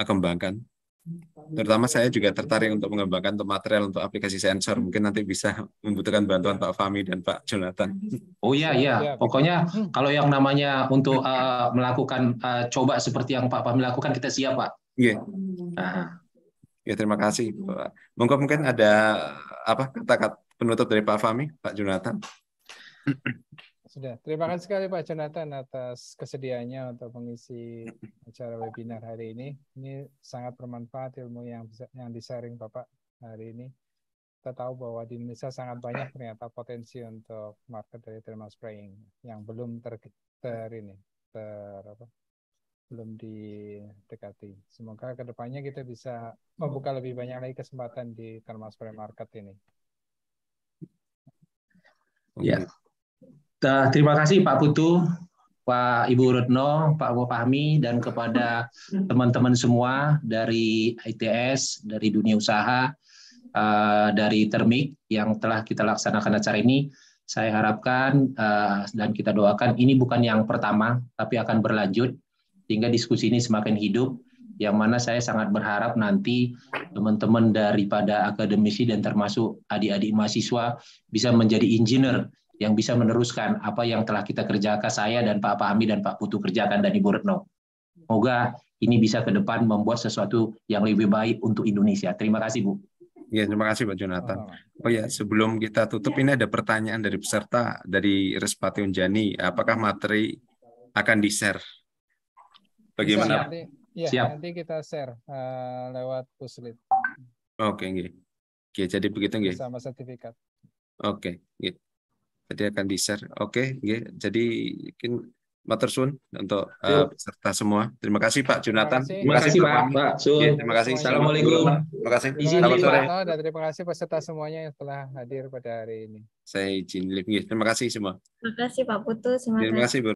S1: kembangkan terutama saya juga tertarik untuk mengembangkan untuk material untuk aplikasi sensor. Mungkin nanti bisa membutuhkan bantuan Pak Fami dan Pak Jonathan. Oh iya iya, pokoknya kalau
S5: yang namanya untuk uh, melakukan uh, coba seperti yang Pak Fami lakukan kita siap Pak.
S1: Iya. Yeah. Nah. Ya terima kasih. Mungkin mungkin ada apa kata-kata penutup dari Pak Fami, Pak Jonathan.
S3: sudah. Terima kasih sekali Pak Jonathan atas kesediaannya untuk mengisi acara webinar hari ini. Ini sangat bermanfaat ilmu yang bisa yang disaring Bapak hari ini. Kita tahu bahwa di Indonesia sangat banyak ternyata potensi untuk market dari thermal spraying yang belum ter, ter ini ter apa belum didekati. Semoga kedepannya kita bisa membuka lebih banyak lagi kesempatan di thermal spray market ini.
S5: Yeah. Eh, terima kasih Pak Putu, Pak Ibu Retno, Pak Wo dan kepada teman-teman semua dari ITS, dari dunia usaha, eh, dari Termik yang telah kita laksanakan acara ini. Saya harapkan eh, dan kita doakan ini bukan yang pertama, tapi akan berlanjut sehingga diskusi ini semakin hidup. Yang mana saya sangat berharap nanti teman-teman daripada akademisi dan termasuk adik-adik mahasiswa bisa menjadi engineer yang bisa meneruskan apa yang telah kita kerjakan saya dan Pak Pahami dan Pak Putu kerjakan dan Ibu Retno. Semoga ini bisa ke depan membuat sesuatu yang lebih baik untuk Indonesia. Terima kasih, Bu.
S1: Ya, terima kasih Pak Jonathan. Oh, oh ya, sebelum kita tutup ya. ini ada pertanyaan dari peserta dari Respati Unjani, apakah materi akan di-share? Bagaimana? Nanti, ya, Siap.
S3: nanti kita share uh, lewat Puslit.
S1: Oke, okay, Oke, jadi begitu nggih.
S3: Sama sertifikat.
S1: Oke, okay, gitu. Jadi akan di-share. Oke, okay, jadi mungkin matur sun untuk uh, peserta semua. Terima kasih Pak Junatan. Terima kasih, terima kasih Pak. Pak Sun. terima kasih. Assalamualaikum. Terima kasih. Selamat sore.
S3: Dan terima kasih peserta semuanya yang telah hadir pada hari ini.
S1: Saya izin Terima kasih semua.
S3: Terima kasih Pak Putu. Terima
S1: kasih